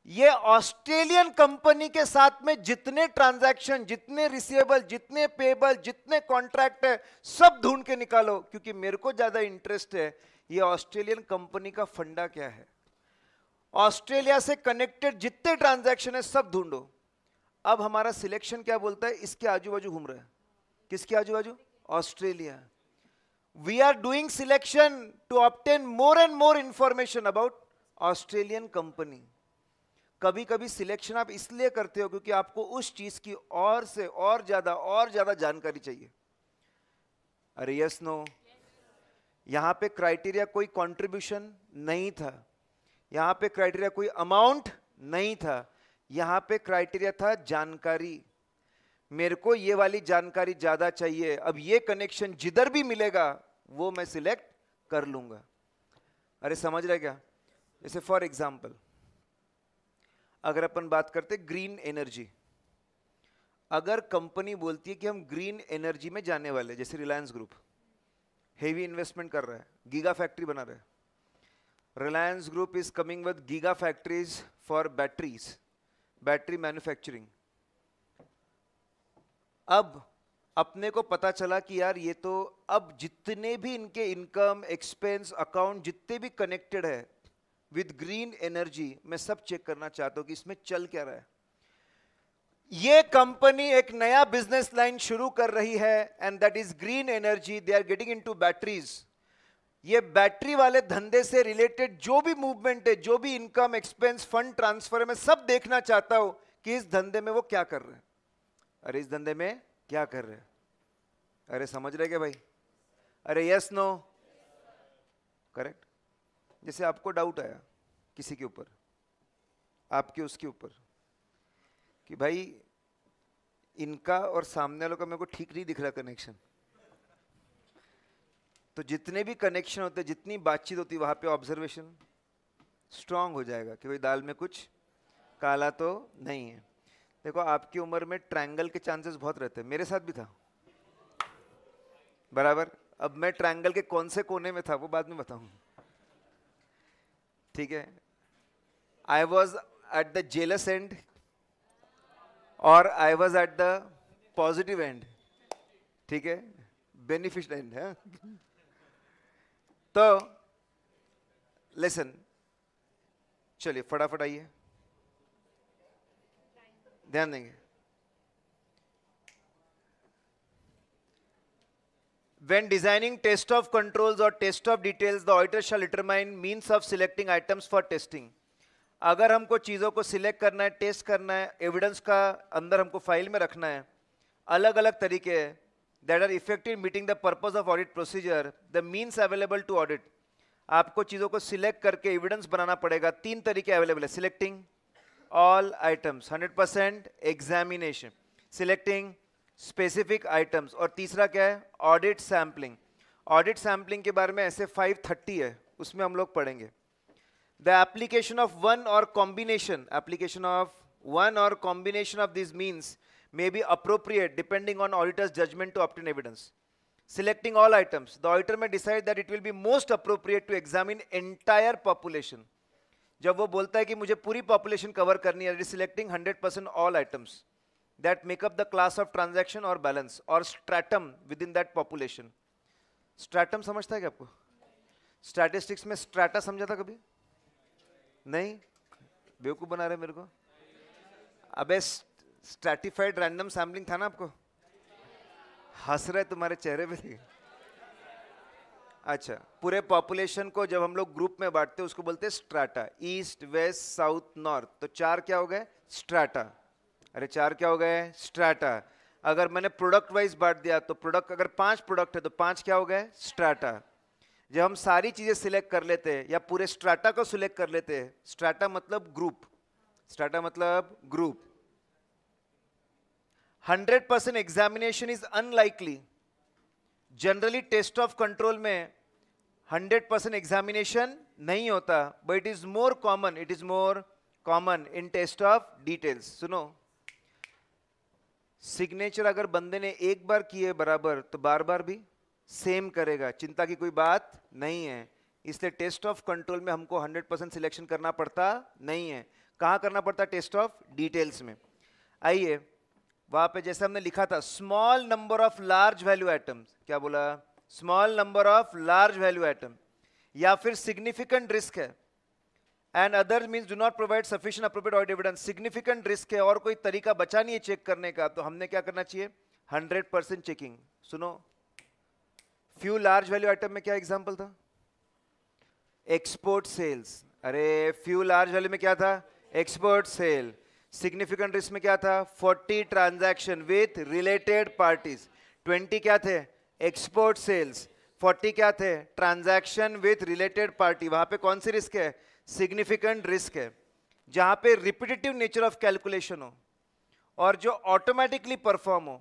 [SPEAKER 1] ये ऑस्ट्रेलियन कंपनी के साथ में जितने ट्रांजैक्शन जितने रिसीवेबल जितने पेबल जितने कॉन्ट्रैक्ट है सब ढूंढ के निकालो क्योंकि मेरे को ज्यादा इंटरेस्ट है ये ऑस्ट्रेलियन कंपनी का फंडा क्या है ऑस्ट्रेलिया से कनेक्टेड जितने ट्रांजैक्शन है सब ढूंढो अब हमारा सिलेक्शन क्या बोलता है इसके आजू बाजू घूम रहे हैं किसके आजू बाजू Australia we are doing selection to obtain more and more information about Australian company कभी कभी सिलेक्शन आप इसलिए करते हो क्योंकि आपको उस चीज की और से और ज्यादा और ज्यादा जानकारी चाहिए अरे यस नो यहां पे क्राइटेरिया कोई कंट्रीब्यूशन नहीं था यहां पे क्राइटेरिया कोई अमाउंट नहीं था यहां पे क्राइटेरिया था जानकारी मेरे को ये वाली जानकारी ज़्यादा चाहिए अब ये कनेक्शन जिधर भी मिलेगा वो मैं सिलेक्ट कर लूंगा अरे समझ रहे क्या जैसे फॉर एग्जाम्पल अगर अपन बात करते ग्रीन एनर्जी अगर कंपनी बोलती है कि हम ग्रीन एनर्जी में जाने वाले जैसे रिलायंस ग्रुप हेवी इन्वेस्टमेंट कर रहा है गीगा फैक्ट्री बना रहे Reliance group is coming with giga factories for batteries battery manufacturing अब अपने को पता चला कि यार ये तो अब जितने भी इनके इनकम एक्सपेंस अकाउंट जितने भी कनेक्टेड है विद ग्रीन एनर्जी मैं सब चेक करना चाहता हूं कि इसमें चल क्या रहा है ये कंपनी एक नया बिजनेस लाइन शुरू कर रही है and that is green energy they are getting into batteries ये बैटरी वाले धंधे से रिलेटेड जो भी मूवमेंट है जो भी इनकम एक्सपेंस फंड ट्रांसफर है मैं सब देखना चाहता हूं कि इस धंधे में वो क्या कर रहे हैं अरे इस धंधे में क्या कर रहे हैं अरे समझ रहे क्या भाई अरे यस नो करेक्ट जैसे आपको डाउट आया किसी के ऊपर आपके उसके ऊपर कि भाई इनका और सामने वालों का मेरे को ठीक नहीं दिख रहा कनेक्शन तो जितने भी कनेक्शन होते जितनी बातचीत होती वहाँ पे ऑब्जर्वेशन स्ट्रांग हो जाएगा कि भाई दाल में कुछ काला तो नहीं है देखो आपकी उम्र में ट्रायंगल के चांसेस बहुत रहते हैं मेरे साथ भी था बराबर अब मैं ट्रायंगल के कौन से कोने में था वो बाद में बताऊंगा ठीक है I was at the jealous end और I was at the positive end ठीक है बेनिफिशियल एंड है तो लेसन चलिए फटाफट आइए ध्यान देंगे When designing test of controls or test of details, the auditor shall determine means of selecting items for testing. अगर हमको चीज़ों को सिलेक्ट करना है टेस्ट करना है एविडेंस का अंदर हमको फाइल में रखना है अलग अलग तरीके हैं that are effective meeting the purpose of audit procedure the means available to audit आपको चीज़ों को सिलेक्ट करके एविडेंस बनाना पड़ेगा तीन तरीके अवेलेबल है selecting all items 100 percent examination selecting specific items और तीसरा क्या है ऑडिट सैम्पलिंग ऑडिट सैम्पलिंग के बारे में ऐसे फाइव थर्टी है उसमें हम लोग पढ़ेंगे the application of one or combination application of one or combination of this means may be appropriate depending on auditors judgement to obtain evidence selecting all items the auditor may decide that it will be most appropriate to examine entire population जब वो बोलता है कि मुझे पूरी पॉपुलेशन कवर करनी है selecting hundred percent all items that make up the class of transaction or balance or stratum within that population. Stratum समझता है क्या आपको स्टैटिस्टिक्स में स्ट्राटा समझा था कभी नहीं बेवकूफ बना रहे मेरे को अबे स्ट्रैटिफाइड रैंडम सैम्पलिंग था ना आपको हंस रहे तुम्हारे चेहरे पे अच्छा पूरे पॉपुलेशन को जब हम लोग ग्रुप में बांटते हैं उसको बोलते हैं strata east west south north तो चार क्या हो गए स्ट्राटा अरे चार क्या हो गए स्ट्राटा अगर मैंने प्रोडक्ट वाइज बांट दिया तो प्रोडक्ट अगर पांच प्रोडक्ट है तो पांच क्या हो गए स्ट्राटा जब हम सारी चीज़ें सिलेक्ट कर लेते हैं या पूरे स्ट्राटा को सिलेक्ट कर लेते हैं स्ट्राटा मतलब ग्रुप स्ट्राटा मतलब group hundred percent examination is unlikely generally test of control में हंड्रेड परसेंट एग्जामिनेशन नहीं होता but it is more common it is more common in test of details सुनो सिग्नेचर अगर बंदे ने एक बार किए बराबर तो बार बार भी सेम करेगा चिंता की कोई बात नहीं है इसलिए टेस्ट ऑफ कंट्रोल में हमको 100 परसेंट सिलेक्शन करना पड़ता नहीं है कहाँ करना पड़ता टेस्ट ऑफ डिटेल्स में आइए वहाँ पे जैसे हमने लिखा था small number of large value items क्या बोला small number of large value item या फिर सिग्निफिकेंट रिस्क है and other means do not provide sufficient appropriate audit evidence significant risk है और कोई तरीका बचा नहीं है चेक करने का तो हमने क्या करना चाहिए हंड्रेड परसेंट चेकिंग सुनो फ्यू लार्ज वैल्यू आइटम में क्या एग्जाम्पल था एक्सपोर्ट सेल्स अरे फ्यू लार्ज वैल्यू में क्या था एक्सपोर्ट सेल सिग्निफिकेंट रिस्क में क्या था forty transaction with related parties twenty क्या थे एक्सपोर्ट सेल्स फोर्टी क्या थे ट्रांजैक्शन विथ रिलेटेड पार्टी वहां पे कौन सी रिस्क है सिग्निफिकेंट रिस्क है जहाँ पे रिपीटेटिव नेचर ऑफ कैलकुलेशन हो और जो ऑटोमेटिकली परफॉर्म हो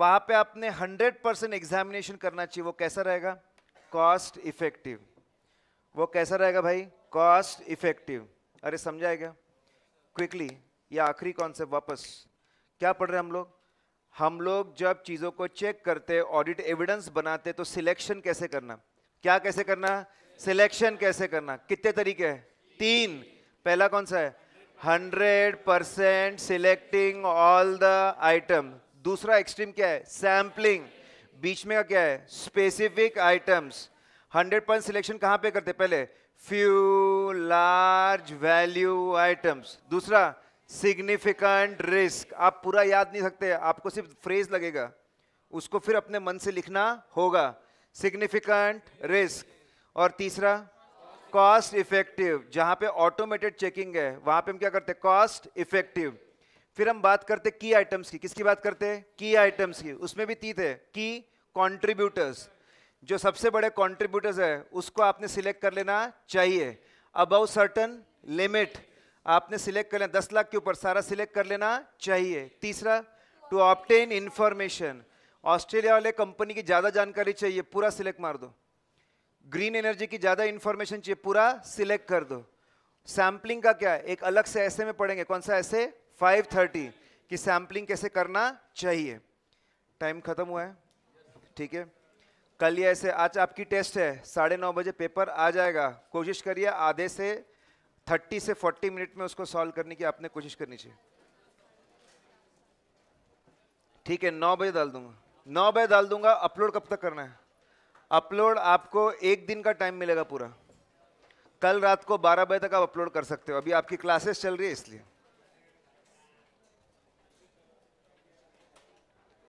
[SPEAKER 1] वहाँ पे आपने 100 परसेंट एग्जामिनेशन करना चाहिए वो कैसा रहेगा कॉस्ट इफेक्टिव वो कैसा रहेगा भाई कॉस्ट इफेक्टिव अरे समझाएगा क्विकली ये आखिरी कॉन्सेप्ट वापस क्या पढ़ रहे हम लोग हम लोग जब चीज़ों को चेक करते ऑडिट एविडेंस बनाते तो सिलेक्शन कैसे करना क्या कैसे करना सिलेक्शन कैसे करना कितने तरीके हैं तीन पहला कौन सा है hundred percent selecting all the item दूसरा एक्सट्रीम क्या है सैम्पलिंग बीच में का क्या है specific items hundred percent selection कहाँ पे करते पहले फ्यू लार्ज वैल्यू आइटम्स दूसरा सिग्निफिकेंट रिस्क आप पूरा याद नहीं सकते आपको सिर्फ फ्रेज लगेगा उसको फिर अपने मन से लिखना होगा सिग्निफिकेंट रिस्क और तीसरा कॉस्ट इफेक्टिव जहां पे ऑटोमेटेड चेकिंग है वहां पे हम क्या करते हैं कॉस्ट इफेक्टिव फिर हम बात करते की आइटम्स की किसकी बात करते हैं की आइटम्स की उसमें भी तीत है की कॉन्ट्रीब्यूटर्स जो सबसे बड़े कॉन्ट्रीब्यूटर्स है उसको आपने सिलेक्ट कर लेना चाहिए अबव सर्टन लिमिट आपने सिलेक्ट कर लेना दस लाख के ऊपर सारा सिलेक्ट कर लेना चाहिए तीसरा टू ऑप्टेन इन्फॉर्मेशन ऑस्ट्रेलिया वाले कंपनी की ज़्यादा जानकारी चाहिए पूरा सिलेक्ट मार दो ग्रीन एनर्जी की ज़्यादा इन्फॉर्मेशन चाहिए पूरा सिलेक्ट कर दो सैम्पलिंग का क्या है एक अलग से ऐसे में पढ़ेंगे कौन सा ऐसे 530 कि सैम्पलिंग कैसे करना चाहिए टाइम ख़त्म हुआ है ठीक है कल ये ऐसे आज आपकी टेस्ट है साढ़े नौ बजे पेपर आ जाएगा कोशिश करिए आधे से थर्टी से फोर्टी मिनट में उसको सॉल्व करने की आपने कोशिश करनी चाहिए ठीक है नौ बजे डाल दूंगा नौ बजे डाल दूंगा अपलोड कब तक करना है अपलोड आपको एक दिन का टाइम मिलेगा पूरा कल रात को बारह बजे तक आप अपलोड कर सकते हो अभी आपकी क्लासेस चल रही है इसलिए